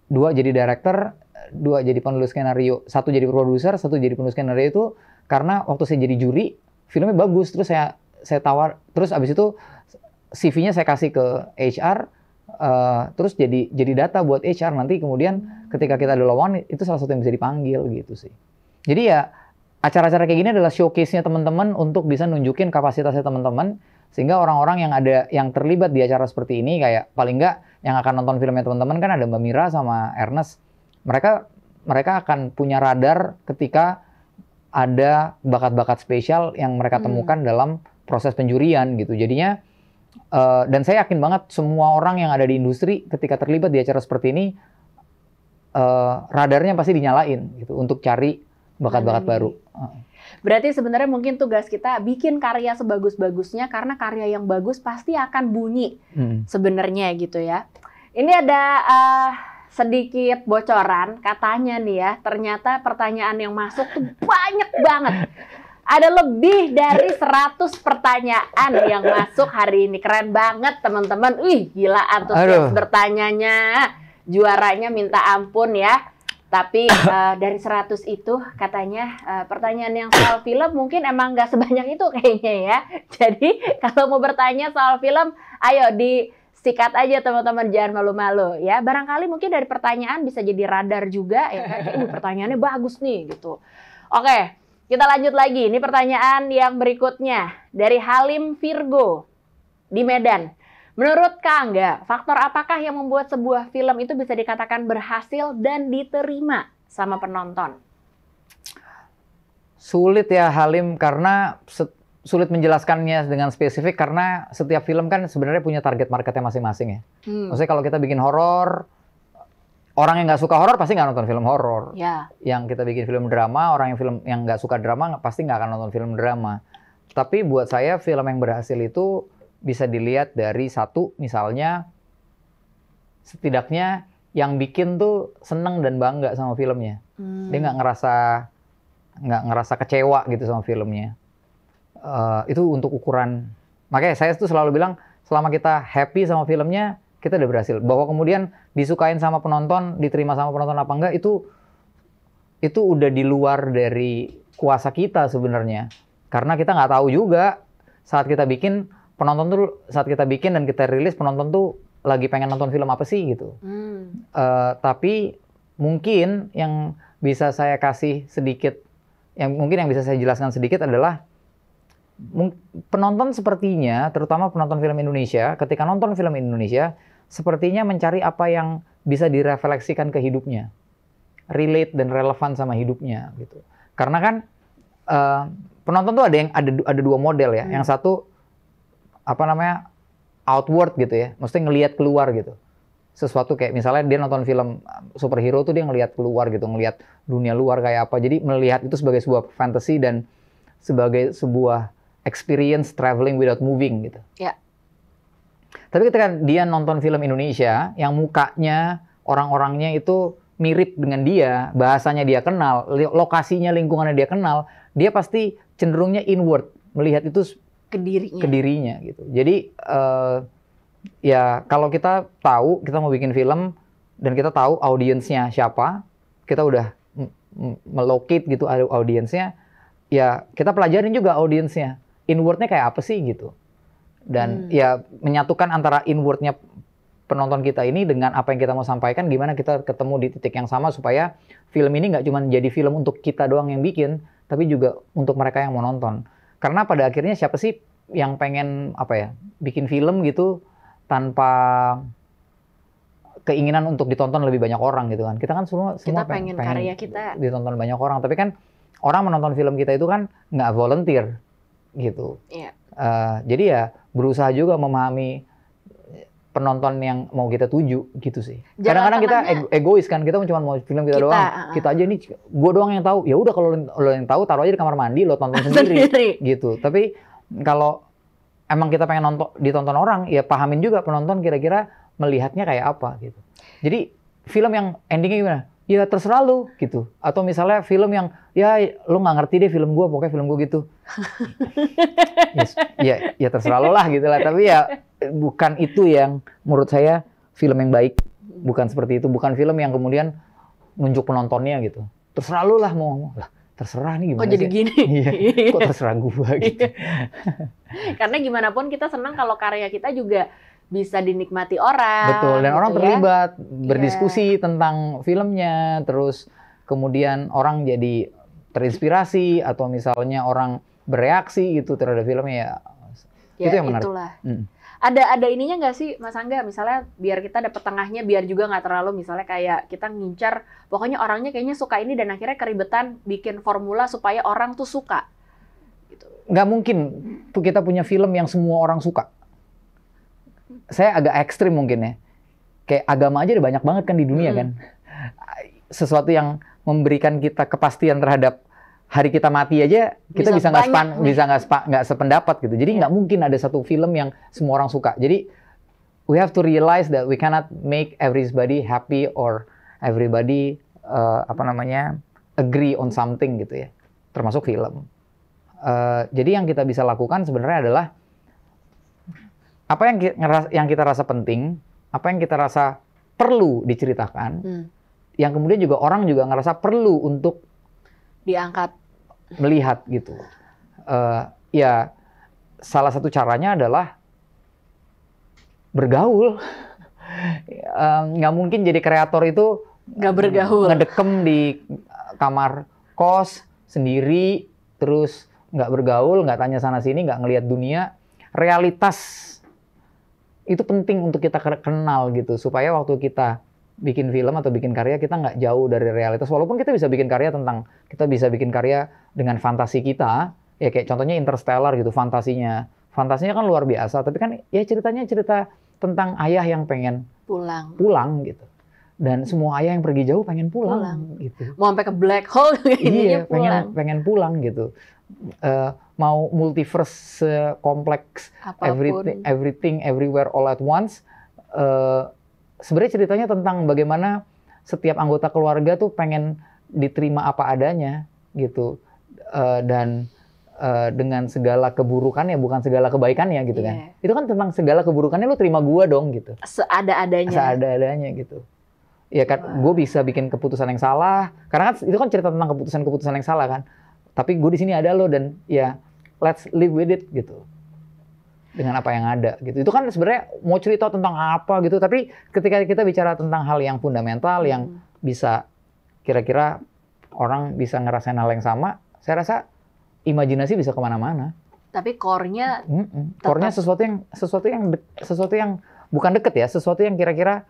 dua jadi director, dua jadi penulis skenario, satu jadi produser, satu jadi penulis skenario itu karena waktu saya jadi juri filmnya bagus terus saya saya tawar terus abis itu CV-nya saya kasih ke HR uh, eh, terus jadi jadi data buat HR nanti kemudian ketika kita ada lowongan itu salah satu yang bisa dipanggil gitu sih. Jadi ya acara-acara kayak gini adalah showcase-nya teman-teman untuk bisa nunjukin kapasitasnya teman-teman sehingga orang-orang yang ada yang terlibat di acara seperti ini kayak paling nggak yang akan nonton filmnya teman-teman kan ada Mbak Mira sama Ernest mereka mereka akan punya radar ketika ada bakat-bakat spesial yang mereka hmm. temukan dalam proses penjurian gitu. Jadinya uh, dan saya yakin banget semua orang yang ada di industri ketika terlibat di acara seperti ini uh, radarnya pasti dinyalain gitu untuk cari bakat-bakat baru. Ah.
Berarti sebenarnya mungkin tugas kita bikin karya sebagus-bagusnya karena karya yang bagus pasti akan bunyi hmm. sebenarnya gitu ya. Ini ada uh, sedikit bocoran katanya nih ya ternyata pertanyaan yang masuk tuh banyak banget ada lebih dari 100 pertanyaan yang masuk hari ini keren banget teman-teman wih gila antusias Aduh. bertanyanya juaranya minta ampun ya tapi uh, dari 100 itu katanya uh, pertanyaan yang soal film mungkin emang nggak sebanyak itu kayaknya ya jadi kalau mau bertanya soal film ayo di sikat aja teman-teman jangan malu-malu ya. Barangkali mungkin dari pertanyaan bisa jadi radar juga ya kan. Uh, pertanyaannya bagus nih gitu. Oke, kita lanjut lagi. Ini pertanyaan yang berikutnya dari Halim Virgo di Medan. Menurut Kangga, faktor apakah yang membuat sebuah film itu bisa dikatakan berhasil dan diterima sama penonton?
Sulit ya Halim karena sulit menjelaskannya dengan spesifik karena setiap film kan sebenarnya punya target marketnya masing-masing ya. Hmm. Maksudnya kalau kita bikin horor, orang yang nggak suka horor pasti nggak nonton film horor. Ya. Yang kita bikin film drama, orang yang film yang nggak suka drama pasti nggak akan nonton film drama. Tapi buat saya film yang berhasil itu bisa dilihat dari satu misalnya setidaknya yang bikin tuh seneng dan bangga sama filmnya. Hmm. Dia nggak ngerasa nggak ngerasa kecewa gitu sama filmnya Eh, itu untuk ukuran makanya saya tuh selalu bilang selama kita happy sama filmnya kita udah berhasil bahwa kemudian disukain sama penonton diterima sama penonton apa enggak itu itu udah di luar dari kuasa kita sebenarnya karena kita nggak tahu juga saat kita bikin penonton tuh saat kita bikin dan kita rilis penonton tuh lagi pengen nonton film apa sih gitu
hmm.
uh, tapi mungkin yang bisa saya kasih sedikit yang mungkin yang bisa saya jelaskan sedikit adalah penonton sepertinya, terutama penonton film Indonesia, ketika nonton film Indonesia, sepertinya mencari apa yang bisa direfleksikan ke hidupnya, relate dan relevan sama hidupnya gitu. Karena kan uh, penonton tuh ada yang ada ada dua model ya. Hmm. Yang satu apa namanya outward gitu ya, mesti ngelihat keluar gitu. Sesuatu kayak misalnya dia nonton film eh, superhero tuh dia ngelihat keluar gitu, ngelihat dunia luar kayak apa. Jadi melihat itu sebagai sebuah fantasi dan sebagai sebuah experience traveling without moving gitu. Ya. Tapi ketika dia nonton film Indonesia yang mukanya orang-orangnya itu mirip dengan dia, bahasanya dia kenal, lokasinya lingkungannya dia kenal, dia pasti cenderungnya inward melihat itu kedirinya. Kedirinya gitu. Jadi uh, ya kalau kita tahu kita mau bikin film dan kita tahu audiensnya siapa, kita udah melocate gitu audiensnya, ya kita pelajarin juga audiensnya inwardnya kayak apa sih gitu dan hmm. ya menyatukan antara inwardnya penonton kita ini dengan apa yang kita mau sampaikan gimana kita ketemu di titik yang sama supaya film ini nggak cuma jadi film untuk kita doang yang bikin tapi juga untuk mereka yang mau nonton karena pada akhirnya siapa sih yang pengen apa ya bikin film gitu tanpa keinginan untuk ditonton lebih banyak orang gitu kan kita kan semua semua kita pengen, pengen karya kita ditonton banyak orang tapi kan orang menonton film kita itu kan nggak volunteer gitu. Yeah. Iya. Uh, jadi ya berusaha juga memahami penonton yang mau kita tuju gitu sih. Kadang-kadang kita egois kan, kita cuma mau film kita, kita doang. Uh, kita aja nih gue doang yang tahu. Ya udah kalau lo yang tahu taruh aja di kamar mandi lo tonton sendiri, sendiri. gitu. Tapi kalau emang kita pengen nonton ditonton orang, ya pahamin juga penonton kira-kira melihatnya kayak apa gitu. Jadi film yang endingnya gimana? ya terserah lu gitu atau misalnya film yang ya lu nggak ngerti deh film gua pokoknya film gua gitu yes, ya ya terserah lu lah gitu lah tapi ya bukan itu yang menurut saya film yang baik bukan seperti itu bukan film yang kemudian nunjuk penontonnya gitu terserah lu lah mau ngomong lah terserah nih gimana Kok jadi sih? gini? Iya, kok terserah gua gitu. Iya.
Karena gimana pun kita senang kalau karya kita juga bisa dinikmati orang. Betul,
dan gitu orang ya. terlibat iya. berdiskusi yeah. tentang filmnya, terus kemudian orang jadi terinspirasi atau misalnya orang bereaksi gitu terhadap filmnya ya.
ya itu yang menarik. Itulah. Hmm. Ada ada ininya nggak sih Mas Angga misalnya biar kita dapat tengahnya biar juga nggak terlalu misalnya kayak kita ngincar pokoknya orangnya kayaknya suka ini dan akhirnya keribetan bikin formula supaya orang tuh suka.
Gitu. Nggak mungkin kita punya film yang semua orang suka saya agak ekstrim mungkin ya. Kayak agama aja udah banyak banget kan di dunia hmm. kan. Sesuatu yang memberikan kita kepastian terhadap hari kita mati aja kita bisa nggak sepan bisa nggak nggak sependapat gitu. Jadi iya. nggak yeah. mungkin ada satu film yang semua orang suka. Jadi we have to realize that we cannot make everybody happy or everybody uh, apa namanya agree on something gitu ya. Termasuk film. Uh, jadi yang kita bisa lakukan sebenarnya adalah apa yang kita, yang kita rasa penting, apa yang kita rasa perlu diceritakan, hmm. yang kemudian juga orang juga ngerasa perlu untuk diangkat, melihat gitu. Uh, ya salah satu caranya adalah bergaul. Eh, nggak uh, mungkin jadi kreator itu nggak bergaul, ngedekem di kamar kos sendiri, terus nggak bergaul, nggak tanya sana sini, nggak ngelihat dunia. Realitas itu penting untuk kita kenal gitu supaya waktu kita bikin film atau bikin karya kita nggak jauh dari realitas walaupun kita bisa bikin karya tentang kita bisa bikin karya dengan fantasi kita ya kayak contohnya Interstellar gitu fantasinya fantasinya kan luar biasa tapi kan ya ceritanya cerita tentang ayah yang pengen pulang pulang gitu dan hmm. semua ayah yang pergi jauh pengen pulang, pulang.
gitu mau sampai ke black hole iya, pengen
pengen pulang gitu uh, mau multiverse kompleks everything everything everywhere all at once uh, sebenarnya ceritanya tentang bagaimana setiap anggota keluarga tuh pengen diterima apa adanya gitu uh, dan uh, dengan segala keburukannya bukan segala kebaikannya gitu yeah. kan iya. itu kan tentang segala keburukannya lu terima gua dong gitu seada adanya seada adanya gitu ya kan wow. gue bisa bikin keputusan yang salah karena kan itu kan cerita tentang keputusan-keputusan yang salah kan tapi gue di sini ada lo dan ya let's live with it gitu dengan apa yang ada gitu. Itu kan sebenarnya mau cerita tentang apa gitu, tapi ketika kita bicara tentang hal yang fundamental hmm. yang bisa kira-kira orang bisa ngerasain hal yang sama, saya rasa imajinasi bisa kemana-mana.
Tapi core-nya,
core-nya sesuatu yang sesuatu yang de, sesuatu yang bukan deket ya, sesuatu yang kira-kira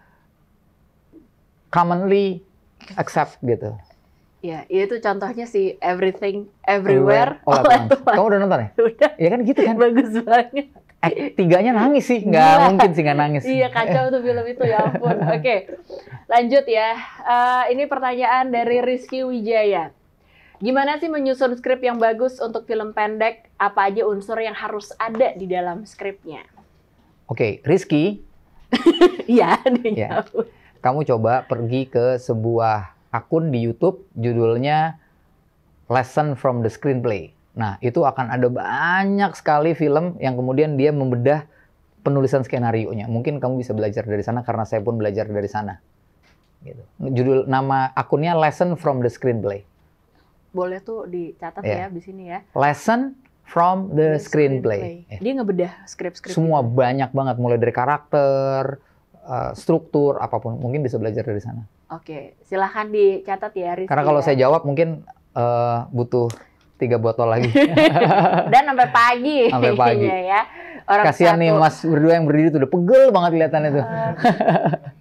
commonly accept gitu.
Ya, ya, itu contohnya sih Everything Everywhere All, all at
Once. Kamu udah nonton ya? Udah. Ya kan gitu kan. Bagus banget. Eh, tiganya nangis sih, nggak mungkin sih nggak nangis. Iya kacau
tuh film itu ya ampun. Oke, okay. lanjut ya. Uh, ini pertanyaan dari Rizky Wijaya. Gimana sih menyusun skrip yang bagus untuk film pendek? Apa aja unsur yang harus ada di dalam skripnya?
Oke, okay, Rizky. Iya, dia ya. Kamu coba pergi ke sebuah akun di YouTube judulnya Lesson from the Screenplay. Nah, itu akan ada banyak sekali film yang kemudian dia membedah penulisan skenario-nya. Mungkin kamu bisa belajar dari sana karena saya pun belajar dari sana. Gitu. Judul nama akunnya Lesson from the Screenplay.
Boleh tuh dicatat yeah. ya di sini ya.
Lesson from the, the screenplay. screenplay. Yeah.
Dia ngebedah skrip-skrip.
Semua itu. banyak banget mulai dari karakter, eh, struktur apapun mungkin bisa belajar dari sana.
Oke, silahkan dicatat ya Rizky. Karena kalau ya. saya jawab
mungkin uh, butuh tiga botol lagi.
Dan sampai pagi. Sampai pagi. ya.
Orang Kasihan satu. nih mas berdua yang berdiri tuh udah pegel banget kelihatannya tuh. Uh,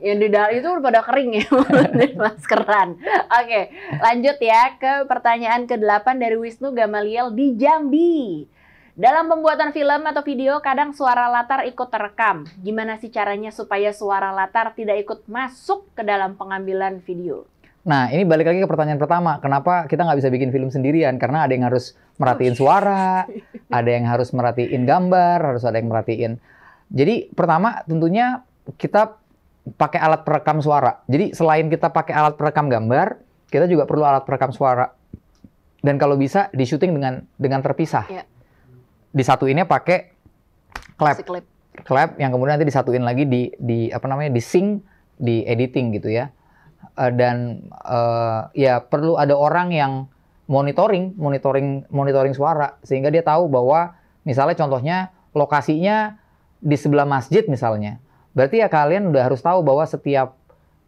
yang di dalam itu udah pada kering ya maskeran. Oke, lanjut ya ke pertanyaan ke-8 dari Wisnu Gamaliel di Jambi. Dalam pembuatan film atau video, kadang suara latar ikut terekam. Gimana sih caranya supaya suara latar tidak ikut masuk ke dalam pengambilan video?
Nah, ini balik lagi ke pertanyaan pertama. Kenapa kita nggak bisa bikin film sendirian? Karena ada yang harus merhatiin suara, ada yang harus merhatiin gambar, harus ada yang merhatiin. Jadi, pertama tentunya kita pakai alat perekam suara. Jadi, selain kita pakai alat perekam gambar, kita juga perlu alat perekam suara. Dan kalau bisa, di syuting dengan dengan terpisah. Yeah disatuinnya pakai clap. Si clap clap yang kemudian nanti disatuin lagi di di apa namanya di sync di editing gitu ya uh, dan uh, ya perlu ada orang yang monitoring monitoring monitoring suara sehingga dia tahu bahwa misalnya contohnya lokasinya di sebelah masjid misalnya berarti ya kalian udah harus tahu bahwa setiap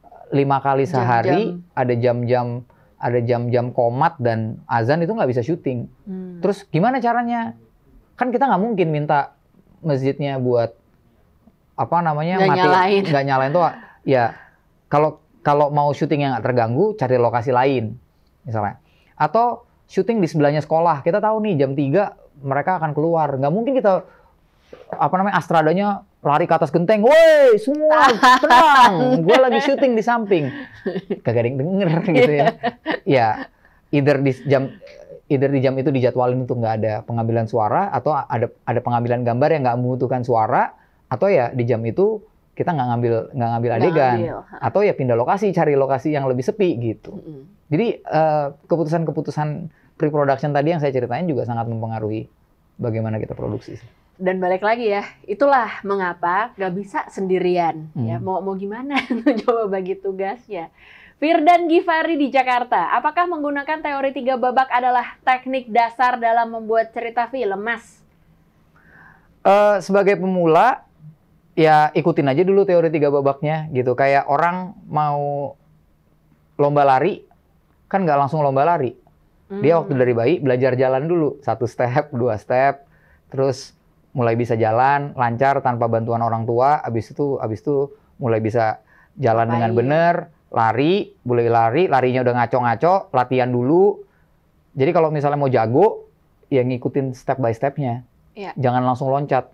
eh, lima kali sehari jam -jam. ada jam-jam ada jam-jam komat dan azan itu nggak bisa syuting hmm. terus gimana caranya kan kita nggak mungkin minta masjidnya buat apa namanya gak mati nyalain. Gak nyalain tuh ya kalau kalau mau syuting yang nggak terganggu cari lokasi lain misalnya atau syuting di sebelahnya sekolah kita tahu nih jam 3 mereka akan keluar nggak mungkin kita apa namanya astradanya lari ke atas genteng, woi semua tenang, gue lagi syuting di samping, kagak ada yang denger gitu ya. Iya. Ya, either di jam either di jam itu dijadwalin untuk nggak ada pengambilan suara atau ada ada pengambilan gambar yang nggak membutuhkan suara atau ya di jam itu kita nggak ngambil nggak ngambil gak adegan ambil. atau ya pindah lokasi cari lokasi yang lebih sepi gitu mm -hmm. jadi keputusan eh, keputusan-keputusan pre-production tadi yang saya ceritain juga sangat mempengaruhi bagaimana kita produksi
dan balik lagi ya itulah mengapa nggak bisa sendirian mm. ya hmm. mau mau gimana coba bagi tugasnya Firdan Gifari di Jakarta, apakah menggunakan teori tiga babak adalah teknik dasar dalam membuat cerita film, Mas?
Uh, sebagai pemula, ya ikutin aja dulu teori tiga babaknya gitu. Kayak orang mau lomba lari, kan nggak langsung lomba lari. Hmm. Dia waktu hmm. dari bayi belajar jalan dulu, satu step, dua step, terus mulai bisa jalan lancar tanpa bantuan orang tua. Abis itu, abis itu mulai bisa jalan dengan benar lari, boleh lari, larinya udah ngaco-ngaco, latihan dulu. Jadi kalau misalnya mau jago, ya ngikutin step by stepnya. Yeah. Jangan langsung loncat.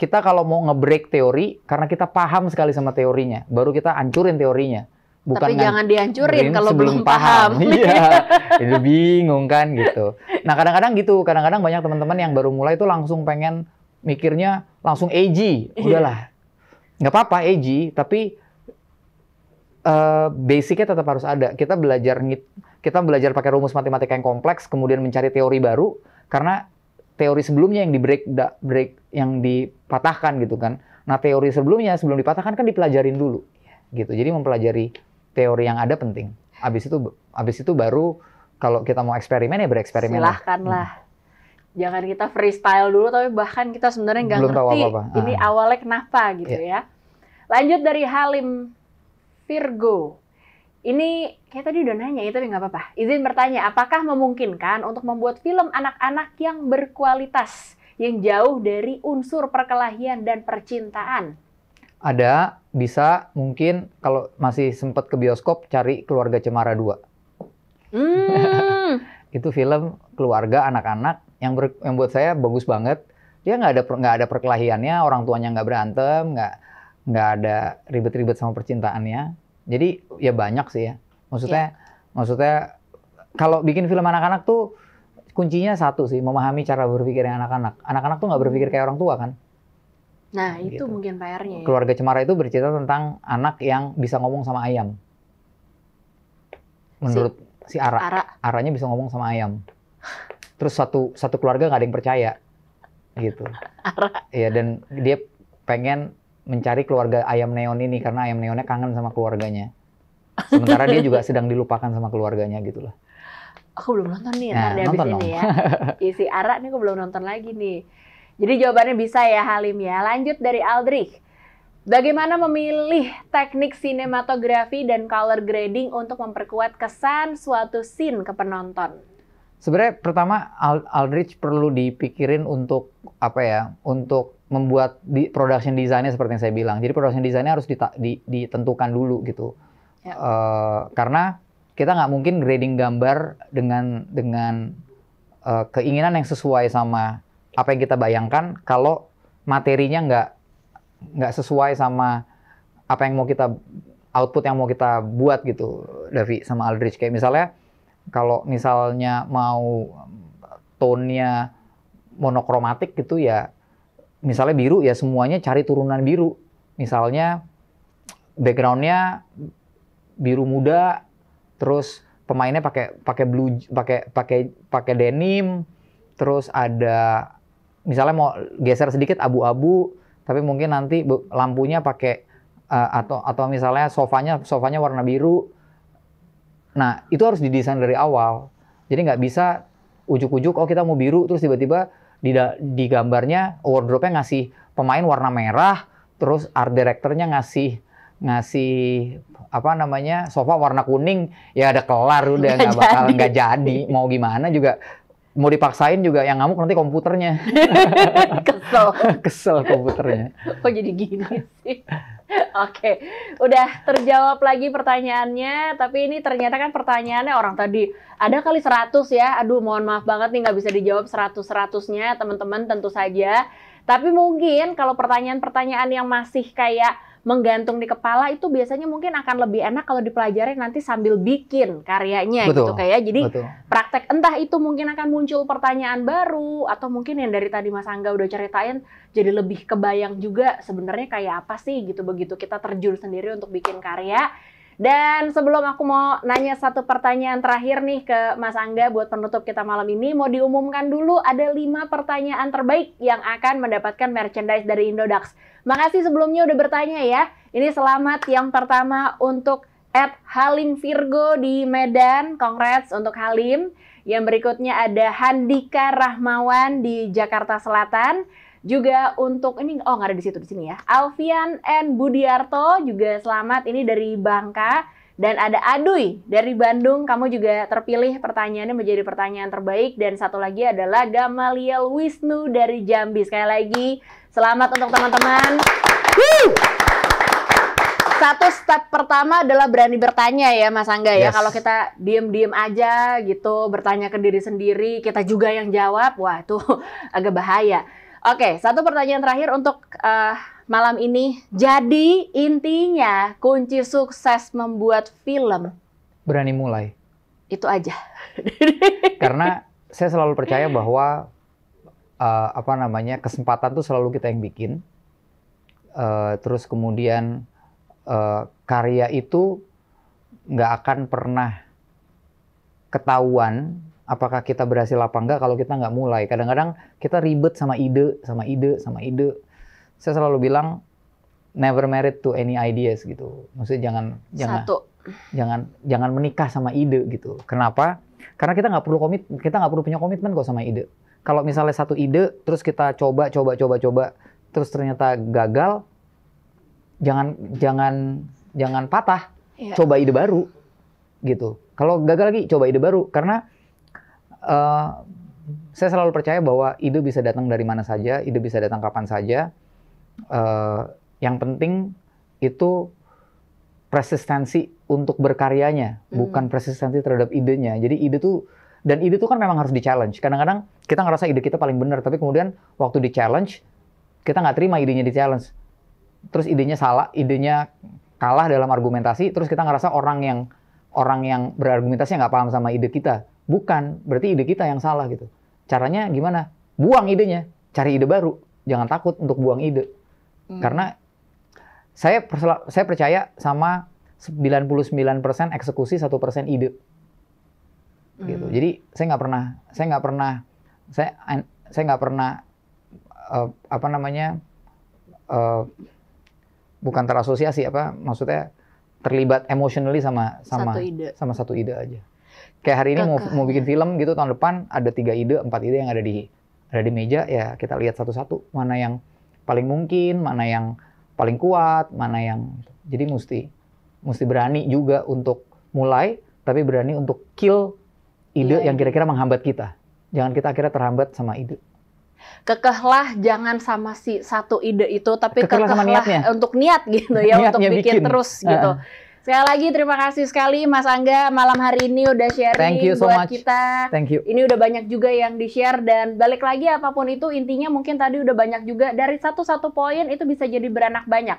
Kita kalau mau nge-break teori, karena kita paham sekali sama teorinya, baru kita ancurin teorinya. Bukan Tapi jangan dihancurin kalau belum paham. paham. Iya, itu bingung kan gitu. Nah kadang-kadang gitu, kadang-kadang banyak teman-teman yang baru mulai itu langsung pengen mikirnya langsung AG, iya. udahlah. Nggak apa-apa AG, tapi Eh, basicnya tetap harus ada. Kita belajar kita belajar pakai rumus matematika yang kompleks, kemudian mencari teori baru karena teori sebelumnya yang di break da, break yang dipatahkan gitu kan. Nah teori sebelumnya sebelum dipatahkan kan dipelajarin dulu gitu. Jadi mempelajari teori yang ada penting. Abis itu abis itu baru kalau kita mau eksperimen ya bereksperimen. Silahkan lah.
Hmm
jangan kita freestyle dulu tapi bahkan kita sebenarnya nggak ngerti tahu apa -apa. ini ah. awalnya kenapa gitu yeah. ya. Lanjut dari Halim Virgo. Ini kayak tadi udah nanya ya, tapi nggak apa-apa. Izin bertanya, apakah memungkinkan untuk membuat film anak-anak yang berkualitas, yang jauh dari unsur perkelahian dan percintaan?
Ada, bisa, mungkin kalau masih sempat ke bioskop, cari Keluarga Cemara 2. Hmm. Itu film keluarga anak-anak yang, ber, yang buat saya bagus banget. Dia nggak ada nggak ada perkelahiannya, orang tuanya nggak berantem, nggak nggak ada ribet-ribet sama percintaannya jadi ya banyak sih ya. Maksudnya yeah. maksudnya kalau bikin film anak-anak tuh kuncinya satu sih, memahami cara berpikir yang anak-anak. Anak-anak tuh nggak berpikir kayak orang tua kan.
Nah, gitu. itu mungkin PR-nya ya.
Keluarga Cemara itu bercerita tentang anak yang bisa ngomong sama ayam. Menurut si, si Ara. Ara. Aranya bisa ngomong sama ayam. Terus satu satu keluarga nggak ada yang percaya. Gitu. Ara. Ya dan dia pengen mencari keluarga ayam neon ini karena ayam neonnya kangen sama keluarganya. Sementara dia juga sedang dilupakan sama keluarganya gitu lah.
Aku belum nonton nih, nah, ntar deh abis ini ya. Isi Ara nih aku belum nonton lagi nih. Jadi jawabannya bisa ya Halim ya. Lanjut dari Aldrich. Bagaimana memilih teknik sinematografi dan color grading untuk memperkuat kesan suatu scene ke penonton?
Sebenarnya pertama Aldrich perlu dipikirin untuk apa ya? Untuk membuat di production desainnya seperti yang saya bilang. Jadi production desainnya harus dita, di, ditentukan dulu gitu. Ya. Uh, karena kita nggak mungkin grading gambar dengan dengan uh, keinginan yang sesuai sama apa yang kita bayangkan kalau materinya nggak nggak sesuai sama apa yang mau kita output yang mau kita buat gitu Davi sama Aldrich kayak misalnya kalau misalnya mau tonnya monokromatik gitu ya misalnya biru ya semuanya cari turunan biru. Misalnya backgroundnya biru muda, terus pemainnya pakai pakai blue pakai pakai pakai denim, terus ada misalnya mau geser sedikit abu-abu, tapi mungkin nanti lampunya pakai uh, atau atau misalnya sofanya sofanya warna biru. Nah itu harus didesain dari awal. Jadi nggak bisa ujuk-ujuk oh kita mau biru terus tiba-tiba di, di gambarnya wardrobe-nya ngasih pemain warna merah, terus art directornya ngasih ngasih apa namanya sofa warna kuning ya ada kelar udah nggak bakal nggak jadi mau gimana juga mau dipaksain juga yang ngamuk nanti komputernya. Kesel. Kesel komputernya.
Kok jadi gini sih? Oke, udah terjawab lagi pertanyaannya. Tapi ini ternyata kan pertanyaannya orang tadi ada kali 100 ya. Aduh, mohon maaf banget nih nggak bisa dijawab 100-100-nya teman-teman tentu saja. Tapi mungkin kalau pertanyaan-pertanyaan yang masih kayak menggantung di kepala itu biasanya mungkin akan lebih enak kalau dipelajari nanti sambil bikin karyanya gitu betul, gitu kayak ya. jadi betul. praktek entah itu mungkin akan muncul pertanyaan baru atau mungkin yang dari tadi Mas Angga udah ceritain jadi lebih kebayang juga sebenarnya kayak apa sih gitu begitu kita terjun sendiri untuk bikin karya dan sebelum aku mau nanya satu pertanyaan terakhir nih ke Mas Angga buat penutup kita malam ini, mau diumumkan dulu ada lima pertanyaan terbaik yang akan mendapatkan merchandise dari Indodax. Makasih sebelumnya udah bertanya ya. Ini selamat yang pertama untuk at Halim Virgo di Medan. Congrats untuk Halim. Yang berikutnya ada Handika Rahmawan di Jakarta Selatan. Juga untuk ini oh nggak ada di situ di sini ya. Alfian N Budiarto juga selamat ini dari Bangka dan ada Adui dari Bandung. Kamu juga terpilih pertanyaannya menjadi pertanyaan terbaik dan satu lagi adalah Gamaliel Wisnu dari Jambi. Sekali lagi Selamat untuk teman-teman. Satu step pertama adalah berani bertanya ya Mas Angga ya. yes. ya. Kalau kita diem-diem aja gitu, bertanya ke diri sendiri, kita juga yang jawab, wah itu agak bahaya. Oke, satu pertanyaan terakhir untuk uh, malam ini. Jadi intinya kunci sukses membuat film
berani mulai. Itu aja. Karena saya selalu percaya bahwa uh, apa namanya kesempatan tuh selalu kita yang bikin. Uh, terus kemudian uh, karya itu nggak akan pernah ketahuan apakah kita berhasil apa enggak kalau kita nggak mulai. Kadang-kadang kita ribet sama ide, sama ide, sama ide. Saya selalu bilang never married to any ideas gitu. Maksudnya jangan jangan jangan jangan menikah sama ide gitu. Kenapa? Karena kita nggak perlu komit, kita nggak perlu punya komitmen kok sama ide kalau misalnya satu ide terus kita coba coba coba coba terus ternyata gagal jangan jangan jangan patah yeah. coba ide baru gitu kalau gagal lagi coba ide baru karena uh, saya selalu percaya bahwa ide bisa datang dari mana saja ide bisa datang kapan saja uh, yang penting itu persistensi untuk berkaryanya, hmm. bukan persistensi terhadap idenya. Jadi ide tuh dan ide tuh kan memang harus di challenge. Kadang-kadang kita ngerasa ide kita paling benar, tapi kemudian waktu di challenge kita nggak terima idenya di challenge. Terus idenya salah, idenya kalah dalam argumentasi, terus kita ngerasa orang yang orang yang berargumentasi nggak paham sama ide kita. Bukan, berarti ide kita yang salah gitu. Caranya gimana? Buang idenya, cari ide baru. Jangan takut untuk buang ide. Hmm. Karena saya saya percaya sama 99% eksekusi, persen ide. Gitu. Hmm. Jadi saya nggak pernah saya nggak pernah saya saya nggak pernah uh, apa namanya uh, bukan terasosiasi apa maksudnya terlibat emotionally sama sama satu ide. sama satu ide aja kayak hari ini Kakak. mau mau bikin film gitu tahun depan ada tiga ide empat ide yang ada di ada di meja ya kita lihat satu-satu mana yang paling mungkin mana yang paling kuat mana yang jadi mesti mesti berani juga untuk mulai tapi berani untuk kill ide yeah. Iya. yang kira-kira menghambat kita jangan kita akhirnya terhambat sama ide
kekehlah jangan sama si satu ide itu tapi kekehlah, kekehlah untuk niat gitu ya untuk bikin, bikin. terus uh. gitu Sekali lagi terima kasih sekali Mas Angga malam hari ini udah sharing Thank you so buat much. kita. Thank you. Ini udah banyak juga yang di-share dan balik lagi apapun itu intinya mungkin tadi udah banyak juga dari satu-satu poin itu bisa jadi beranak banyak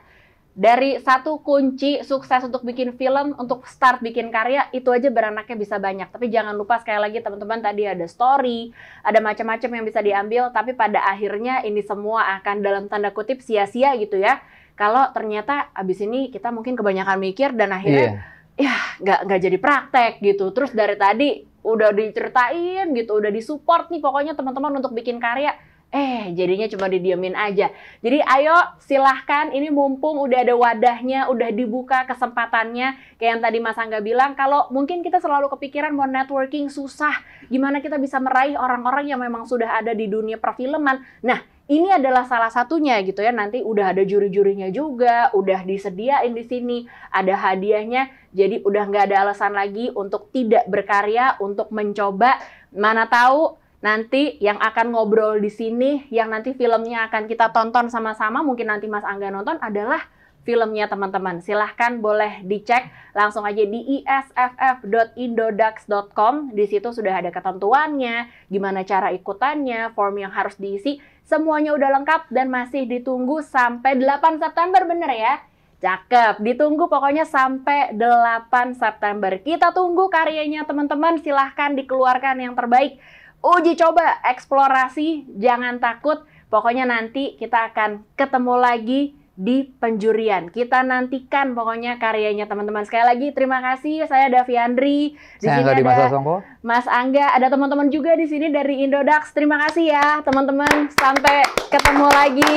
dari satu kunci sukses untuk bikin film, untuk start bikin karya, itu aja beranaknya bisa banyak. Tapi jangan lupa sekali lagi teman-teman tadi ada story, ada macam-macam yang bisa diambil, tapi pada akhirnya ini semua akan dalam tanda kutip sia-sia gitu ya. Kalau ternyata abis ini kita mungkin kebanyakan mikir dan akhirnya yeah. ya nggak nggak jadi praktek gitu. Terus dari tadi udah diceritain gitu, udah disupport nih pokoknya teman-teman untuk bikin karya Eh, jadinya cuma didiamin aja. Jadi ayo silahkan, ini mumpung udah ada wadahnya, udah dibuka kesempatannya. Kayak yang tadi Mas Angga bilang, kalau mungkin kita selalu kepikiran mau networking susah, gimana kita bisa meraih orang-orang yang memang sudah ada di dunia perfilman. Nah, ini adalah salah satunya gitu ya. Nanti udah ada juri-jurinya juga, udah disediain di sini, ada hadiahnya. Jadi udah nggak ada alasan lagi untuk tidak berkarya, untuk mencoba. Mana tahu nanti yang akan ngobrol di sini, yang nanti filmnya akan kita tonton sama-sama, mungkin nanti Mas Angga nonton adalah filmnya teman-teman. Silahkan boleh dicek langsung aja di isff.indodax.com. Di situ sudah ada ketentuannya, gimana cara ikutannya, form yang harus diisi. Semuanya udah lengkap dan masih ditunggu sampai 8 September bener ya? Cakep, ditunggu pokoknya sampai 8 September. Kita tunggu karyanya teman-teman, silahkan dikeluarkan yang terbaik uji coba, eksplorasi, jangan takut. Pokoknya nanti kita akan ketemu lagi di penjurian. Kita nantikan pokoknya karyanya teman-teman. Sekali lagi terima kasih. Saya Davi Andri.
Di saya sini ada
Mas Angga, ada teman-teman juga di sini dari Indodax. Terima kasih ya teman-teman. Sampai ketemu lagi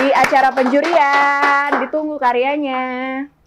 di acara penjurian. Ditunggu karyanya.